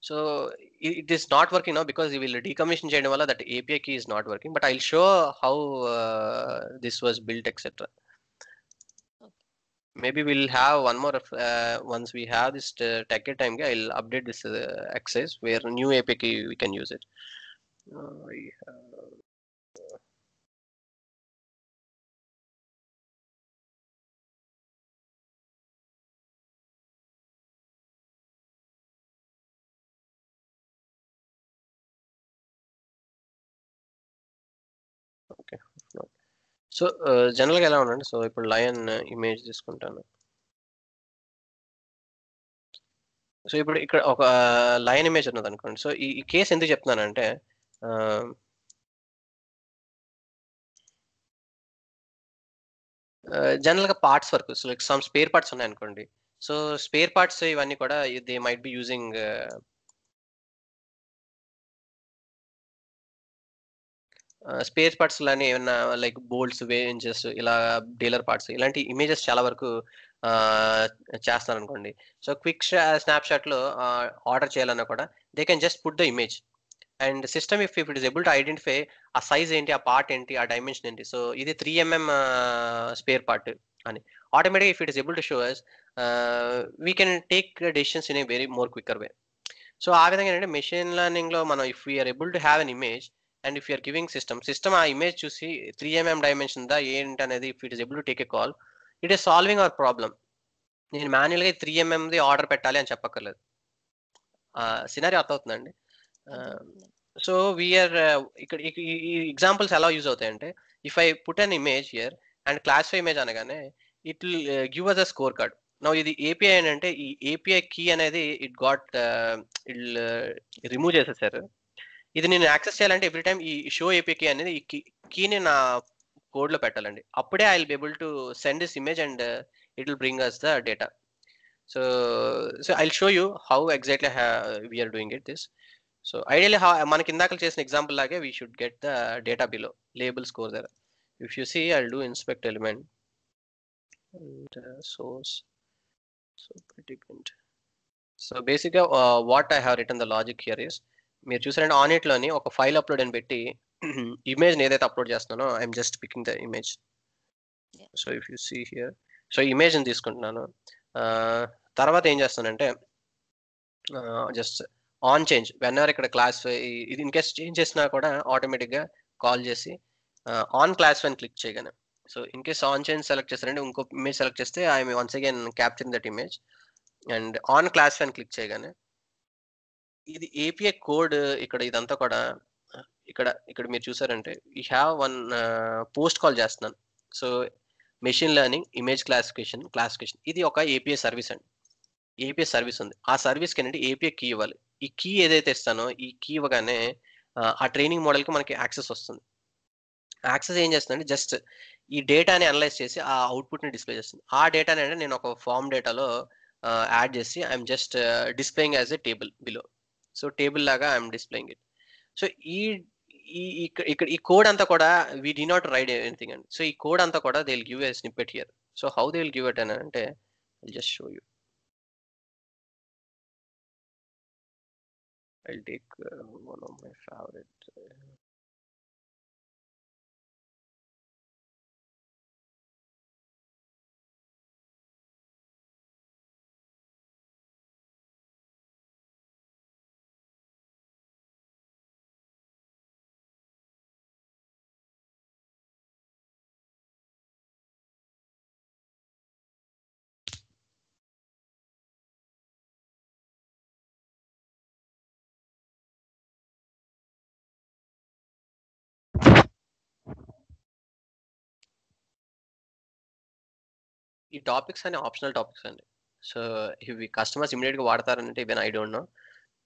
So it is not working now because we will decommission General that API key is not working. But I'll show how uh, this was built, etc. Maybe we'll have one more uh, once we have this uh, tech time. I'll update this uh, where new API key we can use it. Uh, yeah. So జనరల్గా ఎలా ఉండండి so ఇప్పుడు lion image తీసుకుంటాను so ఇప్పుడు ఇక్కడ ఒక lion image ఉన్నది అనుకోండి సో ఈ కేసు ఎందుకు చెప్తున్నానంటే జనరల్గా పార్ట్స్ వరకు so like some spare parts ఉన్నాయనుకోండి సో స్పేర్ పార్ట్స్ ఇవన్నీ కూడా they might be using spare parts లాని ఏమన్నా లైక్ బోల్ట్స్ వేంజెస్ ఇలా డీలర్ పార్ట్స్ ఇలాంటి ఇమేజెస్ చాలా వరకు చేస్తున్నారు అనుకోండి సో క్విక్ స్నాప్ షాట్ లో ఆర్డర్ చేయాలన్నా కూడా they can just put the image and system if if it is able to identify ఆ సైజ్ ఏంటి ఆ పార్ట్ ఏంటి ఆ డైమెన్షన్ ఏంటి సో ఇది three MM mm, spare part అని automatic if it is able to show us we can take decisions in a very more quicker way so ఆ విధంగా ఏంటంటే మెషిన్ లెర్నింగ్ లో మనం if we're able to have an image and if you're giving system system ఆ image చూసి three MM dimension దా ఏంటి అనేది if it is able to take a call it is solving our problem నేను మాన్యువల్గా three ఎంఎంది order పెట్టాలి అని చెప్పక్కర్లేదు సినారీ అర్థమవుతుందండి సో వీఆర్ uh, ఇక్కడ ఈ ఎగ్జాంపుల్స్ ఎలా యూజ్ అవుతాయంటే if I put an image here and classify image అనగానే it will give us a scorecard నా ఇది ఏపీఐ అంటే ఈ ఏపీఐ కీ అనేది ఇట్ గాట్ ఇట్ రిమూవ్ చేసేసారు ఇది నేను యాక్సెస్ చేయాలంటే ఎవ్రీ టైమ్ ఈ షో ఏపీకే అనేది ఈ కీని నా కోడ్ లో పెట్టాలండి అప్పుడే I will be able to send this image and it will bring us the data so so I show you how exactly we're doing it this so ideally మనకి ఇందాక చేసిన ఎగ్జాంపుల్ లాగే we should get the data below label score దగ్గర if you see I do inspect element source so so బేసిక్గా what I have return the logic here is మీరు చూసారంటే on ఇట్లోని ఒక file upload అని పెట్టి ఇమేజ్ ఏదైతే upload చేస్తున్నానో I'm just picking the image so if you see here so image తీసుకుంటున్నాను తర్వాత ఏం చేస్తానంటే just on change whenever ఇక్కడ క్లాస్ ఇది ఇన్ కేస్ చేంజ్ చేసినా కూడా ఆటోమేటిక్గా కాల్ చేసి ఆన్ క్లాస్ అని క్లిక్ చేయగానే so in case on change select చేస్తారంటే ఇంకో ఇమేజ్ సెలెక్ట్ చేస్తే I'm once again capture that image and on class అని క్లిక్ చేయగానే ఇది ఏపీఐ కోడ్ ఇక్కడ ఇదంతా కూడా ఇక్కడ ఇక్కడ మీరు చూసారంటే ఈ హ్యావ్ వన్ పోస్ట్ కాల్ చేస్తున్నాను so machine learning image classification classification ఇది ఒక ఏపీఐ సర్వీస్ అండి ఏపీఐ సర్వీస్ ఉంది ఆ సర్వీస్కి ఏంటంటే ఏపీఐ కీ ఇవ్వాలి ఈ కీ ఏదైతే ఇస్తానో ఈ కీ ఇవ్వగానే ఆ ట్రైనింగ్ మోడల్కి మనకి యాక్సెస్ వస్తుంది యాక్సెస్ ఏం చేస్తుందంటే జస్ట్ ఈ డేటాని అనలైజ్ చేసి ఆ అవుట్పుట్ని డిస్ప్లే చేస్తుంది ఆ డేటాని అంటే నేను ఒక ఫామ్ డేటాలో యాడ్ చేసి I'm just displaying as a table below so table లాగా ఐఎమ్ డిస్ప్లేయింగ్ ఇట్ సో ఈ ఇక్కడ ఈ కోడ్ అంతా కూడా we did not write anything అండి సో ఈ కోడ్ అంతా కూడా they will give a snippet here so how they will give it అని అంటే just show you I'll take uh, one of my favorite. Uh, ఈ topics అనే optional topics అండి so ఇవి కస్టమర్స్ ఇమీడియట్గా వాడతారంటే ఇవన్నీ I don't know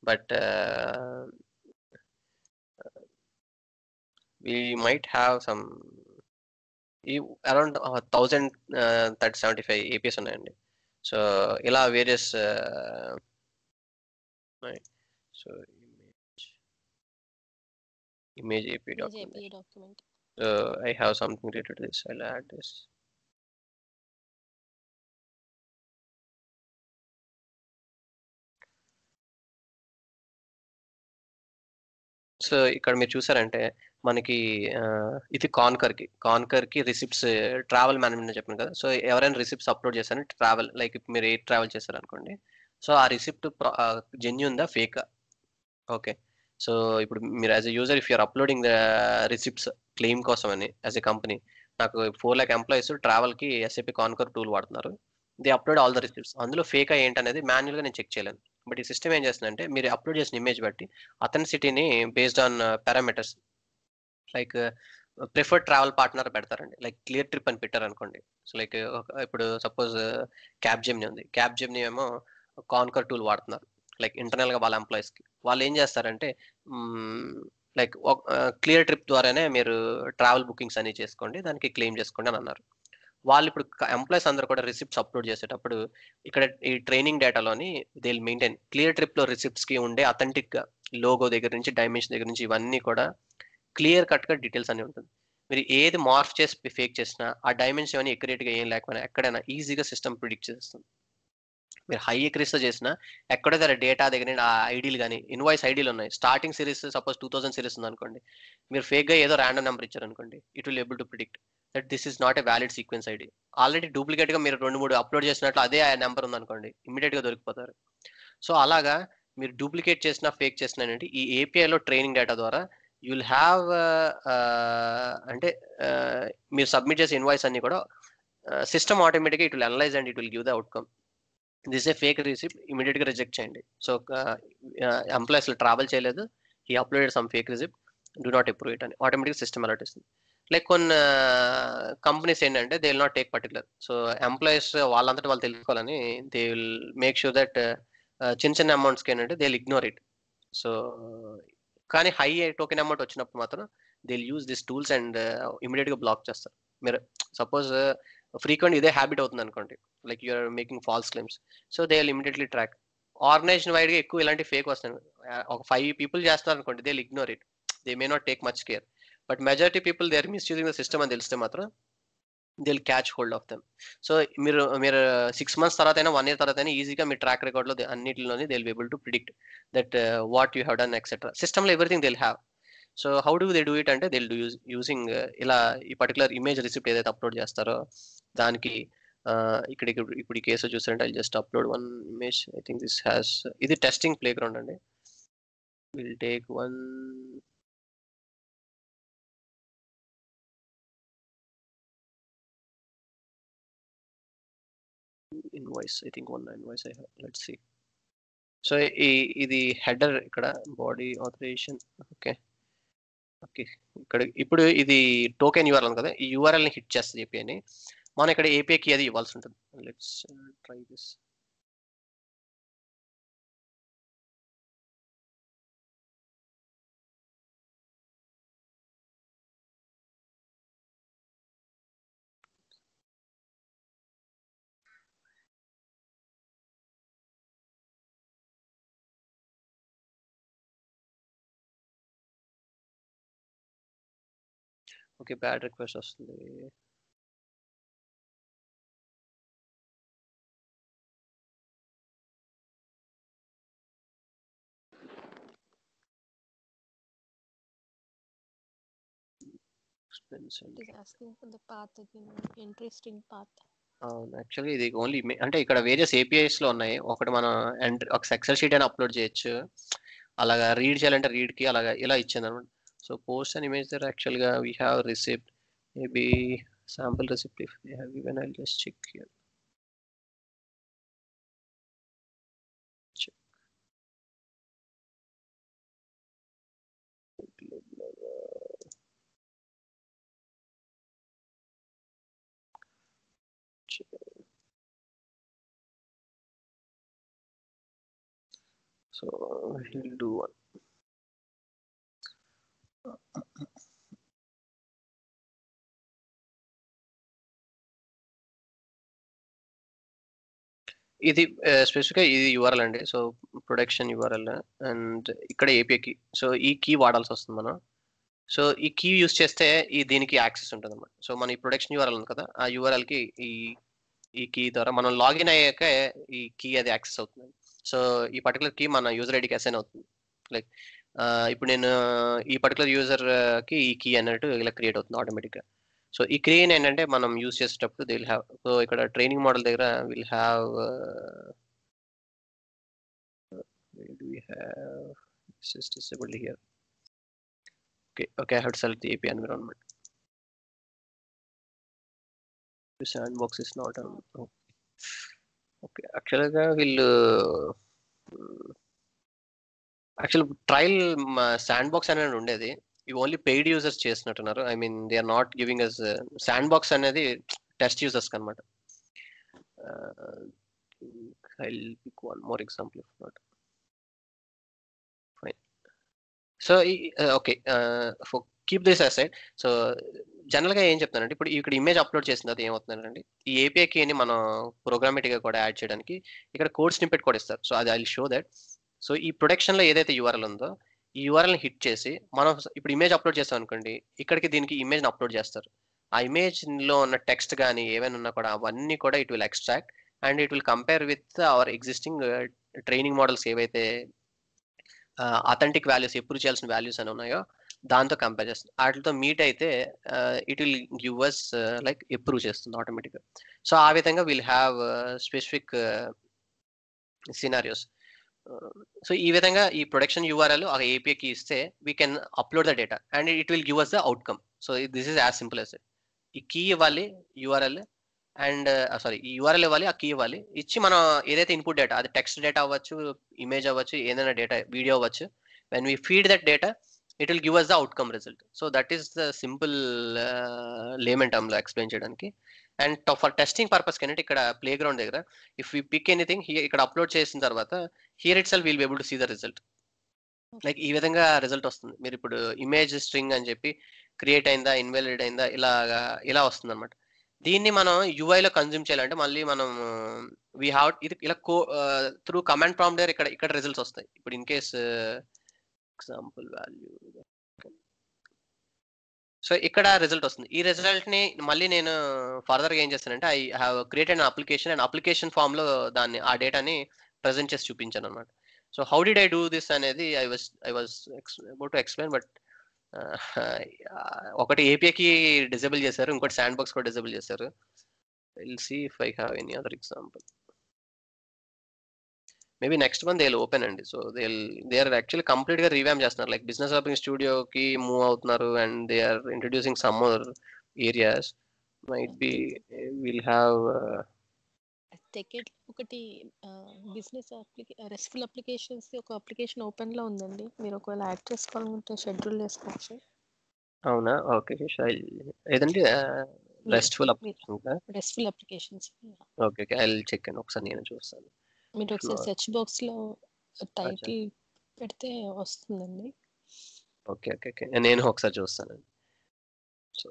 but we might have some ఈ around thousand thirty seventy five APIs ఉన్నాయండి సో ఇలా various so image image AP document I have something related this I add this receipts ఇక్కడ మీరు చూసారంటే మనకి ఇది కాన్కర్ కి conquer కి రిసిప్ట్స్ ట్రావెల్ మేనేజ్మెంట్ చెప్పాను కదా సో ఎవరైనా రిసిప్ట్స్ అప్లోడ్ చేశారని ట్రావెల్ లైక్ మీరు ఏ ట్రావెల్ చేశారనుకోండి అనుకోండి సో ఆ రిసిప్ట్ దా ఫేకా ఓకే సో ఇప్పుడు మీరు as a user if you're uploading the receipts claim కోసం అని యాజ్ ఎ కంపెనీ నాకు ఫోర్ ల్యాక్ ఎంప్లాయీస్ ట్రావెల్కి ఎస్ఏపీ కాన్కర్ టూల్ వాడుతున్నారు the upload all the receipts అందులో ఫేకా ఏంటనేది మాన్యువల్గా నేను చెక్ చేయలేను బట్ ఈ సిస్టమ్ ఏం చేస్తుందంటే మీరు అప్లోడ్ చేసిన ఇమేజ్ బట్టి అథెన్సిటీని based on parameters like preferred travel partner పెడతారండి లైక్ క్లియర్ ట్రిప్ అని పెట్టారు అనుకోండి సో లైక్ uh, ఇప్పుడు సపోజ్ క్యాబ్ జెమ్ని ఉంది క్యాబ్ జెమ్ని ఏమో కాన్కర్ టూల్ వాడుతున్నారు లైక్ ఇంటర్నల్గా వాళ్ళ ఎంప్లాయీస్కి వాళ్ళు ఏం చేస్తారంటే లైక్ క్లియర్ ట్రిప్ ద్వారానే మీరు ట్రావెల్ బుకింగ్స్ అన్ని చేసుకోండి దానికి క్లెయిమ్ చేసుకోండి అని అన్నారు వాళ్ళు ఇప్పుడు ఎంప్లాయీస్ అందరూ కూడా రిసిప్ట్స్ అప్లోడ్ చేసేటప్పుడు ఇక్కడ ఈ ట్రైనింగ్ డేటాలోని దే మెయింటైన్ క్లియర్ ట్రిప్ లో రిసిప్ట్స్ కి ఉండే అథెంటిక్ లోగో దగ్గర నుంచి డైమెన్షన్ దగ్గర నుంచి ఇవన్నీ కూడా క్లియర్ కట్ గా డీటెయిల్స్ అని ఉంటుంది మీరు ఏది మార్ఫ్ చేసి ఫేక్ చేసినా ఆ డైమెన్షన్ అని ఎక్యురేట్ గా ఏం లేకపోయినా ఎక్కడైనా ఈజీగా సిస్టమ్ ప్రిడిక్ట్ చేస్తుంది మీరు హై ఎక్రీస్తో చేసిన ఎక్కడ దగ్గర డేటా దగ్గర ఆ ఐడీలు కానీ ఇన్వాయిస్ ఐడీలు ఉన్నాయి starting series suppose two thousand series ఉంది అనుకోండి మీరు ఫేక్గా ఏదో ర్యాండమ్ నెంబర్ ఇచ్చారు అనుకోండి it will able to predict that this is not a valid sequence ID already duplicate గా మీరు రెండు మూడు అప్లోడ్ చేసినట్లు అదే ఆ నెంబర్ ఉంది అనుకోండి ఇమీడియట్ గా దొరికిపోతారు సో అలాగా మీరు డూప్లికేట్ చేసిన ఫేక్ చేసినానంటే ఈ ఏపీఐలో ట్రైనింగ్ డేటా ద్వారా యూ విల్ హ్యావ్ అంటే uh, మీరు సబ్మిట్ చేసే ఇన్వాయిస్ అన్ని కూడా సిస్టమ్ ఆటోమేటిక్గా it will analyse and it will give the outcome this a fake receipt ఇమీడియట్గా రిజెక్ట్ చేయండి సో ఎంప్లాయీస్ ట్రావెల్ చేయలేదు ఈ uploaded some fake receipt do not approve it అని ఆటోమేటిక్ సిస్టమ్ అలర్ట్ ఇస్తుంది లైక్ కొన్ని కంపెనీస్ ఏంటంటే they will not take particular so employees వాళ్ళంతటి వాళ్ళు తెలుసుకోవాలని they will make sure that చిన్న చిన్న అమౌంట్స్కి ఏంటంటే they will ignore it so కానీ హై టోకెన్ అమౌంట్ వచ్చినప్పుడు మాత్రం they use this tools and ఇమీడియట్గా బ్లాక్ చేస్తారు మీరు సపోజ్ ఫ్రీక్వెంట్ ఇదే హ్యాబిట్ అవుతుంది అనుకోండి like you're making false claims so they will immediately track organisation వైడ్గా ఎక్కువ ఇలాంటి ఫేక్ వస్తాయి ఒక ఫైవ్ పీపుల్ చేస్తున్నారు అనుకోండి they will ignore it they may not take much care but majority people they are misusing the system అని తెలిస్తే మాత్రం they will catch hold of them so మీరు మీరు సిక్స్ మంత్స్ తర్వాత అయినా వన్ ఇయర్ తర్వాత అయినా ఈజీగా మీ ట్రాక్ రికార్డ్లో అన్నింటిలోనే they will able to predict that what you have done etcetera సిస్టమ్లో everything they'll have so how do they do it అంటే దిల్ డూ యూజింగ్ ఇలా ఈ పర్టికులర్ ఇమేజ్ రిసిప్ట్ ఏదైతే అప్లోడ్ చేస్తారో దానికి uh, ఇక్కడ ఇప్పుడు ఈ కేసు చూస్తారంటే I just upload one image I think this has ఇది టెస్టింగ్ ప్లే గ్రౌండ్ అండి will take one invoice I think one invoice I let see so ఈ ఇది హెడర్ ఇక్కడ బాడీ ఆథరైజేషన్ ఓకే ఓకే ఇక్కడ ఇప్పుడు ఇది టోకెన్ యూఆర్ఎల్ కదా ఈ యూఆర్ఎల్ని హిట్ చేస్తుంది ఏపీఐని మనం ఇక్కడ ఏపీఐకి అది ఇవ్వాల్సి ఉంటుంది let's try this okay bad request వస్తుంది ఇది ఓన్లీ అంటే ఇక్కడ వేరియస్ ఏపీఐస్ లో ఉన్నాయి ఒకటి మనం ఒక ఎక్సెల్ షీట్ అయినా అప్లోడ్ చేయొచ్చు అలాగా రీడ్ చేయాలంటే రీడ్ కి అలాగా ఇలా ఇచ్చింది అనమాట so post an image that actually uh, we have received maybe sample receipt if they have given i'll just check here check so we'll do one ఇది స్పెసిఫిక్గా uh, ఇది యువర్ఎల్ అండి సో ప్రొడక్షన్ యూఆర్ఎల్ అండ్ ఇక్కడ API key so ఈ key వాడాల్సి వస్తుంది మనం so ఈ కీ యూస్ చేస్తే ఈ దీనికి యాక్సెస్ ఉంటుంది అన్నమాట సో మన ఈ ప్రొడక్షన్ యువర్ఎల్ ఉంది కదా ఆ కి ఈ ఈ కీ ద్వారా మనం లాగిన్ అయ్యాక ఈ కీ అది యాక్సెస్ అవుతుంది సో ఈ పర్టికులర్ కీ మన యూజర్ ఐడికి అసైన్ అవుతుంది లైక్ இப்ப நான் இந்த particulière user కి ఈ key అన్నట్టు ఎలా క్రియేట్ అవుతుంది ఆటోమేటికల్ సో ఈ క్రియేన్ ఏంటంటే మనం యూస్ చేసేటప్పుడు దే విల్ హావ్ సో ఇక్కడ ట్రైనింగ్ మోడల్ దగ్గర will have we go to have సిస్టెసిబుల్ here okay okay I had set the API ఎన్ environment the sandbox is not on okay actual గా will actual trial sandbox అనేది ఉండేది ఇవి only paid users చేసినట్టున్నారు I mean they are not giving us sandbox అనేది test users అనమాట one more example not fine so okay keep this aside so జనరల్గా ఏం చెప్తానండి ఇప్పుడు ఇక్కడ ఇమేజ్ అప్లోడ్ చేసిన తర్వాత ఏమవుతుందండి ఈ ఏపీఐకి అని మనం ప్రోగ్రామేటిక్గా కూడా యాడ్ చేయడానికి ఇక్కడ కోర్స్ స్నిప్పెట్ కూడా ఇస్తారు సో అది ఐ షో దట్ సో ఈ ప్రొడక్షన్లో ఏదైతే యూఆర్ఎల్ ఉందో ఈ ని హిట్ చేసి మనం ఇప్పుడు ఇమేజ్ అప్లోడ్ చేస్తాం అనుకోండి ఇక్కడికి దీనికి ఇమేజ్ని అప్లోడ్ చేస్తారు ఆ ఇమేజ్లో ఉన్న టెక్స్ట్ కానీ ఏమైనా ఉన్నా కూడా అవన్నీ కూడా it will extract and it will compare with our existing training models ఏవైతే అథెంటిక్ uh, వాల్యూస్ ఎప్పుడు చేయాల్సిన వాల్యూస్ అని ఉన్నాయో దాంతో కంపేర్ uh, uh, చేస్తుంది వాటితో మీట్ అయితే it will give us like approve చేస్తుంది ఆటోమేటిక్గా సో ఆ విధంగా will have specific scenarios so ఈ విధంగా ఈ ప్రొడక్షన్ యూఆర్ఎల్ ఒక ఏపీకి ఇస్తే we can upload the data and it will give us the outcome so this is as simple as ఈ కీ ఇవ్వాలి యూఆర్ఎల్ అండ్ సారీ ఈ యూఆర్ఎల్ ఇవ్వాలి ఆ కీ ఇవ్వాలి ఇచ్చి మనం ఏదైతే ఇన్పుట్ డేటా అది టెక్స్ట్ డేటా అవ్వచ్చు ఇమేజ్ అవ్వచ్చు ఏదైనా డేటా వీడియో అవ్వచ్చు when we feed that data it will give us the outcome result so that is the simple layman టర్మ్లో ఎక్స్ప్లెయిన్ చేయడానికి అండ్ ఫర్ టెస్టింగ్ పర్పస్ కనేది ఇక్కడ ప్లే గ్రౌండ్ దగ్గర ఇఫ్ యూ పిక్ ఎనీథింగ్ ఇక్కడ upload చేసిన తర్వాత here itself we'll be able to see the result like ఈ విధంగా రిజల్ట్ వస్తుంది మీరు ఇప్పుడు ఇమేజ్ స్ట్రింగ్ అని చెప్పి క్రియేట్ అయిందా ఇన్వాలిడ్ అయిందా ఇలా ఇలా వస్తుంది అనమాట దీన్ని మనం యుఐలో కన్జ్యూమ్ చేయాలంటే మళ్ళీ మనం వీ హ్యావ్ ఇది ఇలా కో త్రూ కమాండ్ ప్రామ్ దగ్గర ఇక్కడ ఇక్కడ రిజల్ట్స్ వస్తాయి ఇప్పుడు in case example value so ఇక్కడ రిజల్ట్ వస్తుంది ఈ రిజల్ట్ ని మళ్ళీ నేను ఫర్దర్ గా ఏం చేస్తానంటే I have created application and application form లో దాన్ని ఆ డేటాని ప్రజెంట్ చేసి చూపించాను అనమాట so how did I do this అనేది I was I was about to explain but ఒకటి ఏపీఐకి డిజేబుల్ చేశారు ఇంకోటి శాండ్ బాక్స్ కూడా డిజేబుల్ చేశారు see I have any other example maybe next month they open అండి so they they are actually complete గా revamp చేస్తున్నారు లైక్ బిజినెస్ హబ్బింగ్ స్టూడియోకి మూవ్ అవుతున్నారు and they are introducing some areas might be will have ticket ఒకటి business restful applications ఒక application open లో ఉందండి మీరు ఒకవేళ యాడ్ చేసుకోవాలనుకుంటే షెడ్యూల్ చేసుకోవచ్చు అవునా ఓకే ఏదండి restful application restful applications okay okay I check and ఒకసారి నేను చూస్తాను మీరు ఒకసారి సెర్చ్ బాక్స్ లో టైటిల్ పెడితే వస్తుందండి ఓకే ఓకే ఓకే నేను ఒకసారి చూస్తానండి so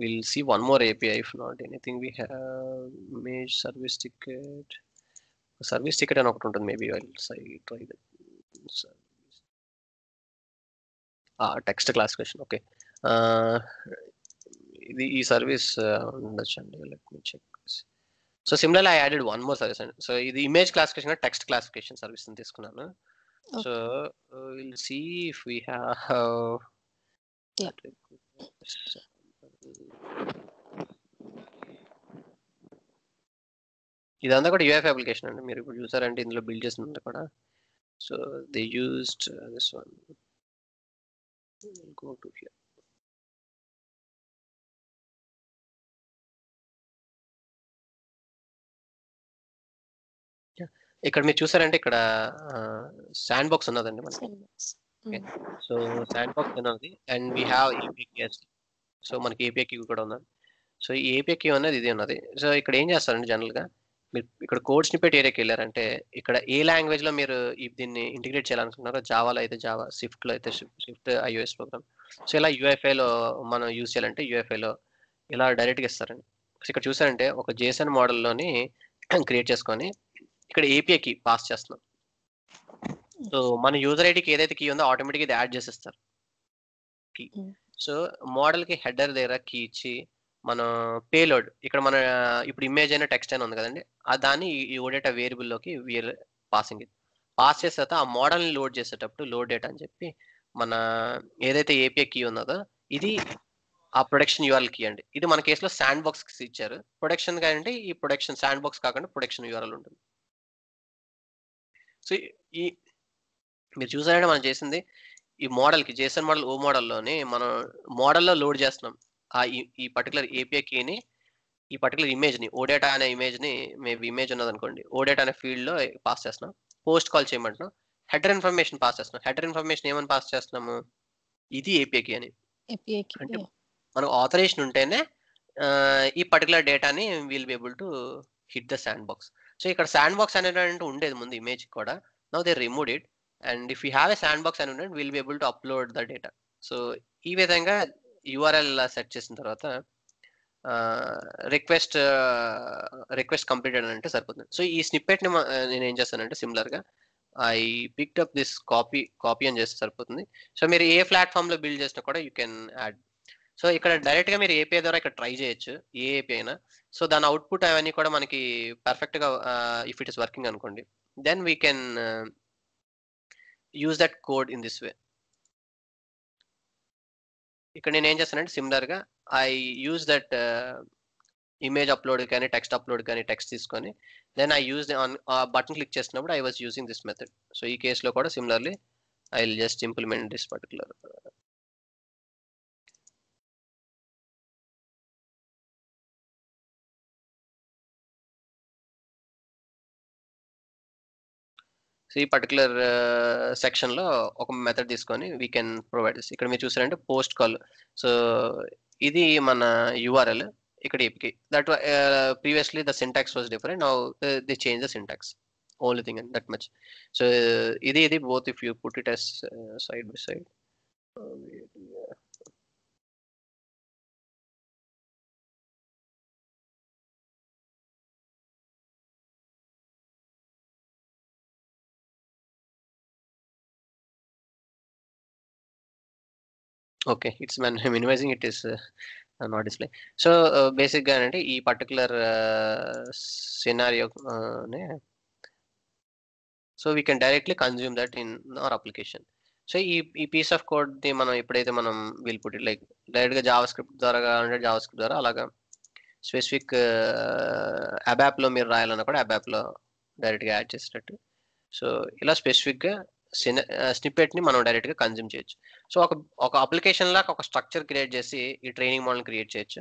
will see one more API if not anything we have image service ticket service ticket అని ఒకటి ఉంటుంది maybe will say try text classification okay ఇది ఈ సర్వీస్ ఉండొచ్చండి let me check so similarly I added one more service అండి so ఇది image classification text classification service తీసుకున్నాను so will see if we have ఇదంతా కూడా యూఎఫ్ అప్లికేషన్ అండి మీరు ఇప్పుడు చూసారు అంటే ఇందులో బిల్డ్ చేసింది కూడా so they used this one go to here ఇక్కడ మీరు చూసారంటే ఇక్కడ శాండ్ బాక్స్ ఉన్నదండి మనకి సో శాండ్ బాక్స్ ఉన్నది and we have APKs so మనకి ఏపీఐ కూడా ఉన్నది సో ఈ ఏపీఐ క్యూ అనేది ఇది ఉన్నది సో ఇక్కడ ఏం చేస్తారండి జనరల్గా మీరు ఇక్కడ ని పెట్టి ఏరియాకి వెళ్ళారంటే ఇక్కడ ఏ లాంగ్వేజ్ లో మీరు దీన్ని ఇంటిగ్రేట్ చేయాలనుకుంటున్నారో జావాలో అయితే జావా లో అయితే స్విఫ్ట్ ఐఓఎస్ ప్రోగ్రామ్ సో ఇలా యూఎఫ్ఐలో మనం యూజ్ చేయాలంటే యూఎఫ్ఐలో ఇలా డైరెక్ట్గా ఇస్తారండి ఇక్కడ చూసారంటే ఒక జేసన్ మోడల్లోని క్రియేట్ చేసుకొని ఇక్కడ ఏపీఐ కీ పాస్ చేస్తున్నాం సో మన యూజర్ ఐడికి ఏదైతే కీ ఉందో ఆటోమేటిక్ ఇది యాడ్ చేసేస్తారు కీ సో మోడల్ కి హెడర్ దగ్గర కీ ఇచ్చి మన పేలోడ్ ఇక్కడ మన ఇప్పుడు ఇమేజ్ అయిన టెక్స్ట్ అయినా ఉంది కదండి ఆ దాన్ని ఈ ఓడేటా వేరియబుల్లోకి పాసింగ్ ఇది పాస్ తర్వాత ఆ మోడల్ని లోడ్ చేసేటప్పుడు లోడ్ డేటా అని చెప్పి మన ఏదైతే ఏపీఐ కీ ఉన్నదో ఇది ఆ ప్రొడక్షన్ యూఆర్ఎల్ కీ అండి ఇది మన కేసులో శాండ్ బాక్స్ ఇచ్చారు ప్రొడక్షన్ కాదండి ఈ ప్రొడక్షన్ శాండ్ బాక్స్ కాకుండా ప్రొడక్షన్ యూఆర్ఎల్ ఉంటుంది సో ఈ మీరు చూసారంటే మనం చేసింది ఈ మోడల్కి జేసన్ మోడల్ ఓ మోడల్లోని మనం మోడల్లో లోడ్ చేస్తున్నాం ఆ ఈ పర్టికులర్ ఏపీఐ కీని ఈ పర్టికులర్ ఇమేజ్ని ఓడేటా అనే ఇమేజ్ని మేబీ ఇమేజ్ ఉన్నది అనుకోండి ఓడేటా అనే ఫీల్డ్లో పాస్ చేస్తున్నాం పోస్ట్ కాల్ చేయమంటున్నాం హెడర్ ఇన్ఫర్మేషన్ పాస్ చేస్తున్నాం హెడర్ ఇన్ఫర్మేషన్ ఏమని పాస్ చేస్తున్నాము ఇది ఏపీఐ కీ అని అంటే మనకు ఆథరేషన్ ఉంటేనే ఈ పర్టికులర్ డేటాని we'll be able to hit the sandbox so ఇక్కడ శాండ్ బాక్స్ అనేటువంటి ఉండేది ముందు ఇమేజ్ కూడా now they remove it and if you have a sandbox అని will be able to upload the data so ఈ విధంగా URL set చేసిన తర్వాత రిక్వెస్ట్ రిక్వెస్ట్ కంప్లీటెడ్ అంటే సరిపోతుంది సో ఈ స్నిప్పెట్ని నేను ఏం చేస్తానంటే సిమిలర్గా I pick up up this copy copy అని చేస్తే సరిపోతుంది సో మీరు ఏ ప్లాట్ఫామ్లో బిల్డ్ చేసినా కూడా యూ కెన్ యాడ్ సో ఇక్కడ డైరెక్ట్గా మీరు ఏపీఐ ద్వారా ఇక్కడ ట్రై చేయొచ్చు ఏ ఏపీ అయినా సో దాని అవుట్పుట్ అవన్నీ కూడా మనకి పర్ఫెక్ట్ గా ఇఫ్ ఇట్ ఇస్ వర్కింగ్ అనుకోండి then we can use that code in this way ఇక్కడ నేను ఏం చేస్తానంటే సిమిలర్ గా I use that image upload కానీ టెక్స్ట్ అప్లోడ్ కానీ టెక్స్ట్ తీసుకొని then I use on button click చేసినప్పుడు I was using this method so ఈ కేసులో కూడా similarly I will just implement this particular so ఈ పర్టికులర్ సెక్షన్ uh, లో ఒక మెథడ్ తీసుకొని వీ కెన్ ప్రొవైడ్ దిస్ ఇక్కడ మీరు చూసారంటే పోస్ట్ కాల్ సో ఇది మన యూఆర్ఎల్ ఇక్కడ ఏపీకి that previously the syntax was different now the change the syntax only thing that much so ఇది ఇది both if you put it as side by side okay it's men minimizing it is not display so బేసిక్గా అంటే ఈ particular scenario so we can directly consume that in our application so ఈ ఈ piece of కోడ్ని మనం ఎప్పుడైతే మనం wheel పుట్టి లైక్ డైరెక్ట్గా జావా స్క్రిప్ట్ ద్వారా అంటే జావా స్క్రిప్ట్ ద్వారా అలాగా స్పెసిఫిక్ అబ్యాప్లో uh, మీరు రాయాలన్నా కూడా అబ్యాప్లో డైరెక్ట్గా యాడ్ చేసినట్టు సో ఇలా స్పెసిఫిక్గా ని మనం డైరెక్ట్గా కన్జ్యూమ్ చేయొచ్చు సో ఒక ఒక అప్లికేషన్ లాగా ఒక స్ట్రక్చర్ క్రియేట్ చేసి ఈ ట్రైనింగ్ మోడల్ క్రియేట్ చేయొచ్చు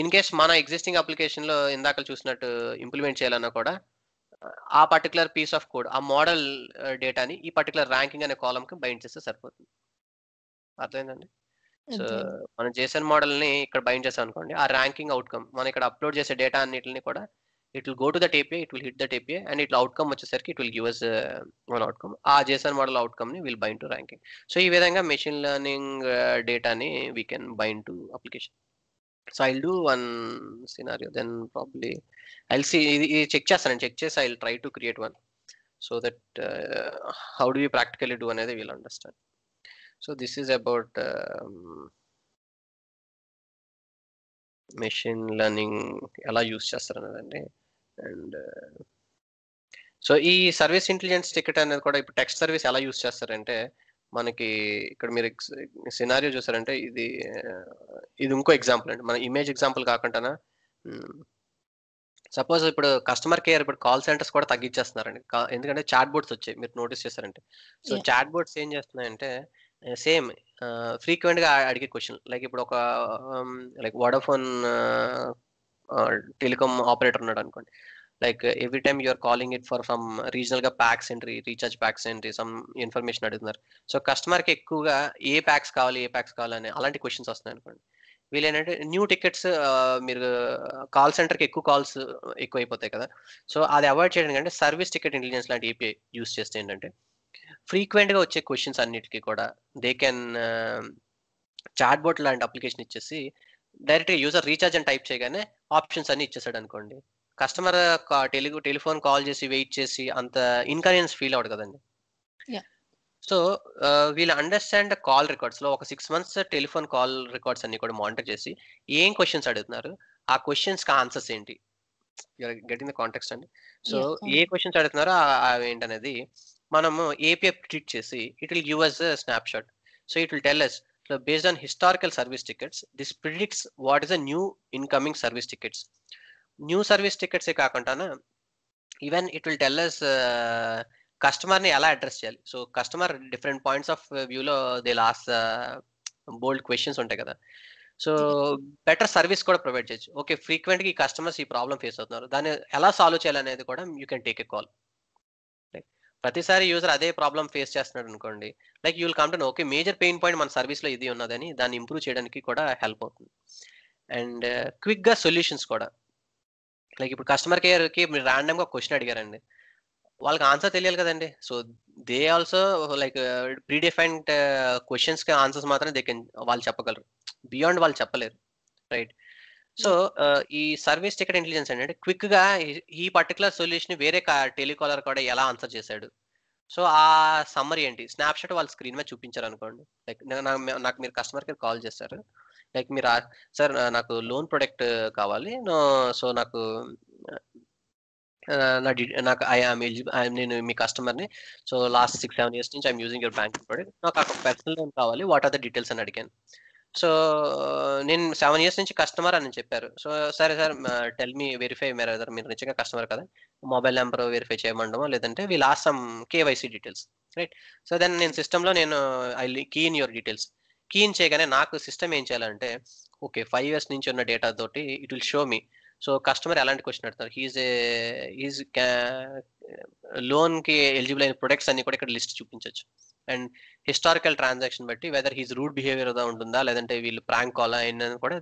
ఇన్ కేస్ మన ఎగ్జిస్టింగ్ లో ఇందాక చూసినట్టు ఇంప్లిమెంట్ చేయాలన్నా కూడా ఆ పర్టికులర్ పీస్ ఆఫ్ కోడ్ ఆ మోడల్ డేటాని ఈ పర్టికులర్ ర్యాంకింగ్ అనే కాలం కి బైండ్ చేస్తే సరిపోతుంది అర్థమైందండి సో మనం చేసిన మోడల్ని ఇక్కడ బైండ్ చేసాం అనుకోండి ఆ ర్యాంకింగ్ అవుట్కమ్ మనం ఇక్కడ అప్లోడ్ చేసే డేటా అన్నిటిని కూడా it will go to that API it will hit that API and ఇట్లా అవుట్కమ్ వచ్చేసరికి it will give us one outcome ఆ జేసన్ మోడల్ అవుట్కమ్ ని will bind to ranking so ఈ విధంగా మెషిన్ లెర్నింగ్ డేటాని we can bind to application so I'll do one scenario then probably I'll see ఇది check చేస్తాను check చేసి I try to create one so that how do you practically do అనేది we'll understand so this is about machine learning ఎలా use చేస్తారనేదండి and uh, so ఈ service intelligence ticket అనేది కూడా ఇప్పుడు టెక్స్ట్ సర్వీస్ ఎలా యూస్ చేస్తారంటే మనకి ఇక్కడ మీరు సినారియో చూసారంటే ఇది uh, ఇది ఇంకో ఎగ్జాంపుల్ అండి మన ఇమేజ్ ఎగ్జాంపుల్ కాకుండా సపోజ్ ఇప్పుడు కస్టమర్ కేర్ ఇప్పుడు కాల్ సెంటర్స్ కూడా తగ్గించేస్తున్నారండి ఎందుకంటే చాట్ బోర్డ్స్ వచ్చాయి మీరు నోటీస్ చేశారంటే సో చాట్ బోర్డ్స్ ఏం చేస్తున్నాయంటే సేమ్ uh, ఫ్రీక్వెంట్ గా అడిగే క్వశ్చన్ లైక్ ఇప్పుడు ఒక like um, Vodafone telecom operator ఉన్నాడు అనుకోండి like every time you're calling it for some regional గా packs entry recharge packs entry some information అడుగుతున్నారు సో కస్టమర్ కి ఎక్కువగా ఏ ప్యాక్స్ కావాలి ఏ ప్యాక్స్ కావాలని అలాంటి క్వశ్చన్స్ వస్తున్నాయి అనుకోండి వీళ్ళు ఏంటంటే న్యూ టికెట్స్ మీరు కాల్ సెంటర్కి ఎక్కువ కాల్స్ ఎక్కువ అయిపోతాయి కదా సో అది అవాయిడ్ చేయడానికి అంటే సర్వీస్ టికెట్ ఇంటెలిజెన్స్ లాంటి ఏపీ యూస్ చేస్తే ఏంటంటే ఫ్రీక్వెంట్గా వచ్చే క్వశ్చన్స్ అన్నిటికీ కూడా దే కెన్ చాట్ బోట్ లాంటి అప్లికేషన్ ఇచ్చేసి డైరెక్ట్గా యూజర్ రీఛార్జ్ అని టైప్ చేయగానే ఆప్షన్స్ అన్ని ఇచ్చేసాడు అనుకోండి కస్టమర్ టెలిగు టెలిఫోన్ కాల్ చేసి వెయిట్ చేసి అంత ఇన్కన్వీనియన్స్ ఫీల్ అవ్వదు కదండి సో వీళ్ళు అండర్స్టాండ్ కాల్ రికార్డ్స్ లో ఒక six months telephone call records అన్ని కూడా మానిటర్ చేసి ఏం క్వశ్చన్స్ అడుగుతున్నారు ఆ క్వశ్చన్స్ కి ఆన్సర్స్ ఏంటి గెటింగ్ ద కాంటాక్ట్స్ అండి సో ఏ క్వశ్చన్స్ అడుగుతున్నారో ఏంటనేది మనము ఏపీఎఫ్ ట్రీట్ చేసి it will give us snapshot so it will tell us So based on historical service tickets, this predicts what is a new incoming service tickets. New service tickets kakantana, even it will tell us కస్టమర్ని uh, ఎలా address చేయాలి so customer different points of వ్యూలో they last bold questions ఉంటాయి కదా so better service కూడా provide చేయొచ్చు okay ఫ్రీక్వెంట్గా ఈ కస్టమర్స్ ఈ ప్రాబ్లం ఫేస్ అవుతున్నారు దాన్ని ఎలా సాల్వ్ చేయాలి అనేది కూడా you can take a call ప్రతిసారి యూజర్ అదే ప్రాబ్లం ఫేస్ చేస్తున్నాడు అనుకోండి like you will come to okay major pain point మన సర్వీస్లో ఇది ఉన్నదని దాన్ని ఇంప్రూవ్ చేయడానికి కూడా హెల్ప్ అవుతుంది అండ్ క్విక్గా సొల్యూషన్స్ కూడా లైక్ ఇప్పుడు కస్టమర్ కేర్కి మీరు ర్యాండమ్గా క్వశ్చన్ అడిగారండి వాళ్ళకి ఆన్సర్ తెలియాలి కదండి so they also like predefined క్వశ్చన్స్కి ఆన్సర్స్ మాత్రం దే కెన్ వాళ్ళు చెప్పగలరు బియాండ్ వాళ్ళు చెప్పలేరు రైట్ సో ఈ సర్వీస్ టికెట్ ఇంటెలిజెన్స్ అంటే క్విక్ గా ఈ పర్టికులర్ సొల్యూషన్ వేరే టెలికాలర్ కూడా ఎలా ఆన్సర్ చేశాడు సో ఆ సమ్మర్ ఏంటి స్నాప్ షాట్ వాళ్ళ స్క్రీన్ మీద చూపించారు అనుకోండి లైక్ నాకు మీరు కస్టమర్ కేర్ కాల్ చేస్తారు లైక్ మీరు సార్ నాకు లోన్ ప్రొడక్ట్ కావాలి సో నాకు నా నాకు ఐఆమ్ నేను మీ కస్టమర్ని so last six seven years నుంచి I'm using your bank product నాకు పర్సనల్ లోన్ కావాలి వాట్ ఆర్ ద డీటెయిల్స్ అని అడిగాను సో నేను సెవెన్ ఇయర్స్ నుంచి కస్టమర్ అని చెప్పారు సో సరే సార్ టెల్ మీ వెరిఫై మీరు మీరు నిజంగా కస్టమర్ కదా మొబైల్ నెంబర్ వెరిఫై చేయమండమో లేదంటే we'll assume KYC details right so then నేను సిస్టంలో నేను I key in your details key in చేయగానే నాకు సిస్టమ్ ఏం చేయాలంటే ఓకే ఫైవ్ ఇయర్స్ నుంచి ఉన్న డేటా తోటి it will show me so customer ఎలాంటి క్వశ్చన్ అడుగుతారు హీజ్ హీజ్ లోన్ కి ఎలిజిబుల్ అయిన ప్రొడక్ట్స్ అన్ని కూడా ఇక్కడ లిస్ట్ చూపించవచ్చు అండ్ హిస్టారికల్ ట్రాన్సాక్షన్ బట్టి వెదర్ హీజ్ రూడ్ బిహేవియర్ ఏదో ఉంటుందా లేదంటే వీళ్ళు ప్రాంక్ కాల్ అయినా కూడా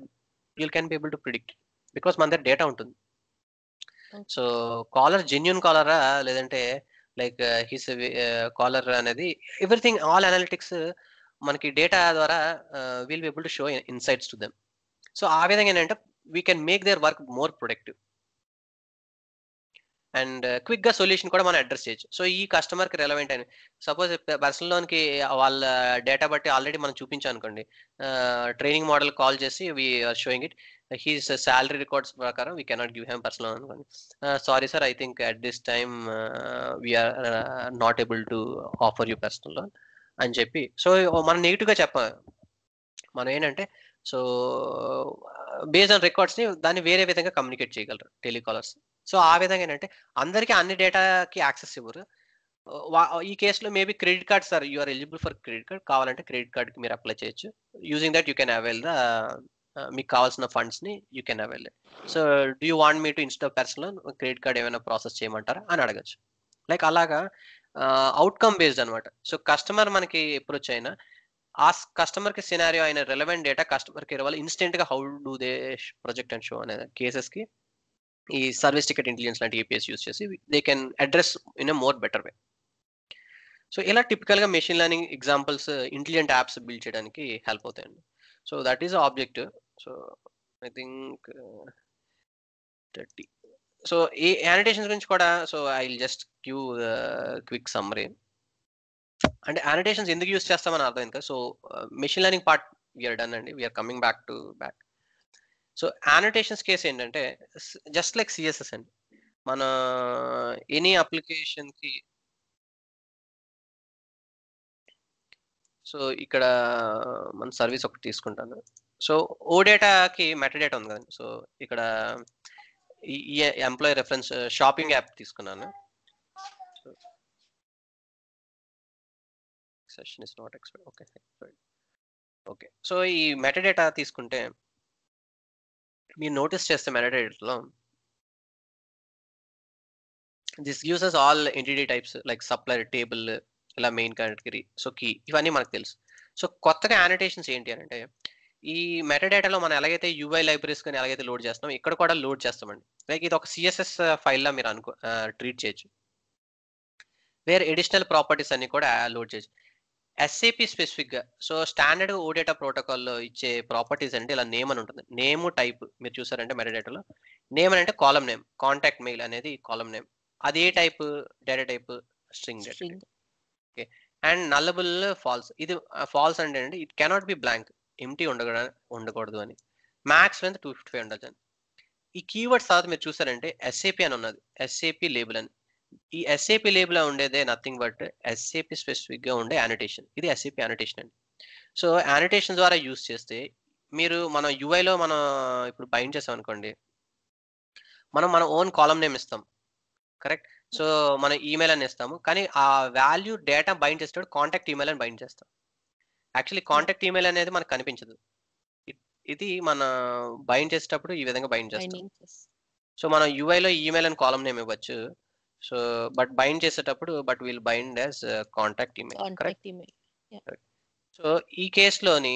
we'll can be able to predict because మన దగ్గర డేటా ఉంటుంది సో కాలర్ జెన్యున్ కాలరా లేదంటే like uh, he's uh, caller అనేది ఎవ్రీథింగ్ ఆల్ అనాలిటిక్స్ మనకి డేటా ద్వారా uh, wheel be able to show insights to them so ఆ విధంగా ఏంటంటే we can make their work more productive and క్విక్గా సొల్యూషన్ కూడా మనం అడ్రస్ చేయొచ్చు సో ఈ కస్టమర్కి రెలవెంట్ అని సపోజ్ పర్సనల్ లోన్కి వాళ్ళ డేటా బట్టి ఆల్రెడీ మనం చూపించాం అనుకోండి ట్రైనింగ్ మోడల్ కాల్ చేసి we are showing it he's salary records ప్రకారం we cannot give him personal అనుకోండి sorry sir I think at this time we're not able to offer you personal loan అని చెప్పి so మనం నెగిటివ్గా చెప్పాం మనం ఏంటంటే సో బేస్ ఆన్ రికార్డ్స్ ని దాన్ని వేరే విధంగా కమ్యూనికేట్ చేయగలరు టెలికాలర్స్ సో ఆ విధంగా ఏంటంటే అందరికీ అన్ని డేటాకి యాక్సెస్ ఇవ్వరు ఈ కేసులో maybe credit card sir you are eligible for credit card కావాలంటే క్రెడిట్ కార్డ్కి మీరు అప్లై చేయొచ్చు using that you can avail the మీకు కావాల్సిన ఫండ్స్ ని you can avail so do you want me to insta personal credit card ఏమైనా process చేయమంటారా అని అడగచ్చు లైక్ అలాగా అవుట్కమ్ బేస్డ్ అనమాట సో కస్టమర్ మనకి అప్రోచ్ అయినా ఆ కస్టమర్ కి సినారియో అయిన రిలవెంట్ డేటా కస్టమర్ కేర్ వాళ్ళు ఇన్స్టెంట్ గా how do they project and show అనే కేసెస్ కి ఈ సర్వీస్ టికెట్ ఇంటెలిజెన్స్ లాంటి ఏపీఎస్ యూస్ చేసి they can address in a more better way so ఇలా టిపికల్ గా machine learning examples intelligent apps build చేయడానికి హెల్ప్ అవుతాయండి so that is object so I think thirty so ఈ annotations గురించి కూడా so I just క్యూ quick summary అంటే annotations ఎందుకు యూస్ చేస్తామని అర్థమైంది కదా so machine learning part we are done అండి we are coming back to back so annotations case ఏంటంటే జస్ట్ లైక్ సిఎస్ఎస్ అండి మన ఎనీ అప్లికేషన్కి సో ఇక్కడ మన సర్వీస్ ఒకటి తీసుకుంటాను సో ఓ డేటాకి డేటా ఉంది కదండి సో ఇక్కడ ఈ ఎంప్లాయీ రెఫరెన్స్ షాపింగ్ యాప్ తీసుకున్నాను session is not expect okay okay so ఈ మెటడేటా తీసుకుంటే మీరు నోటీస్ చేస్తే మెటడేటాలో this uses all entity types like supplier table ఇలా మెయిన్ కేటగిరీ సో కీ ఇవన్నీ మనకు తెలుసు సో కొత్తగా యానిటేషన్స్ ఏంటి అని అంటే ఈ మెటడేటాలో మనం ఎలాగైతే యూఐ లైబ్రరీస్ కానీ ఎలాగైతే లోడ్ చేస్తాం ఇక్కడ కూడా లోడ్ చేస్తామండి లైక్ ఇది ఒక సిఎస్ఎస్ ఫైల్లా మీరు అనుకో ట్రీట్ చేయొచ్చు వేరే ఎడిషనల్ ప్రాపర్టీస్ అన్ని కూడా లోడ్ చేయొచ్చు ఎస్ఏపి స్పెసిఫిక్గా సో స్టాండర్డ్ ఓడేటా ప్రోటోకాల్లో ఇచ్చే ప్రాపర్టీస్ అంటే ఇలా నేమ్ అని ఉంటుంది నేమ్ టైప్ మీరు చూసారంటే మెరడేటాలో నేమ్ అని అంటే కాలం నేమ్ కాంటాక్ట్ మెయిల్ అనేది కాలం నేమ్ అది ఏ type data type string okay and nullable false ఇది ఫాల్స్ అంటే అంటే it cannot be blank empty ఉండకూడదు ఉండకూడదు అని max length two fifty five ఉండాలి ఈ కీవర్డ్స్ తర్వాత మీరు చూసారంటే ఎస్ఏపి అని ఉన్నది ఎస్ఏపి లేబుల్ అని ఈ ఎస్ఏపి లేబుల్ ఉండేదే నథింగ్ బట్ ఎస్ఏపి స్పెసిఫిక్ గా ఉండే యానిటేషన్ ఇది ఎస్ఏపి యానిటేషన్ అండి సో యానిటేషన్ ద్వారా యూస్ చేస్తే మీరు మన లో మనం ఇప్పుడు బైండ్ చేసాం అనుకోండి మనం మన ఓన్ కాలం నేమ్ ఇస్తాం కరెక్ట్ సో మనం ఈమెయిల్ అని ఇస్తాము కానీ ఆ వాల్యూ డేటా బైండ్ చేసేటప్పుడు కాంటాక్ట్ ఈమెయిల్ అని బైండ్ చేస్తాం యాక్చువల్లీ కాంటాక్ట్ ఈమెయిల్ అనేది మనకు కనిపించదు ఇది మన బైండ్ చేసేటప్పుడు ఈ విధంగా బైండ్ చేస్తాం సో మనం యుఐలో ఈమెయిల్ అని కాలం నేమ్ ఇవ్వచ్చు సో బట్ బైండ్ చేసేటప్పుడు but will bind as contact email correct so ఈ కేసులోని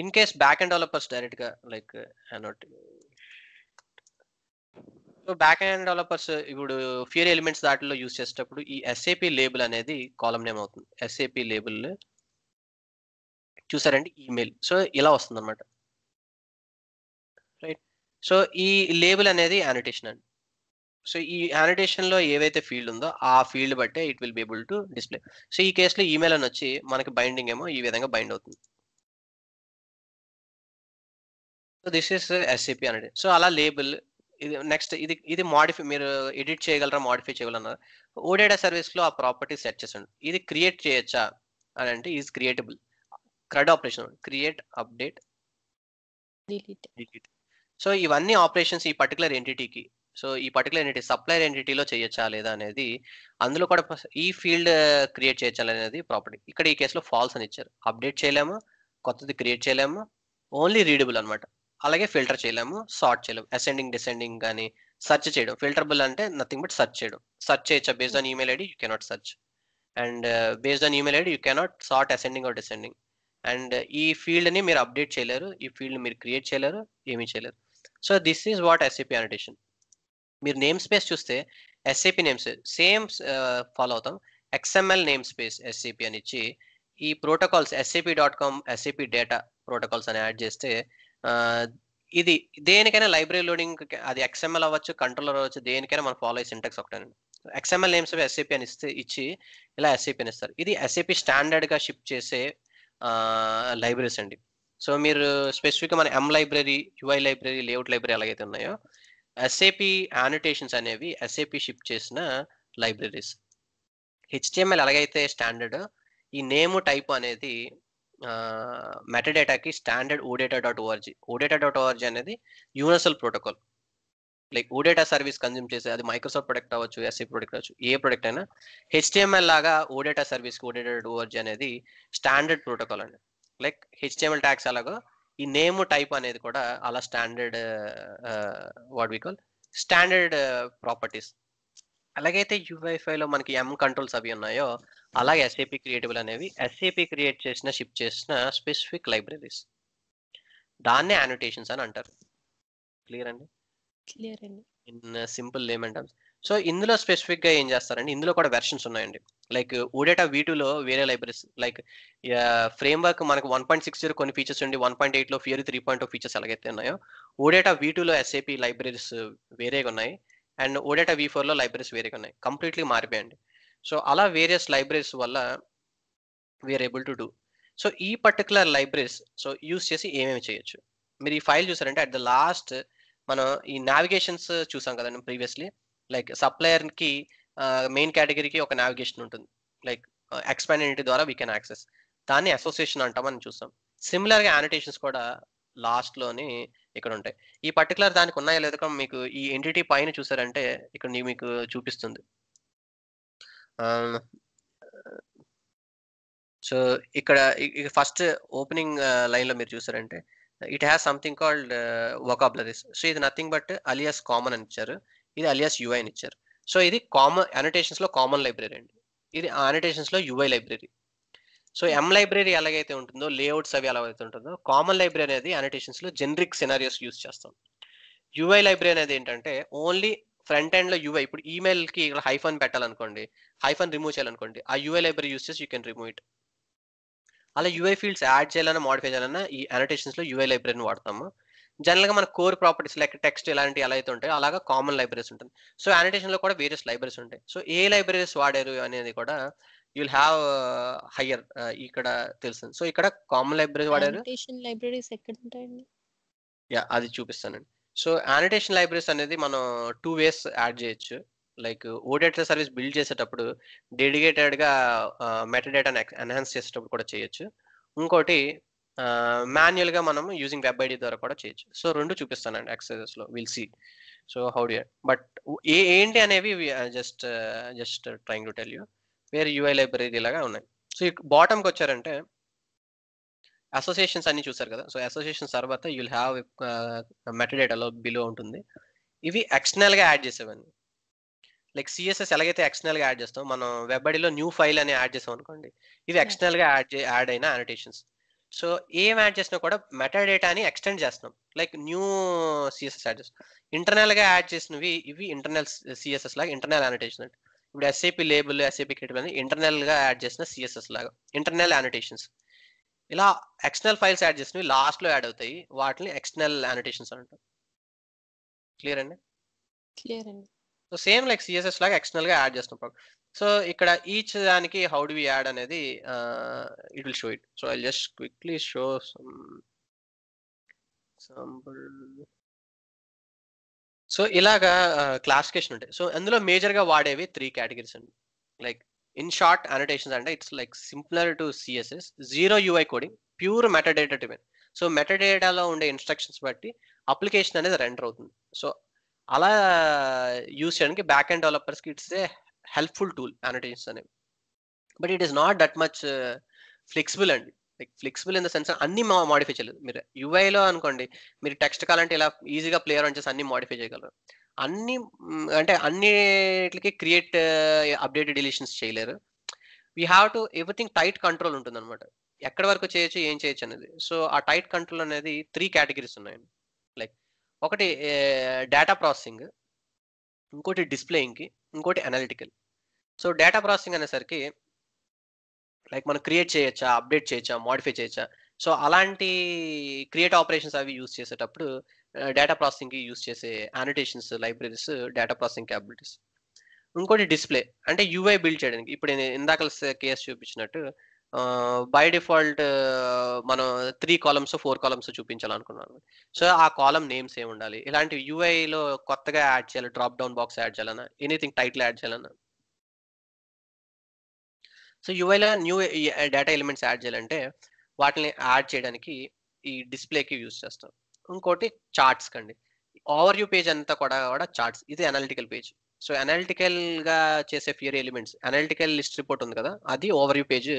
in case back and developers direct గా like annotate so back and developers ఇప్పుడు ఫ్యూర్ ఎలిమెంట్స్ దాటిలో యూస్ చేసేటప్పుడు ఈ ఎస్ఏపి లేబుల్ అనేది కాలం నేమ్ అవుతుంది ఎస్ఏపి లేబుల్ చూసారండి ఈమెయిల్ సో ఇలా వస్తుంది అనమాట రైట్ సో ఈ లేబుల్ అనేది యానిటేషన్ అండి సో ఈ యానిటేషన్ లో ఏవైతే ఫీల్డ్ ఉందో ఆ ఫీల్డ్ బట్టే it will be able to display so ఈ కేసులో ఈమెయిల్ అని వచ్చి మనకి బైండింగ్ ఏమో ఈ విధంగా బైండ్ అవుతుంది సో దిస్ ఇస్ ఎస్సిపి అనేది సో అలా లేబుల్ ఇది నెక్స్ట్ ఇది ఇది మాడిఫై మీరు ఎడిట్ చేయగలరా మాడిఫై చేయగలరా ఓడేడా సర్వీస్ లో ఆ ప్రాపర్టీ సెట్ చేసండి ఇది క్రియేట్ చేయొచ్చా అని అంటే is creatable CRUD operation create update so ఇవన్నీ ఆపరేషన్స్ ఈ పర్టికులర్ ఎంటిటీకి సో ఈ పర్టికులర్ ఎంటిటీ సప్లైర్ ఎంటిటీలో చేయొచ్చా లేదా అనేది అందులో కూడా ఈ ఫీల్డ్ క్రియేట్ చేయొచ్చా అనేది ప్రాపర్టీ ఇక్కడ ఈ కేసులో ఫాల్స్ అని ఇచ్చారు అప్డేట్ చేయలేము కొత్తది క్రియేట్ చేయలేము ఓన్లీ రీడబుల్ అనమాట అలాగే ఫిల్టర్ చేయలేము సార్ట్ చేయలేము అసెండింగ్ డిసెండింగ్ కానీ సెర్చ్ చేయడం ఫిల్టర్బుల్ అంటే నథింగ్ బట్ సర్చ్ చేయడం సర్చ్ చేయొచ్చా based on email ID you cannot search and based on email ID you cannot sort ascending or descending and ఈ ఫీల్డ్ని మీరు అప్డేట్ చేయలేరు ఈ ఫీల్డ్ మీరు క్రియేట్ చేయలేరు ఏమీ చేయలేరు so this is what SAP annotation మీరు నేమ్ స్పేస్ చూస్తే ఎస్ఐపి నేమ్స్ సేమ్ ఫాలో అవుతాం ఎక్స్ఎంఎల్ నేమ్ స్పేస్ ఎస్ఐపి అని ఇచ్చి ఈ protocols SAP dot com SAP data protocols అని యాడ్ చేస్తే ఇది దేనికైనా లైబ్రరీ లోడింగ్ అది ఎక్స్ఎంఎల్ అవ్వచ్చు కంట్రోలర్ అవ్వచ్చు దేనికైనా మనం ఫాలో అయ్యే సింటెక్స్ ఒకటే ఎక్స్ఎంఎల్ నేమ్స్ ఎస్ఐపి అని ఇస్తే ఇచ్చి ఇలా ఎస్ఐపి అని ఇస్తారు ఇది ఎస్ఐపి స్టాండర్డ్గా షిప్ చేసే లైబ్రరీస్ అండి సో మీరు స్పెసిఫిక్గా మన M library UI library layout library ఎలాగైతే ఉన్నాయో ఎస్ఏపి యానిటేషన్స్ అనేవి ఎస్ఏపి షిప్ చేసిన లైబ్రరీస్ హెచ్టిఎంఎల్ ఎలాగైతే స్టాండర్డ్ ఈ నేమ్ టైప్ అనేది మెటడేటాకి standard OData dot ORG OData dot ORG అనేది universal protocol like OData service consume చేసే అది మైక్రోసాఫ్ట్ ప్రొడక్ట్ అవ్వచ్చు ఎస్ఏ ప్రొడక్ట్ అవ్వచ్చు ఏ ప్రొడక్ట్ అయినా హెచ్టిఎంఎల్ లాగా ఓడేటా సర్వీస్కి ఓడేటా డాట్ ఓఆర్జీ అనేది స్టాండర్డ్ ప్రోటోకాల్ అండి లైక్ హెచ్టిఎంఎల్ ట్యాక్స్ అలాగో ఈ నేమ్ టైప్ అనేది కూడా అలా standard what we call standard properties అలాగైతే యూఐ మనకి ఎం కంట్రోల్స్ అవి ఉన్నాయో అలాగే ఎస్ఏపి క్రియేటివ్ అనేవి ఎస్ఏపి క్రియేట్ చేసిన షిప్ చేసిన స్పెసిఫిక్ లైబ్రరీస్ దాన్నే యానోటేషన్స్ అని అంటారు క్లియర్ అండి క్లియర్ అండి ఇన్ సింపుల్ లేమెంటమ్స్ సో ఇందులో స్పెసిఫిక్ గా ఏం చేస్తారండి ఇందులో కూడా వెర్షన్స్ ఉన్నాయండి లైక్ ఊడేటా వీటూలో వేరే లైబ్రరీస్ లైక్ ఫ్రేమ్ వర్క్ మనకు వన్ పాయింట్ సిక్స్ జీరో కొన్ని ఫీచర్స్ ఉండి వన్ పాయింట్ ఎయిట్ లో ఫియర్ త్రీ పాయింట్ ఫీచర్స్ ఎలాగైతే ఉన్నాయో ఊడేటా వీటూలో ఎస్ఏపీ లైబ్రరీస్ వేరేగా ఉన్నాయి అండ్ ఓడేటా వి ఫోర్లో లైబ్రరీస్ వేరేగా ఉన్నాయి కంప్లీట్లీ మారిపోయండి సో అలా వేరియస్ లైబ్రరీస్ వల్ల we are able to do so ఈ పర్టికులర్ లైబ్రరీస్ సో యూస్ చేసి ఏమేమి చేయొచ్చు మీరు ఈ ఫైల్ చూసారంటే అట్ ద లాస్ట్ మనం ఈ నావిగేషన్స్ చూసాం కదండి ప్రీవియస్లీ లైక్ సప్లయర్కి మెయిన్ కేటగిరీకి ఒక నావిగేషన్ ఉంటుంది లైక్ ఎక్స్పాండ్ ఇంటి ద్వారా వీ కెన్ యాక్సెస్ దాన్ని అసోసియేషన్ అంటామని చూస్తాం సిమిలర్గా యానిటేషన్స్ కూడా లాస్ట్లోని ఇక్కడ ఉంటాయి ఈ పర్టికులర్ దానికి ఉన్నాయో లేదా మీకు ఈ ఎంటిటీ పైన చూసారంటే ఇక్కడ మీకు చూపిస్తుంది సో ఇక్కడ ఫస్ట్ ఓపెనింగ్ లైన్లో మీరు చూసారంటే it has something called vocabularies so ఇది నథింగ్ బట్ అలియస్ కామన్ అని ఇచ్చారు ఇది అలియాస్ యుఐ అని ఇచ్చారు సో ఇది కామన్ అనోటేషన్స్లో కామన్ లైబ్రరీ అండి ఇది అనోటేషన్స్లో UI library so M library ఎలాగైతే ఉంటుందో లేఅవుట్స్ అవి ఎలాగైతే ఉంటుందో కామన్ లైబ్రరీ అనేది అనోటేషన్స్లో జెనరిక్ సినారియోస్ యూస్ చేస్తాం యుఐ లైబ్రరీ అనేది ఏంటంటే ఓన్లీ ఫ్రంట్ ఎండ్ లో ఇప్పుడు ఈమెయిల్ కి ఇక్కడ హైఫన్ పెట్టాలనుకోండి హైఫన్ రిమూవ్ చేయాలనుకోండి ఆ యుఐ లైబ్రరీ యూస్ చేసి యూ కెన్ రిమూవ్ ఇట్ అలా యూఐ ఫీల్డ్స్ యాడ్ చేయాలన్నా మోడిఫై చేయాలన్నా ఈ అనోటేషన్స్ లో యూఐ లైబ్రరీని వాడతాము జనరల్గా మన కోర్ ప్రాపర్టీస్ లైక్ టెక్స్ట్ ఇలాంటివి ఎలా అయితే ఉంటాయో అలాగా కామన్ లైబ్రరీస్ ఉంటుంది సో లో కూడా వేరియస్ లైబ్రరీస్ ఉంటాయి సో ఏ లైబ్రరీస్ వాడారు అనేది కూడా యుల్ హ్యావ్ హయ్యర్ ఇక్కడ తెలుస్తుంది సో ఇక్కడ కామన్ లైబ్రరీ వాడారు లైబ్రరీస్ ఎక్కడ ఉంటాయండి యా అది చూపిస్తానండి సో యానిటేషన్ లైబ్రరీస్ అనేది మనం టూ వేస్ యాడ్ చేయొచ్చు లైక్ ఓడేటర్ సర్వీస్ బిల్డ్ చేసేటప్పుడు డెడికేటెడ్గా మెటడేటాను uh, ఎన్హాన్స్ చేసేటప్పుడు కూడా చేయొచ్చు ఇంకోటి మాన్యువల్గా మనం యూజింగ్ వెబ్ ఐడి ద్వారా కూడా చేయొచ్చు సో రెండు చూపిస్తానండి ఎక్సర్సైజెస్లో విల్ సీ సో హౌ డి బట్ ఏ ఏంటి అనేవి just just trying to tell you వేరే యూఐ లైబ్రరీ లాగా ఉన్నాయి సో బాటమ్కి వచ్చారంటే అసోసియేషన్స్ అన్ని చూసారు కదా సో అసోసియేషన్ తర్వాత యూల్ హ్యావ్ మెటడేటాలో బిలో ఉంటుంది ఇవి ఎక్స్టర్నల్గా యాడ్ చేసేవన్నీ లైక్ సిఎస్ఎస్ ఎలాగైతే ఎక్స్టర్నల్గా యాడ్ చేస్తాం మనం వెబ్ న్యూ ఫైల్ అని యాడ్ చేసాం అనుకోండి ఇవి ఎక్స్టర్నల్గా యాడ్ యాడ్ అయిన అనిటేషన్స్ సో ఏం యాడ్ చేసినా కూడా మెటా డేటాని ఎక్స్టెండ్ చేస్తున్నాం లైక్ న్యూ సిఎస్ఎస్ యాడ్ చేస్తాం ఇంటర్నల్గా యాడ్ చేసినవి ఇవి ఇంటర్నల్ సిఎస్ఎస్ లాగా ఇంటర్నల్ యానిటేషన్ అంటే ఇప్పుడు ఎస్ఏపి లేబుల్ ఎస్ఏపి క్రిటిబుల్ అని ఇంటర్నల్గా యాడ్ చేసిన సిఎస్ఎస్ లాగా ఇంటర్నల్ యానిటేషన్స్ ఇలా ఎక్స్టర్నల్ ఫైల్స్ యాడ్ చేసినవి లాస్ట్లో యాడ్ అవుతాయి వాటిని ఎక్స్టర్నల్ యానిటేషన్స్ అంటాం క్లియర్ అండి క్లియర్ అండి సో సేమ్ లైక్ సిఎస్ఎస్ లాగా ఎక్స్టర్నల్గా యాడ్ చేస్తున్నాం సో ఇక్కడ ఈచ్ దానికి హౌ డు వి యాడ్ అనేది it will show it so I just quickly show some example so ఇలాగా క్లాసిఫికేషన్ ఉంటాయి సో అందులో మేజర్గా వాడేవి త్రీ కేటగిరీస్ అండి లైక్ ఇన్ షార్ట్ అనటేషన్స్ అంటే it's like simpler to CSS zero UI coding pure metadata driven so మెటాడేటాలో ఉండే instructions బట్టి అప్లికేషన్ అనేది రెండర్ అవుతుంది సో అలా యూస్ చేయడానికి బ్యాక్ అండ్ డెవలపర్స్కి it's a helpful tool annotations అనేవి but it is not that much flexible అండి like flexible in the sense అన్ని మాడిఫై చేయలేదు మీరు యూఐలో అనుకోండి మీరు టెక్స్ట్ కాలంటే ఇలా ఈజీగా ప్లేయర్ అని చేసి అన్ని మాడిఫై చేయగలరు అన్ని అంటే అన్నిటికి క్రియేట్ అప్డేట్ డిలీషన్స్ చేయలేరు we have to everything tight control ఉంటుంది అనమాట ఎక్కడి వరకు చేయొచ్చు ఏం చేయొచ్చు అనేది సో ఆ టైట్ కంట్రోల్ అనేది త్రీ కేటగిరీస్ ఉన్నాయండి లైక్ ఒకటి డేటా uh, ప్రాసెసింగ్ ఇంకోటి డిస్ప్లేయింగ్కి ఇంకోటి అనాలిటికల్ సో డేటా ప్రాసెసింగ్ అనేసరికి లైక్ మనం క్రియేట్ చేయొచ్చా అప్డేట్ చేయొచ్చా మోడిఫై చేయొచ్చా సో అలాంటి క్రియేట్ ఆపరేషన్స్ అవి యూస్ చేసేటప్పుడు డేటా ప్రాసెసింగ్కి యూస్ చేసే annotations libraries data processing capabilities ఇంకోటి డిస్ప్లే అంటే యూఐ బిల్డ్ చేయడానికి ఇప్పుడు నేను ఇందాక కేస్ చూపించినట్టు బై డిఫాల్ట్ మనం త్రీ కాలమ్స్ ఫోర్ కాలమ్స్ చూపించాలనుకున్నాను సో ఆ కాలమ్ నేమ్స్ ఏమి ఉండాలి ఇలాంటి యూఐలో కొత్తగా యాడ్ చేయాలి డ్రాప్ డౌన్ బాక్స్ యాడ్ చేయాలన్నా ఎనీథింగ్ టైటిల్ యాడ్ చేయాలన్నా సో యూఐలో న్యూ డేటా ఎలిమెంట్స్ యాడ్ చేయాలంటే వాటిని యాడ్ చేయడానికి ఈ డిస్ప్లేకి యూస్ చేస్తాం ఇంకోటి చార్ట్స్ కండి ఓవర్ వ్యూ పేజ్ అంతా కూడా కూడా చార్ట్స్ ఇది అనాలిటికల్ పేజ్ సో అనాలిటికల్గా చేసే Fiori elements analytical list report ఉంది కదా అది overview page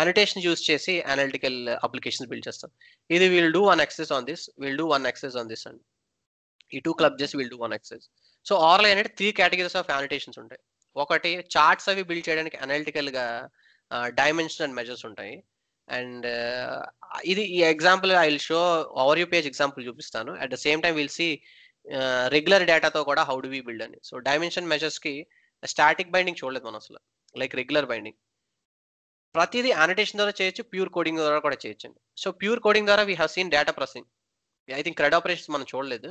annotation use చేసి అనాలిటికల్ అప్లికేషన్స్ బిల్డ్ చేస్తాం ఇది will do one exercise on this will do one exercise on this and ఈ టూ క్లబ్ చేసి will do one exercise so ఆర్లైన్ అనేది త్రీ కేటగిరీస్ ఆఫ్ అనలిటేషన్స్ ఉంటాయి ఒకటి charts అవి బిల్డ్ చేయడానికి అనాలిటికల్గా డైమెన్షన్ అండ్ మెజర్స్ ఉంటాయి అండ్ ఇది ఈ example I will show overview page example చూపిస్తాను at the same time will see regular డేటాతో కూడా హౌ డు వి బిల్డ్ అని సో డైమెన్షన్ మెజర్స్కి స్టాటిక్ బైండింగ్ చూడలేదు మనం అసలు లైక్ రెగ్యులర్ బైండింగ్ ప్రతిదీ అనటేషన్ ద్వారా చేయొచ్చు ప్యూర్ కోడింగ్ ద్వారా కూడా చేయొచ్చు సో ప్యూర్ కోడింగ్ ద్వారా we have seen data processing I think CRUD operations మనం చూడలేదు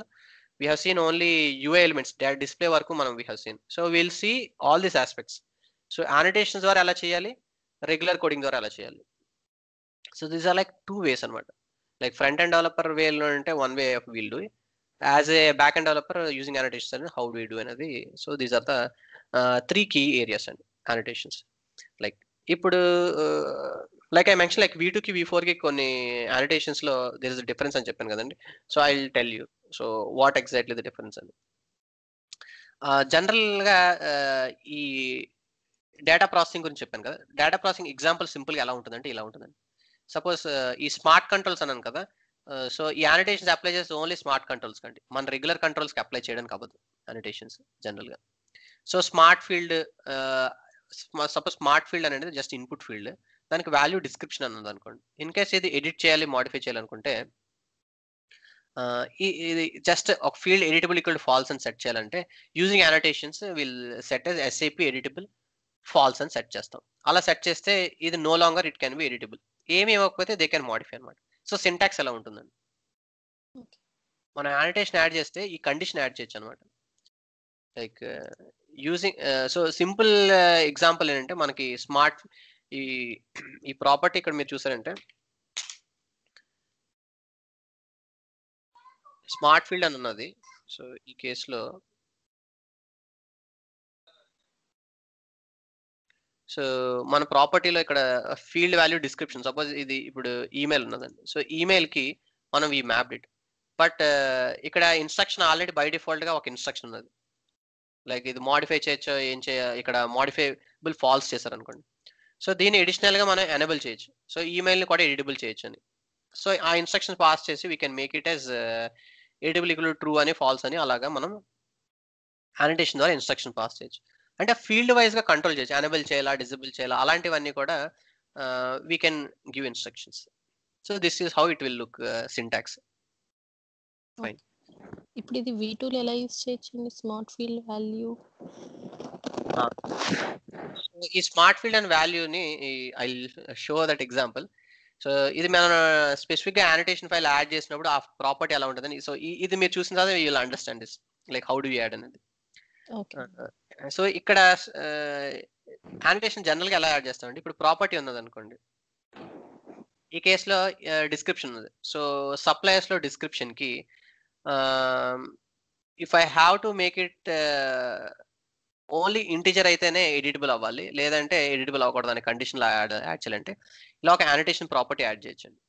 we have seen only UI elements display వరకు మనం we have seen so will see all these aspects so annotations ద్వారా ఎలా చేయాలి రెగ్యులర్ కోడింగ్ ద్వారా ఎలా చేయాలి so these are like two ways అనమాట like front end developer way అంటే one way of will do as a back end developer using annotations and how we do అనేది so these are the three key areas and annotations like ఇప్పుడు like I mention like V టూకి V ఫోర్కి కొన్ని అనిటేషన్స్లో లో there is difference అని చెప్పాను కదండి so I will tell you so what exactly the difference అని జనరల్గా uh, uh, ఈ డేటా ప్రాసెసింగ్ గురించి చెప్పాను కదా డేటా ప్రాసెసింగ్ ఎగ్జాంపుల్ సింపుల్గా ఎలా ఉంటుందంటే ఇలా ఉంటుందండి సపోజ్ uh, ఈ స్మార్ట్ కంట్రోల్స్ అన్నాను కదా సో ఈ అనిటేషన్స్ అప్లై చేస్తే ఓన్లీ స్మార్ట్ కంట్రోల్స్ కండి మన రెగ్యులర్ కంట్రోల్స్కి అప్లై చేయడానికి అవ్వదు అనిటేషన్స్ జనరల్గా so smart field suppose smart field అనేది జస్ట్ ఇన్పుట్ ఫీల్డ్ దానికి వాల్యూ డిస్క్రిప్షన్ అన్నది అనుకోండి ఇన్ కేస్ ఇది ఎడిట్ చేయాలి మాడిఫై చేయాలనుకుంటే ఇది జస్ట్ ఒక ఫీల్డ్ ఎడిటబుల్ ఈక్వల్ ఫాల్స్ అని సెట్ చేయాలంటే using annotations will set as SAP editable false అని సెట్ చేస్తాం అలా సెట్ చేస్తే ఇది no longer it can be editable ఏమి ఇవ్వకపోతే దే కెన్ మాడిఫై అనమాట సో సింటాక్స్ ఎలా ఉంటుందండి మనం యానిటేషన్ యాడ్ చేస్తే ఈ కండిషన్ యాడ్ చేయొచ్చు అనమాట like using so simple example ఏంటంటే మనకి స్మార్ట్ ఈ ఈ ప్రాపర్టీ ఇక్కడ మీరు చూసారంటే స్మార్ట్ ఫీల్డ్ అని ఉన్నది సో ఈ కేసులో సో మన ప్రాపర్టీలో ఇక్కడ ఫీల్డ్ వాల్యూ డిస్క్రిప్షన్ సపోజ్ ఇది ఇప్పుడు ఈమెయిల్ ఉన్నదండి సో ఈమెయిల్కి మనం ఈ మ్యాప్ డిట్ బట్ ఇక్కడ ఇన్స్ట్రక్షన్ ఆల్రెడీ బై డిఫాల్ట్గా ఒక ఇన్స్ట్రక్షన్ ఉన్నది లైక్ ఇది మాడిఫై చేయొచ్చు ఏం చేయ ఇక్కడ మాడిఫైబుల్ ఫాల్స్ చేశారు అనుకోండి సో దీన్ని ఎడిషనల్ గా మనం ఎనేబుల్ చేయొచ్చు సో ఈమెయిల్ని కూడా ఎడిటబుల్ చేయొచ్చు అని సో ఆ ఇన్స్ట్రక్షన్ పాస్ చేసి we can make it as editable equal true అని ఫాల్స్ అని అలాగా మనం అనిటేషన్ ద్వారా ఇన్స్ట్రక్షన్ పాస్ చేయొచ్చు అంటే ఫీల్డ్ వైజ్ గా కంట్రోల్ చేయొచ్చు ఎనేబుల్ చేయాలా డిజిబుల్ చేయాలా అలాంటివన్నీ కూడా we can give instructions so this is how it will look syntax fine ఇప్పుడు ఇది వి టూలు ఎలా యూస్ చేయొచ్చండి స్మార్ట్ ఫీల్డ్ వాల్యూ ఈ స్మార్ట్ ఫీల్డ్ అండ్ వాల్యూని I show that example so ఇది మనం స్పెసిఫిక్గా యానిటేషన్ ఫైల్ యాడ్ చేసినప్పుడు ఆ ప్రాపర్టీ ఎలా ఉంటుందని సో ఇది మీరు చూసిన తర్వాత you understand this like how do add అనేది సో ఇక్కడ యానిటేషన్ జనరల్గా ఎలా యాడ్ చేస్తామండి ఇప్పుడు ప్రాపర్టీ ఉన్నది అనుకోండి ఈ కేసులో డిస్క్రిప్షన్ ఉంది సో సప్లయర్స్లో డిస్క్రిప్షన్కి if I have to make it only integer అయితేనే ఎడిటబుల్ అవ్వాలి లేదంటే ఎడిటబుల్ అవ్వకూడదు అనే కండిషన్ యాడ్ యాడ్ చేయాలంటే ఇలా ఒక యానిటేషన్ ప్రాపర్టీ యాడ్ చేయొచ్చండి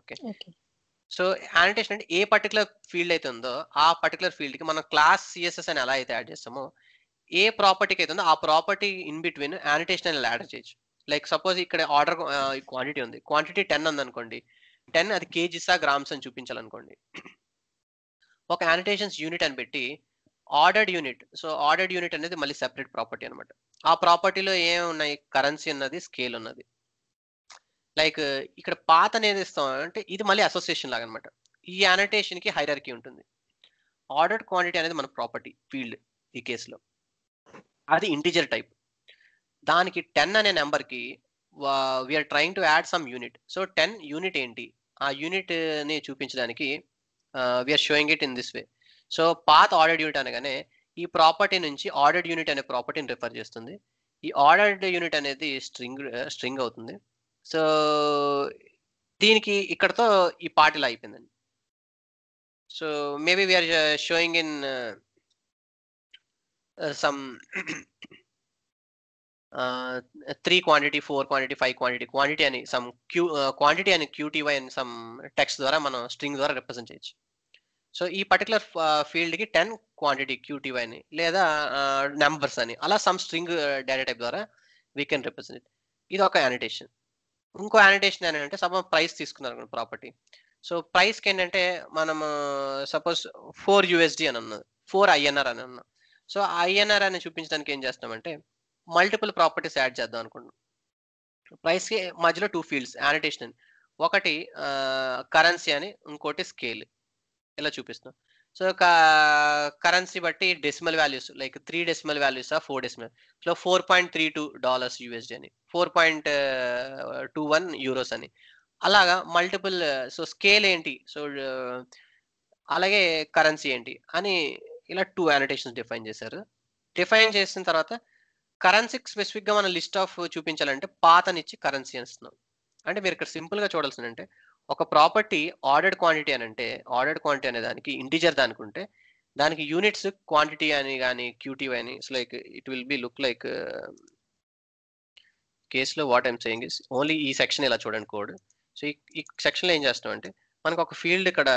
ఓకే సో యానిటేషన్ అంటే ఏ పర్టికులర్ ఫీల్డ్ అయితే ఉందో ఆ పర్టికులర్ ఫీల్డ్ కి మనం క్లాస్ సిఎస్ఎస్ అని ఎలా అయితే యాడ్ చేస్తామో ఏ ప్రాపర్టీకి అయితే ఉందో ఆ ప్రాపర్టీ ఇన్ బిట్వీన్ యానిటేషన్ అని యాడ్ చేయొచ్చు లైక్ సపోజ్ ఇక్కడ ఆర్డర్ క్వాంటిటీ uh, ఉంది క్వాంటిటీ టెన్ ఉంది అనుకోండి టెన్ అది కేజీసా గ్రామ్స్ అని చూపించాలనుకోండి ఒక యానిటేషన్స్ యూనిట్ అని పెట్టి ordered unit so ordered unit అనేది మళ్ళీ సెపరేట్ ప్రాపర్టీ అనమాట ఆ ప్రాపర్టీలో ఏమి ఉన్నాయి కరెన్సీ ఉన్నది స్కేల్ ఉన్నది లైక్ ఇక్కడ పాత అనేది ఇస్తాం అంటే ఇది మళ్ళీ అసోసియేషన్ లాగా అనమాట ఈ యానిటేషన్కి హైరర్కి ఉంటుంది ఆర్డర్డ్ క్వాంటిటీ అనేది మన ప్రాపర్టీ ఫీల్డ్ ఈ కేసులో అది ఇంటీజర్ టైప్ దానికి టెన్ అనే నెంబర్కి we're trying to add some unit so ten unit ఏంటి ఆ యూనిట్ని చూపించడానికి we're showing it in this way so path ordered unit అనగానే ఈ ప్రాపర్టీ నుంచి ఆర్డర్డ్ యూనిట్ అనే ప్రాపర్టీని రిఫర్ చేస్తుంది ఈ ఆర్డర్డ్ యూనిట్ అనేది స్ట్రింగ్ స్ట్రింగ్ uh, అవుతుంది సో దీనికి ఇక్కడతో ఈ పార్ట్ అయిపోయిందండి so maybe we're showing in some three quantity four quantity five quantity quantity అని సమ్ క్యూ క్వాంటిటీ అని క్యూటీవై అని సమ్ టెక్స్ట్ ద్వారా మనం స్ట్రింగ్ ద్వారా రిప్రజెంట్ చేయొచ్చు సో ఈ పర్టికులర్ ఫీల్డ్కి టెన్ క్వాంటిటీ క్యూటీవై అని లేదా నెంబర్స్ అని అలా సమ్ స్ట్రింగ్ డేటా టైప్ ద్వారా వీ కెన్ రిప్రజెంట్ ఇది ఒక యానిటేషన్ ఇంకో యానిటేషన్ ఏంటంటే సపోజ్ ప్రైస్ తీసుకున్నారు అనుకోండి ప్రాపర్టీ సో ప్రైస్కి ఏంటంటే మనము సపోజ్ ఫోర్ యూఎస్డి అని ఉన్నది ఫోర్ ఐఎన్ఆర్ అని ఉన్నాం సో ఐఎన్ఆర్ అని చూపించడానికి ఏం చేస్తామంటే మల్టిపుల్ ప్రాపర్టీస్ యాడ్ చేద్దాం అనుకుంటున్నాం ప్రైస్కి మధ్యలో టూ ఫీల్డ్స్ యానిటేషన్ అని ఒకటి కరెన్సీ అని ఇంకోటి స్కేల్ ఇలా చూపిస్తున్నాం సో కరెన్సీ బట్టి decimal values like three decimal values ఆ four decimal so four point three two dollars USD అని four point two one euros అని అలాగా మల్టిపుల్ సో స్కేల్ ఏంటి సో uh, అలాగే కరెన్సీ ఏంటి అని ఇలా టూ యానిటేషన్స్ డిఫైన్ చేశారు డిఫైన్ చేసిన తర్వాత కరెన్సీకి స్పెసిఫిక్గా మనం లిస్ట్ ఆఫ్ చూపించాలంటే పాతనిచ్చి కరెన్సీ ఇస్తున్నాం అంటే మీరు ఇక్కడ సింపుల్గా చూడాల్సిన అంటే ఒక ప్రాపర్టీ ఆర్డర్డ్ క్వాంటిటీ అని అంటే ఆర్డర్డ్ క్వాంటిటీ అనే దానికి ఇంటీజర్ దానికి ఉంటే దానికి యూనిట్స్ క్వాంటిటీ అని కానీ క్యూటీ అని like it will be look like కేసులో what I'm saying is only ఈ సెక్షన్ ఇలా చూడండి కోడ్ సో ఈ సెక్షన్లో ఏం చేస్తాం అంటే మనకు ఒక ఫీల్డ్ ఇక్కడ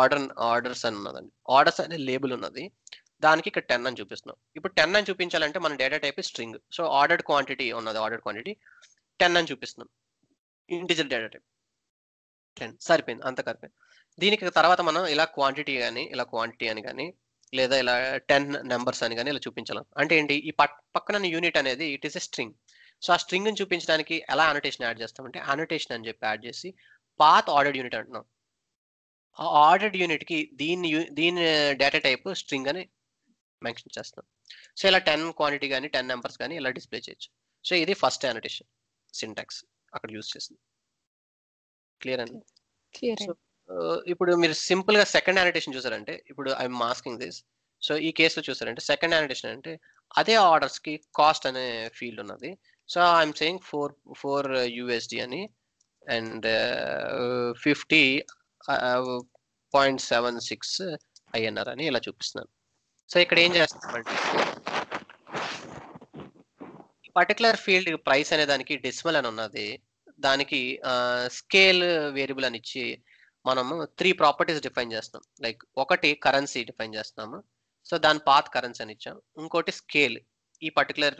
ఆర్డర్ um, ఆర్డర్స్ అని ఉన్నదండి ఆర్డర్స్ అనే లేబుల్ ఉన్నది దానికి ఇక్కడ టెన్ అని చూపిస్తున్నాం ఇప్పుడు టెన్ అని చూపించాలంటే మన data type string so ordered quantity ఉన్నది ఆర్డర్డ్ క్వాంటిటీ టెన్ అని చూపిస్తున్నాం ఇంటిజర్ డేటా టైప్ టెన్ సరిపోయింది అంత సరిపోయింది దీనికి తర్వాత మనం ఇలా క్వాంటిటీ కానీ ఇలా క్వాంటిటీ అని కానీ లేదా ఇలా టెన్ నెంబర్స్ అని కానీ ఇలా చూపించాలి అంటే ఏంటి ఈ పక్కన యూనిట్ అనేది it is a string so ఆ స్ట్రింగ్ని చూపించడానికి ఎలా అనోటేషన్ యాడ్ చేస్తామంటే అనోటేషన్ అని చెప్పి యాడ్ చేసి పాత్ ఆర్డర్డ్ యూనిట్ అంటున్నాం ఆ ఆర్డర్డ్ యూనిట్కి దీని దీని డేటా టైప్ స్ట్రింగ్ అని మెన్షన్ చేస్తున్నాం సో ఇలా టెన్ క్వాంటిటీ కానీ టెన్ నెంబర్స్ కానీ ఇలా డిస్ప్లే చేయొచ్చు సో ఇది ఫస్ట్ అనటేషన్ సింటాక్స్ అక్కడ యూస్ చేసింది క్లియర్ అండి ఇప్పుడు మీరు సింపుల్ గా సెకండ్ అనటేషన్ చూసారంటే ఇప్పుడు ఐఎమ్ మాస్కింగ్ దిస్ సో ఈ కేసులో చూసారంటే సెకండ్ అనటేషన్ అంటే అదే ఆర్డర్స్ కి కాస్ట్ అనే ఫీల్డ్ ఉన్నది so I'm saying four four USD అని and fifty point seven six INR అని ఇలా చూపిస్తున్నాను సో ఇక్కడ ఏం చేస్తామంటే పర్టికులర్ ఫీల్డ్ ప్రైస్ అనే దానికి డెసిమల్ అని ఉన్నది దానికి స్కేల్ వేరియబుల్ అని ఇచ్చి మనము త్రీ ప్రాపర్టీస్ డిఫైన్ చేస్తాం లైక్ ఒకటి కరెన్సీ డిఫైన్ చేస్తున్నాము సో దాని పాత్ కరెన్సీ అని ఇచ్చాం ఇంకోటి స్కేల్ ఈ పర్టికులర్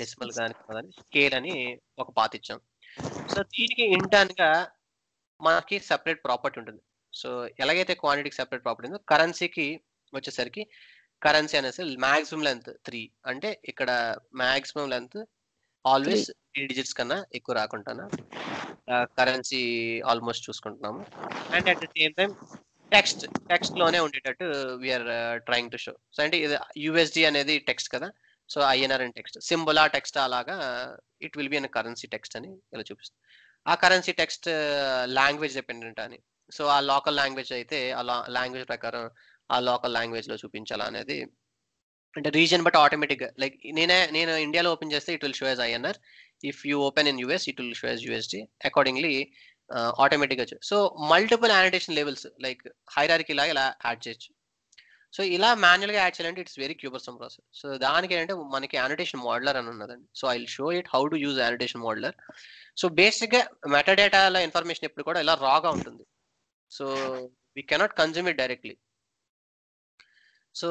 డెసిమల్ కానీ స్కేల్ అని ఒక పాత ఇచ్చాం సో దీనికి ఇంటర్న్ గా మనకి సపరేట్ ప్రాపర్టీ ఉంటుంది సో ఎలాగైతే క్వాంటిటీకి సపరేట్ ప్రాపర్టీ ఉందో కరెన్సీకి వచ్చేసరికి కరెన్సీ అనేసి మాక్సిమం లెంత్ త్రీ అంటే ఇక్కడ maximum length always three digits కన్నా ఎక్కువ రాకుండా కరెన్సీ ఆల్మోస్ట్ చూసుకుంటున్నాము and at the same time text text లోనే ఉండేటట్టు we're trying to show so అంటే ఇది యుఎస్డి అనేది టెక్స్ట్ కదా సో ఐఎన్ఆర్ అండ్ టెక్స్ట్ ఆ టెక్స్ట్ అలాగా it will be an currency text అని ఇలా చూపిస్తుంది ఆ currency text uh, language dependent అని సో ఆ లోకల్ లాంగ్వేజ్ అయితే ఆ లాంగ్వేజ్ ప్రకారం ఆ లోకల్ లాంగ్వేజ్ లో చూపించాలా అనేది అంటే రీజన్ బట్ ఆటోమేటిక్ లైక్ నేనే నేను ఇండియాలో ఓపెన్ చేస్తే it will show as INR if you open in US it will show as USD accordingly ఆటోమేటిక్గా so multiple annotation levels like hierarchy ఇలా ఇలా యాడ్ చేయొచ్చు సో ఇలా మాన్యువల్గా యాడ్ చేయాలంటే it's very cumbersome process so దానికి ఏంటంటే మనకి యానిటేషన్ మోడలర్ అని ఉన్నదండి so I show it how to use annotation modeler so బేసిక్గా మెటాడేటాలో ఇన్ఫర్మేషన్ ఎప్పుడు కూడా ఇలా రాగా ఉంటుంది so we cannot consume it directly so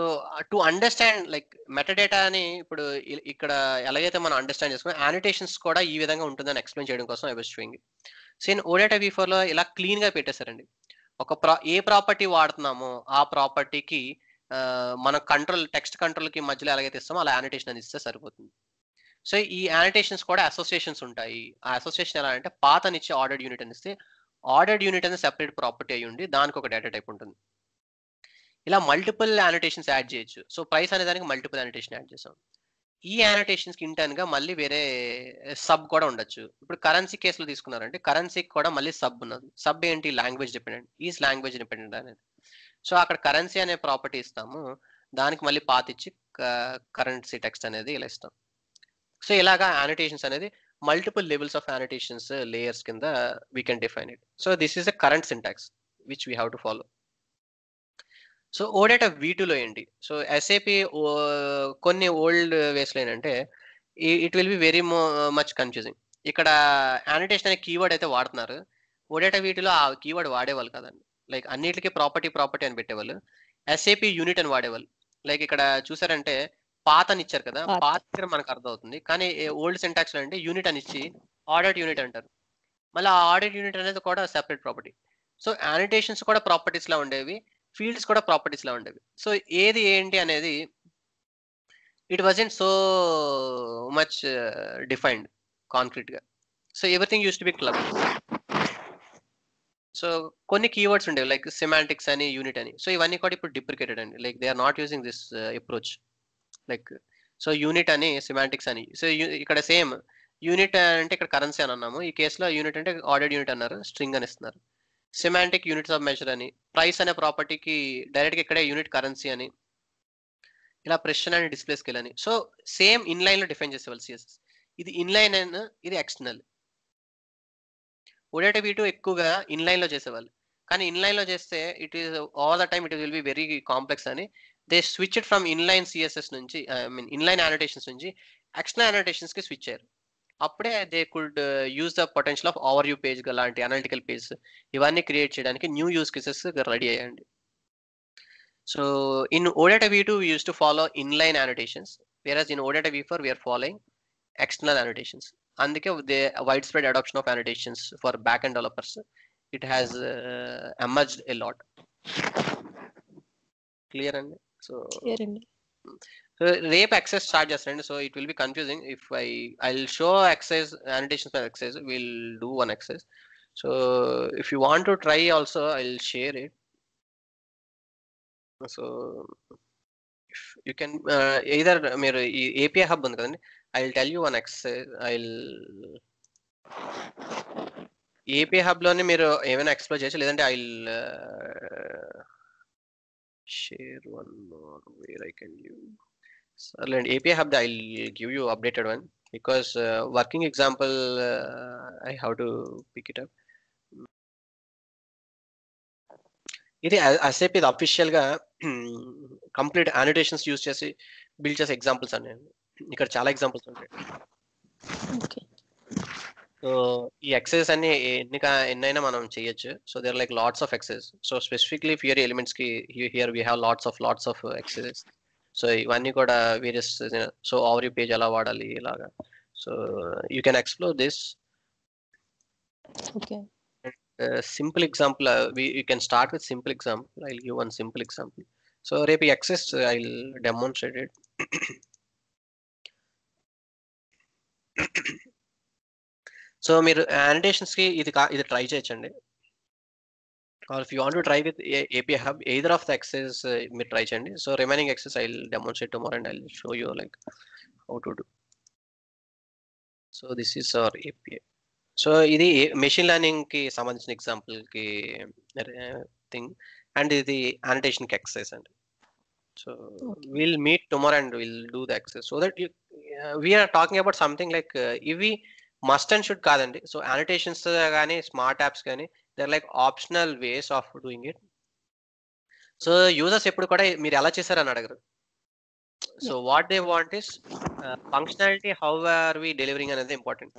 to understand like metadata అని ఇప్పుడు ఇక్కడ ఎలాగైతే మనం అండర్స్టాండ్ చేసుకున్నాం యానిటేషన్స్ కూడా ఈ విధంగా ఉంటుందని ఎక్స్ప్లెయిన్ చేయడం కోసం I was showing same OData V ఫోర్లో ఇలా క్లీన్గా పెట్టేశారండి ఒక ప్రా ఏ ప్రాపర్టీ వాడుతున్నామో ఆ ప్రాపర్టీకి మన కంట్రోల్ టెక్స్ట్ కంట్రోల్కి మధ్యలో ఎలాగైతే ఇస్తామో అలా యానిటేషన్ అని ఇస్తే సరిపోతుంది సో ఈ యానిటేషన్స్ కూడా అసోసియేషన్స్ ఉంటాయి ఆ అసోసియేషన్ ఎలా అంటే పాత అని ఇచ్చే ఆర్డర్డ్ యూనిట్ అని ఇస్తే ఆర్డర్డ్ యూనిట్ అనేది సెపరేట్ ప్రాపర్టీ అయ్యి ఉండి దానికి ఒక డేటా టైప్ ఉంటుంది ఇలా మల్టిపుల్ యానిటేషన్స్ యాడ్ చేయొచ్చు సో ప్రైస్ అనే దానికి మల్టిపుల్ యానిటేషన్ యాడ్ చేసాం ఈ యానిటేషన్స్కి ఇంటర్న్గా మళ్ళీ వేరే సబ్ కూడా ఉండొచ్చు ఇప్పుడు కరెన్సీ కేసులో తీసుకున్నారంటే కరెన్సీకి కూడా మళ్ళీ సబ్ ఉన్నది సబ్ ఏంటి language dependent is language dependent అనేది సో అక్కడ కరెన్సీ అనే ప్రాపర్టీ ఇస్తాము దానికి మళ్ళీ పాత ఇచ్చి కరెన్సీ టెక్స్ట్ అనేది ఇలా ఇస్తాం సో ఇలాగా యానిటేషన్స్ అనేది multiple levels of annotations layers కింద we can define it so this is a current syntax which we have to follow so OData వీటిలో ఏంటి సో ఎస్ఏపి కొన్ని ఓల్డ్ వేస్లో ఏంటంటే it will be very much confusing ఇక్కడ annotation అనే keyword అయితే వాడుతున్నారు ఓడేట వీటిలో ఆ కీవర్డ్ వాడేవాళ్ళు కదండి లైక్ అన్నిటికీ ప్రాపర్టీ ప్రాపర్టీ అని పెట్టేవాళ్ళు ఎస్ఏపి యూనిట్ అని వాడేవాళ్ళు లైక్ ఇక్కడ చూసారంటే పాత అని ఇచ్చారు కదా పాత మనకు అర్థం అవుతుంది కానీ ఓల్డ్ సెంటాక్స్ అంటే యూనిట్ అని ఇచ్చి ఆడిట్ యూనిట్ అంటారు మళ్ళీ ఆ ఆడిట్ యూనిట్ అనేది కూడా సెపరేట్ ప్రాపర్టీ సో యానిటేషన్స్ కూడా ప్రాపర్టీస్ లా ఉండేవి ఫీల్డ్స్ కూడా ప్రాపర్టీస్ లా ఉండేవి సో ఏది ఏంటి అనేది it was in so much defined concrete గా so everything use to be club so కొన్ని కీవర్డ్స్ ఉండేవి లైక్ సిమాంటిక్స్ అని యూనిట్ అని సో ఇవన్నీ కూడా ఇప్పుడు డిప్రికేటెడ్ అండి like they are not using this approach like so unit అని సిమాంటిక్స్ అని సో ఇక్కడ సేమ్ యూనిట్ అంటే ఇక్కడ కరెన్సీ అని అన్నాము ఈ కేసులో యూనిట్ అంటే ఆర్డర్ యూనిట్ అన్నారు స్ట్రింగ్ అని ఇస్తున్నారు సిమాంటిక్ యూనిట్స్ ఆఫ్ మెజర్ అని ప్రైస్ అనే ప్రాపర్టీకి డైరెక్ట్గా ఇక్కడే యూనిట్ కరెన్సీ అని ఇలా ప్రెషన్ అండ్ డిస్ప్లే వెళ్ళని అని సో సేమ్ ఇన్లైన్లో డిఫైన్ చేసేవాళ్ళు సిఎస్ఎస్ ఇది ఇన్లైన్ అని ఇది ఎక్స్టర్నల్ ఒడేట వీటు ఎక్కువగా ఇన్లైన్లో చేసేవాళ్ళు కానీ ఇన్లైన్లో చేస్తే it is all the time it will be very complex అని they switched from inline CSS నుంచి ఐ మీన్ ఇన్లైన్ యానోటేషన్స్ నుంచి ఎక్స్టర్నల్ యానోటేషన్స్కి స్విచ్ అయ్యారు అప్పుడే they could use the potential of overview page లాంటి అనాలిటికల్ పేజ్ ఇవన్నీ create చేయడానికి new use cases ready అయ్యండి so in OData we too use to follow inline annotations whereas in OData we for we're following external annotations అందుకే they wide spread adoption of annotations for back and developers it has emerged a lot clear అండి so so రేపు exercise start చేస్తానండి so it will be confusing if I I will show exercise annotation for exercise will do one exercise so if you want to try also I will share it so you can either మీరు ఈ API hub ఉంది కదండి I will tell you one exercise I will API hub లోనే మీరు ఏమైనా ఎక్స్ప్లోర్ చేయొచ్చు లేదంటే I share one where I can you Excellent. API Hub, I'll give you updated one because uh, working example, uh, I have to pick it up. ఇది అసేప్ ఇది official గా complete annotations use చేసి బిల్డ్ చేసే examples అని ఇక్కడ చాలా examples ఉంటాయి so ఈ ఎక్సైజ్ అన్ని ఎన్ని ఎన్నైనా మనం చేయొచ్చు so there like lots of exercise so specifically Fiori elements కి here we have lots of lots of exercises so ఇవన్నీ కూడా వేరియస్ సో ఆవరీ పేజ్ ఎలా వాడాలి ఇలాగా so you can explore this simple example you can start with simple example I give one simple example so రేపు exercise I demonstrated so మీరు యానిటేషన్స్కి ఇది ఇది ట్రై చేయొచ్చండి or if you want to try with API Hub, either of the access uh, me try chandi. So remaining access I'll demonstrate tomorrow and I'll show you like how to do. So this is our API so ఇది machine లెర్నింగ్కి సంబంధించిన ఎగ్జాంపుల్కి thing and ఇది కి exercise అండి so will meet tomorrow and will do the exercise so that we are talking about something like ఇవి must and should కాదండి so annotations కానీ స్మార్ట్ యాప్స్ కానీ they're like optional ways of doing it so users ఎప్పుడు కూడా మీరు ఎలా చేశారని అడగరు so what they want is functionality how are we delivering అనేది ఇంపార్టెంట్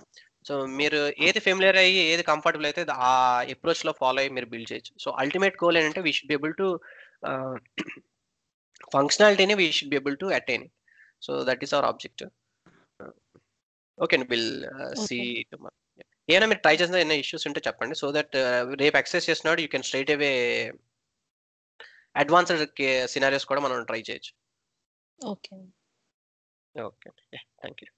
సో మీరు ఏది ఫెమిలియర్ అయ్యి ఏది కంఫర్టబుల్ అయితే ఆ అప్రోచ్ లో ఫాలో అయ్యి మీరు బిల్డ్ చేయొచ్చు సో అల్టిమేట్ గోల్ ఏంటంటే we should be able to ఫంక్షనాలిటీని we should be able to attain so that is our objective okay will see tomorrow ఏమైనా మీరు ట్రై చేసిన ఏమైనా ఇష్యూస్ ఉంటే చెప్పండి సో దట్ uh, రేపు యాక్సెస్ చేసినాడు you can straight away advanced scenarios కూడా మనం ట్రై చేయొచ్చు ఓకే ఓకే థ్యాంక్ యూ